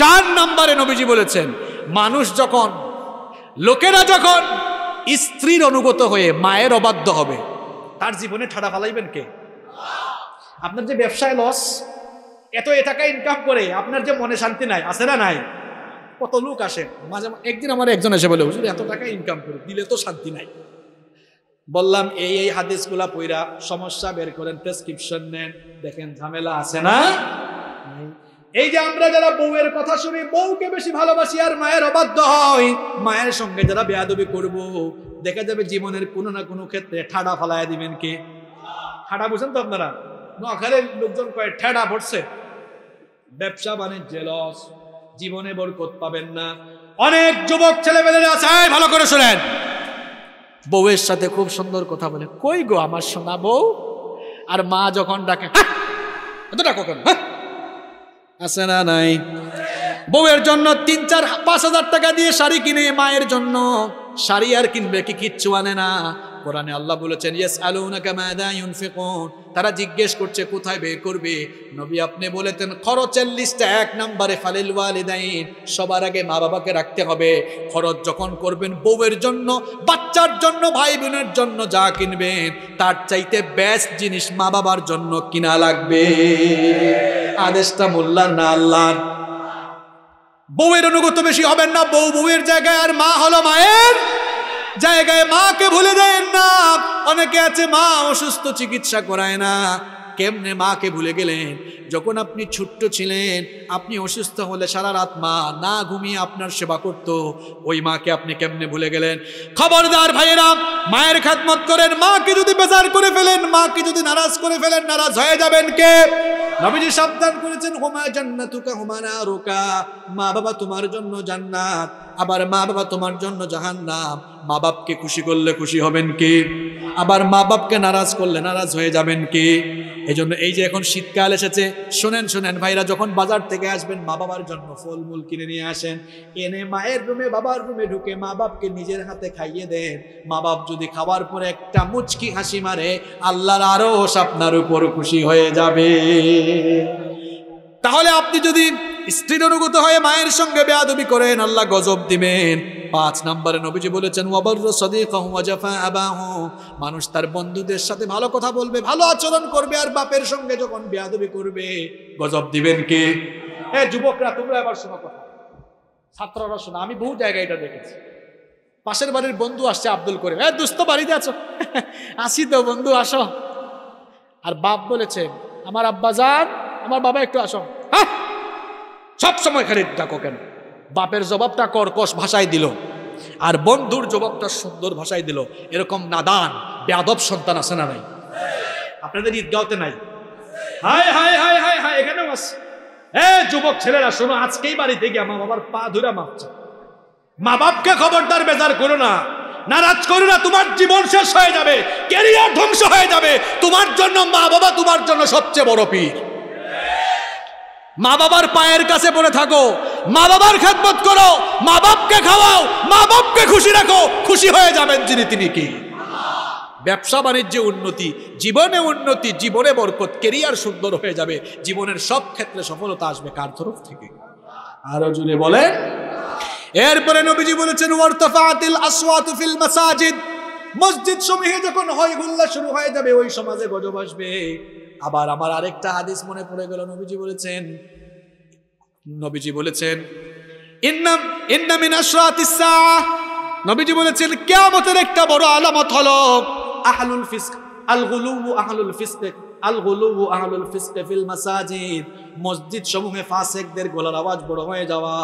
চার নাম্বারে নবীজি বলেছেন মানুষ যখন লোকেরা যখন স্ত্রীর অনুগত হয়ে মায়ের অবাধ্য হবে তার জীবনে ঠাডা ফালাইবেন কে আপনার যে ব্যবসায় লস এত এ টাকা ইনকাম করে আপনার যে মনে শান্তি নাই আছে না নাই কত লোক আসে মাঝে একদিন আমার একজন এসে বলে হুজুর এত টাকা ইনকাম করে দিলে তো শান্তি নাই বললাম এই এই হাদিসগুলা পইরা সমস্যা বের করেন প্রেসক্রিপশন নেন দেখেন ঝামেলা আছে না এই যে আমরা যারা বউয়ের কথা শুনি বউকে বেশি ভালোবাসি আর মায়ের অবাধ্য হয় মায়ের সঙ্গে যারা বেয়াদবি করব দেখা যাবে জীবনের কোনো না কোনো ক্ষেত্রে ঠাডা ফালায় দিবেন কে ঠাডা বুঝেন তো আপনারা নোয়াখালীর লোকজন কয়ে ঠেডা ভরছে ব্যবসা বাণিজ্যে লস জীবনে বরকত পাবেন না অনেক যুবক মেয়েদের আছে ভালো করে শোনেন বউয়ের সাথে খুব সুন্দর কথা বলে কই গো আমার সোনা বউ আর মা যখন ডাকে হ্যাঁ, হ্যাঁ, আছে না নাই বউয়ের জন্য তিন চার পাঁচ হাজার টাকা দিয়ে শাড়ি কিনে মায়ের জন্য শাড়ি আর কিনবে কি কিচ্ছু আনে না কোরআনে আল্লাহ বলেছেন ইয়েস ইউনফিকুন তারা জিজ্ঞেস করছে কোথায় বের করবে নবী আপনি বলেছেন খরচের লিস্টটা এক নম্বরে ফালিল ওয়ালিদাইন সবার আগে মা বাবাকে রাখতে হবে খরচ যখন করবেন বউয়ের জন্য বাচ্চার জন্য ভাই বোনের জন্য যা কিনবেন তার চাইতে বেস্ট জিনিস মা বাবার জন্য কিনা লাগবে আদেশটা মোল্লা না আল্লাহর বউয়ের অনুগত বেশি হবেন না বউ বউয়ের জায়গায় আর মা হলো মায়ের জায়গায় মাকে ভুলে দেয় না অনেকে আছে মা অসুস্থ চিকিৎসা করায় না কেমনে মাকে ভুলে গেলেন যখন আপনি ছোট্ট ছিলেন আপনি অসুস্থ হলে সারা রাত মা না ঘুমিয়ে আপনার সেবা করত ওই মাকে আপনি কেমনে ভুলে গেলেন খবরদার ভাইয়েরা মায়ের খাতমত করেন মাকে যদি বেজার করে ফেলেন মাকে যদি নারাজ করে ফেলেন নারাজ হয়ে যাবেন কে নবীজি সাবধান করেছেন হোমা জান্নাতুকা হোমানা রোকা মা বাবা তোমার জন্য জান্নাত আবার মা বাবা তোমার জন্য জাহান নাম মা বাপকে খুশি করলে খুশি হবেন কে আবার মা বাপকে নারাজ করলে নারাজ হয়ে যাবেন কে এই জন্য এই যে এখন শীতকাল এসেছে শোনেন শোনেন ভাইরা যখন বাজার থেকে আসবেন মা বাবার জন্য ফলমূল কিনে নিয়ে আসেন এনে মায়ের রুমে বাবার রুমে ঢুকে মা বাপকে নিজের হাতে খাইয়ে দেন মা বাপ যদি খাওয়ার পরে একটা মুচকি হাসি মারে আল্লাহর আরও আপনার উপর খুশি হয়ে যাবে তাহলে আপনি যদি স্ত্রীর অনুগত হয়ে মায়ের সঙ্গে বেয়াদবি করেন আল্লাহ গজব দিবেন পাঁচ নম্বরে নবীজি বলেছেন মানুষ তার বন্ধুদের সাথে ভালো কথা বলবে ভালো আচরণ করবে আর বাপের সঙ্গে যখন বেয়াদবি করবে গজব দিবেন কে হ্যাঁ যুবকরা তোমরা এবার শোনো কথা ছাত্ররা শোনো আমি বহু জায়গায় এটা দেখেছি পাশের বাড়ির বন্ধু আসছে আব্দুল করিম হ্যাঁ দুস্থ বাড়িতে আছো আসি তো বন্ধু আসো আর বাপ বলেছে আমার আব্বা আব্বাজান আমার বাবা একটু আসো হ্যাঁ সব সময় খালি ডাকো কেন বাপের জবাবটা কর্কশ ভাষায় দিল আর বন্ধুর জবাবটা সুন্দর ভাষায় দিল এরকম নাদান বেয়াদব সন্তান আছে না নাই আপনাদের ঈদগাঁওতে নাই হায় হায় হায় হায় হায় এখানেও আছে এ যুবক ছেলেরা শোনো আজকেই বাড়িতে গিয়ে মা বাবার পা ধরে মাপছে মা বাপকে খবরদার বেজার করো না নারাজ করো না তোমার জীবন শেষ হয়ে যাবে কেরিয়ার ধ্বংস হয়ে যাবে তোমার জন্য মা বাবা তোমার জন্য সবচেয়ে বড় পীর মা বাবার পায়ের কাছে পড়ে থাকো মা বাবার খেদমত করো মা বাপকে খাওয়াও মা বাপকে খুশি রাখো খুশি হয়ে যাবেন যিনি তিনি কি ব্যবসা বাণিজ্যে উন্নতি জীবনে উন্নতি জীবনে বরকত কেরিয়ার সুন্দর হয়ে যাবে জীবনের সব ক্ষেত্রে সফলতা আসবে কার তরফ থেকে আরো জুড়ে বলে এরপরে নবীজি বলেছেন মসজিদ সমূহে যখন হয় হুল্লা শুরু হয়ে যাবে ওই সমাজে গজব আসবে আবার আমার আরেকটা হাদিস মনে পড়ে গেল নবীজি বলেছেন নবীজি বলেছেন ইন্নাম ইন্নামিন আশরাতিসা নবীজি বলেছেন কিয়ামতের একটা বড় আলামত হলো আহলুল ফিসক আল গুলু আহলুল ফিসক আল গুলু মাসাজিদ মসজিদ সমূহে ফাসেকদের গলার আওয়াজ বড় হয়ে যাওয়া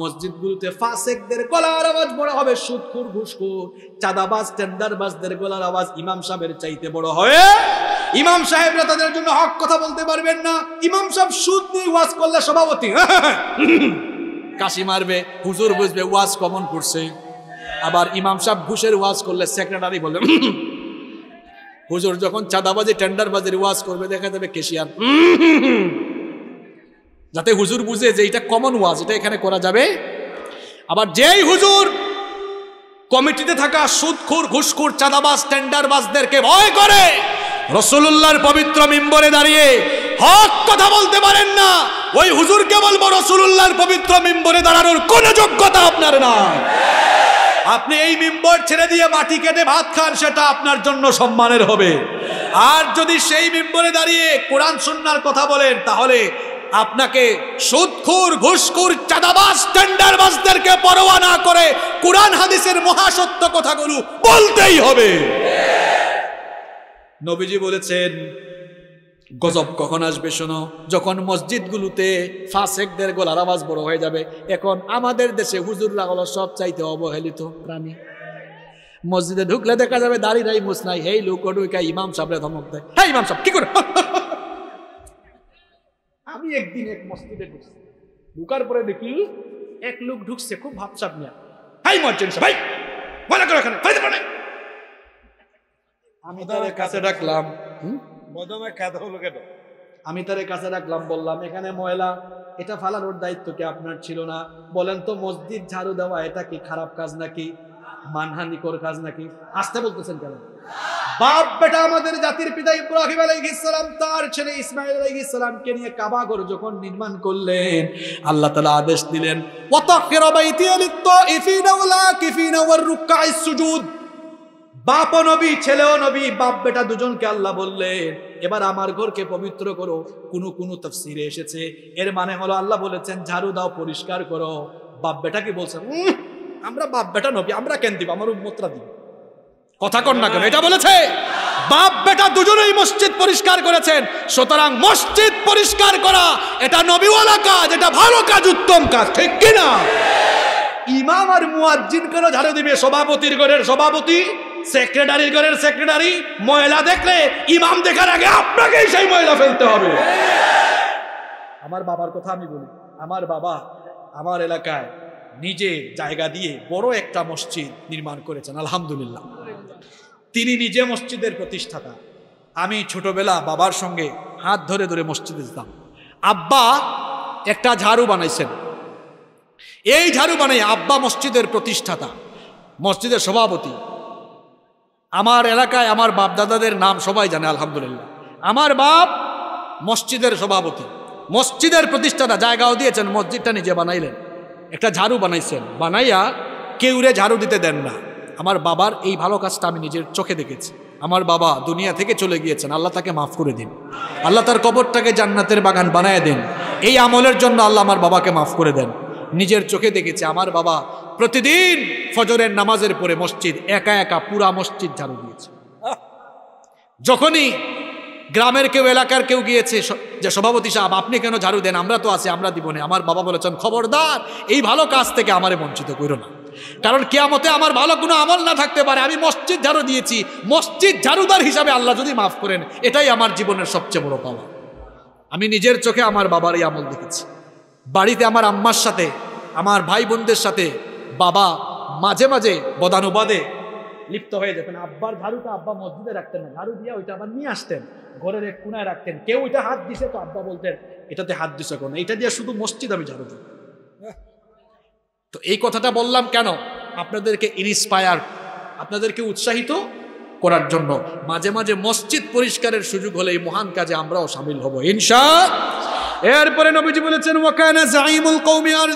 মসজিদ মসজিদগুলোতে ফাসেকদের গলার আওয়াজ বড় হবে সুদখুর ঘুষখুর চাঁদাবাজ টেন্ডারবাজদের গলার আওয়াজ ইমাম সাহেবের চাইতে বড় হয়ে ইমাম সাহেবরা তাদের জন্য হক কথা বলতে পারবেন না ইমাম সাহেব সুদ নিয়ে ওয়াজ করলে সভাপতি হ্যাঁ, হ্যাঁ, হ্যাঁ। কাশি মারবে হুজুর বুঝবে ওয়াজ কমন করছে আবার ইমাম সাহেব ঘুষের ওয়াজ করলে সেক্রেটারি বলবে হুজুর যখন টেন্ডার বাজে ওয়াজ করবে দেখা যাবে কেশিয়ান যাতে হুজুর বুঝে যে এটা কমন ওয়াজ এটা এখানে করা যাবে আবার যেই হুজুর কমিটিতে থাকা সুদখুর ঘুষখুর চাঁদাবাজ টেন্ডারবাজদেরকে ভয় করে রসুল্লাহর পবিত্র মিম্বরে দাঁড়িয়ে হক কথা বলতে পারেন না ওই হুজুরকে বলবো রসুল্লাহর পবিত্র মিম্বরে দাঁড়ানোর কোনো যোগ্যতা আপনার না আপনি এই মেম্বর ছেড়ে দিয়ে মাটি কেটে ভাত খান সেটা আপনার জন্য সম্মানের হবে আর যদি সেই মেম্বরে দাঁড়িয়ে কোরআন সন্ন্যার কথা বলেন তাহলে আপনাকে সুদখুর ঘুষখুর চাঁদাবাস টেন্ডারবাজদেরকে পরোয়া না করে কোরআন হাদিসের মহাসত্য কথাগুলো বলতেই হবে নবীজি বলেছেন গজব কখন আসবে শোনো যখন মসজিদগুলোতে ফাঁসেকদের গোলার আওয়াজ বড় হয়ে যাবে এখন আমাদের দেশে হুজুর হলো সব চাইতে অবহেলিত প্রাণী মসজিদে ঢুকলে দেখা যাবে দাড়ি নাই মুস নাই হেই লোক ঢুকে ইমাম সাহেবরে ধমক দেয় হ্যাঁ ইমাম সাহেব কি করে আমি একদিন এক মসজিদে ঢুকছি ঢুকার পরে দেখি এক লোক ঢুকছে খুব ভাবসাব নিয়ে হাই মর্জেন ভাই বলা করে ওখানে আমি তার কাছে ডাকলাম হুম মদমে কাদা হলো কেন আমি তার কাছে রাখলাম বললাম এখানে ময়লা এটা ফালানোর দায়িত্ব কি আপনার ছিল না বলেন তো মসজিদ ঝাড়ু দেওয়া এটা কি খারাপ কাজ নাকি মানহানিকর কাজ নাকি আসতে বলতেছেন কেন বাপ বেটা আমাদের জাতির পিতা ইব্রাহিম আলাইহিসসালাম তার ছেলে ইসমাইল আলাইহিসসালামকে নিয়ে কাবা ঘর যখন নির্মাণ করলেন আল্লাহ তাআলা আদেশ দিলেন ওয়া তাকিরা বাইতি লিত তাইফিনা ওয়া সুজুদ বাপ নবী ছেলেও নবী বাপ বেটা দুজনকে আল্লাহ বললেন এবার আমার ঘরকে পবিত্র করো কোনো কোনো তফসিরে এসেছে এর মানে হলো আল্লাহ বলেছেন ঝাড়ু দাও পরিষ্কার করো বাপ বেটা কি বলছেন আমরা বাপ বেটা নবী আমরা কেন দিব আমার উন্মতরা দিব কথা কন না কেন এটা বলেছে বাপ বেটা দুজনেই মসজিদ পরিষ্কার করেছেন সুতরাং মসজিদ পরিষ্কার করা এটা নবীওয়ালা কাজ এটা ভালো কাজ উত্তম কাজ ঠিক কিনা ইমাম আর মুয়াজ্জিন কেন ঝাড়ু দিবে সভাপতির ঘরের সভাপতি সেক্রেটারির ঘরের সেক্রেটারি ময়লা দেখলে ইমাম দেখার আগে আপনাকেই সেই ময়লা ফেলতে হবে আমার বাবার কথা আমি বলি আমার বাবা আমার এলাকায় নিজে জায়গা দিয়ে বড় একটা মসজিদ নির্মাণ করেছেন আলহামদুলিল্লাহ তিনি নিজে মসজিদের প্রতিষ্ঠাতা আমি ছোটবেলা বাবার সঙ্গে হাত ধরে ধরে মসজিদে যেতাম আব্বা একটা ঝাড়ু বানাইছেন এই ঝাড়ু বানাই আব্বা মসজিদের প্রতিষ্ঠাতা মসজিদের সভাপতি আমার এলাকায় আমার বাপ দাদাদের নাম সবাই জানে আলহামদুলিল্লাহ আমার বাপ মসজিদের সভাপতি মসজিদের প্রতিষ্ঠাতা জায়গাও দিয়েছেন মসজিদটা নিজে বানাইলেন একটা ঝাড়ু বানাইছেন বানাইয়া কেউরে ঝাড়ু দিতে দেন না আমার বাবার এই ভালো কাজটা আমি নিজের চোখে দেখেছি আমার বাবা দুনিয়া থেকে চলে গিয়েছেন আল্লাহ তাকে মাফ করে দিন আল্লাহ তার কবরটাকে জান্নাতের বাগান বানায় দিন এই আমলের জন্য আল্লাহ আমার বাবাকে মাফ করে দেন নিজের চোখে দেখেছে আমার বাবা প্রতিদিন ফজরের নামাজের পরে মসজিদ একা একা পুরা মসজিদ ঝাড়ু দিয়েছে যখনই গ্রামের কেউ এলাকার কেউ গিয়েছে যে সভাপতি সাহেব আপনি কেন ঝাড়ু দেন আমরা তো আছি আমরা দিব না আমার বাবা বলেছেন খবরদার এই ভালো কাজ থেকে আমারে বঞ্চিত করো না কারণ কেয়ামতে আমার ভালো কোনো আমল না থাকতে পারে আমি মসজিদ ঝাড়ু দিয়েছি মসজিদ ঝাড়ুদার হিসাবে আল্লাহ যদি মাফ করেন এটাই আমার জীবনের সবচেয়ে বড় পাওয়া আমি নিজের চোখে আমার বাবার এই আমল দেখেছি বাড়িতে আমার আম্মার সাথে আমার ভাই বোনদের সাথে বাবা মাঝে মাঝে বদানুবাদে লিপ্ত হয়ে যেতেন আব্বার ঝাড়ুটা আব্বা মসজিদে রাখতেন না ঝাড়ু দিয়ে ওইটা আবার নিয়ে আসতেন ঘরের এক কোনায় রাখতেন কেউ ওইটা হাত দিছে তো আব্বা বলতেন এটাতে হাত দিছে কোনো এটা দিয়ে শুধু মসজিদ আমি ঝাড়ু দিই তো এই কথাটা বললাম কেন আপনাদেরকে ইন্সপায়ার আপনাদেরকে উৎসাহিত করার জন্য মাঝে মাঝে মসজিদ পরিষ্কারের সুযোগ হলে এই মহান কাজে আমরাও সামিল হব ইনশা এরপরে নবীজি বলেছেন ওয়াকানা জাইমুল কওমি আর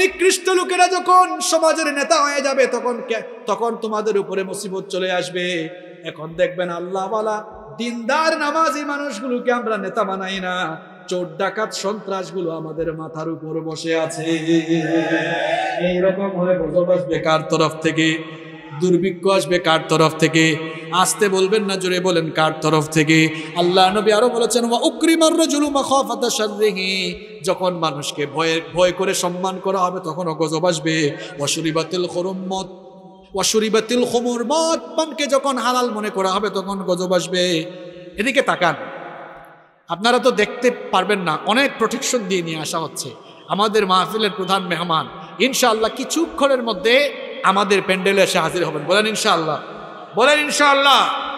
নিকৃষ্ট লোকেরা যখন সমাজের নেতা হয়ে যাবে তখন তখন তোমাদের উপরে মুসিবত চলে আসবে এখন দেখবেন ওয়ালা দিনদার নামাজি মানুষগুলোকে আমরা নেতা বানাই না চোর ডাকাত সন্ত্রাসগুলো আমাদের মাথার উপর বসে আছে এইরকম হলে বসবাস বেকার তরফ থেকে দুর্ভিক্ষ আসবে কার তরফ থেকে আসতে বলবেন না জোরে বলেন কার তরফ থেকে আল্লাহ নবী আরও বলেছেন যখন মানুষকে ভয়ে ভয় করে সম্মান করা হবে তখন অগজব আসবে অসুরিবাতিল খরম্মত অসুরিবাতিল খমর মত পানকে যখন হালাল মনে করা হবে তখন গজব আসবে এদিকে তাকান আপনারা তো দেখতে পারবেন না অনেক প্রোটেকশন দিয়ে নিয়ে আসা হচ্ছে আমাদের মাহফিলের প্রধান মেহমান ইনশাআল্লাহ কিছুক্ষণের মধ্যে আমাদের প্যান্ডেলে এসে হাজির হবেন বলেন ইনশাআল্লাহ বলেন ইনশাআল্লাহ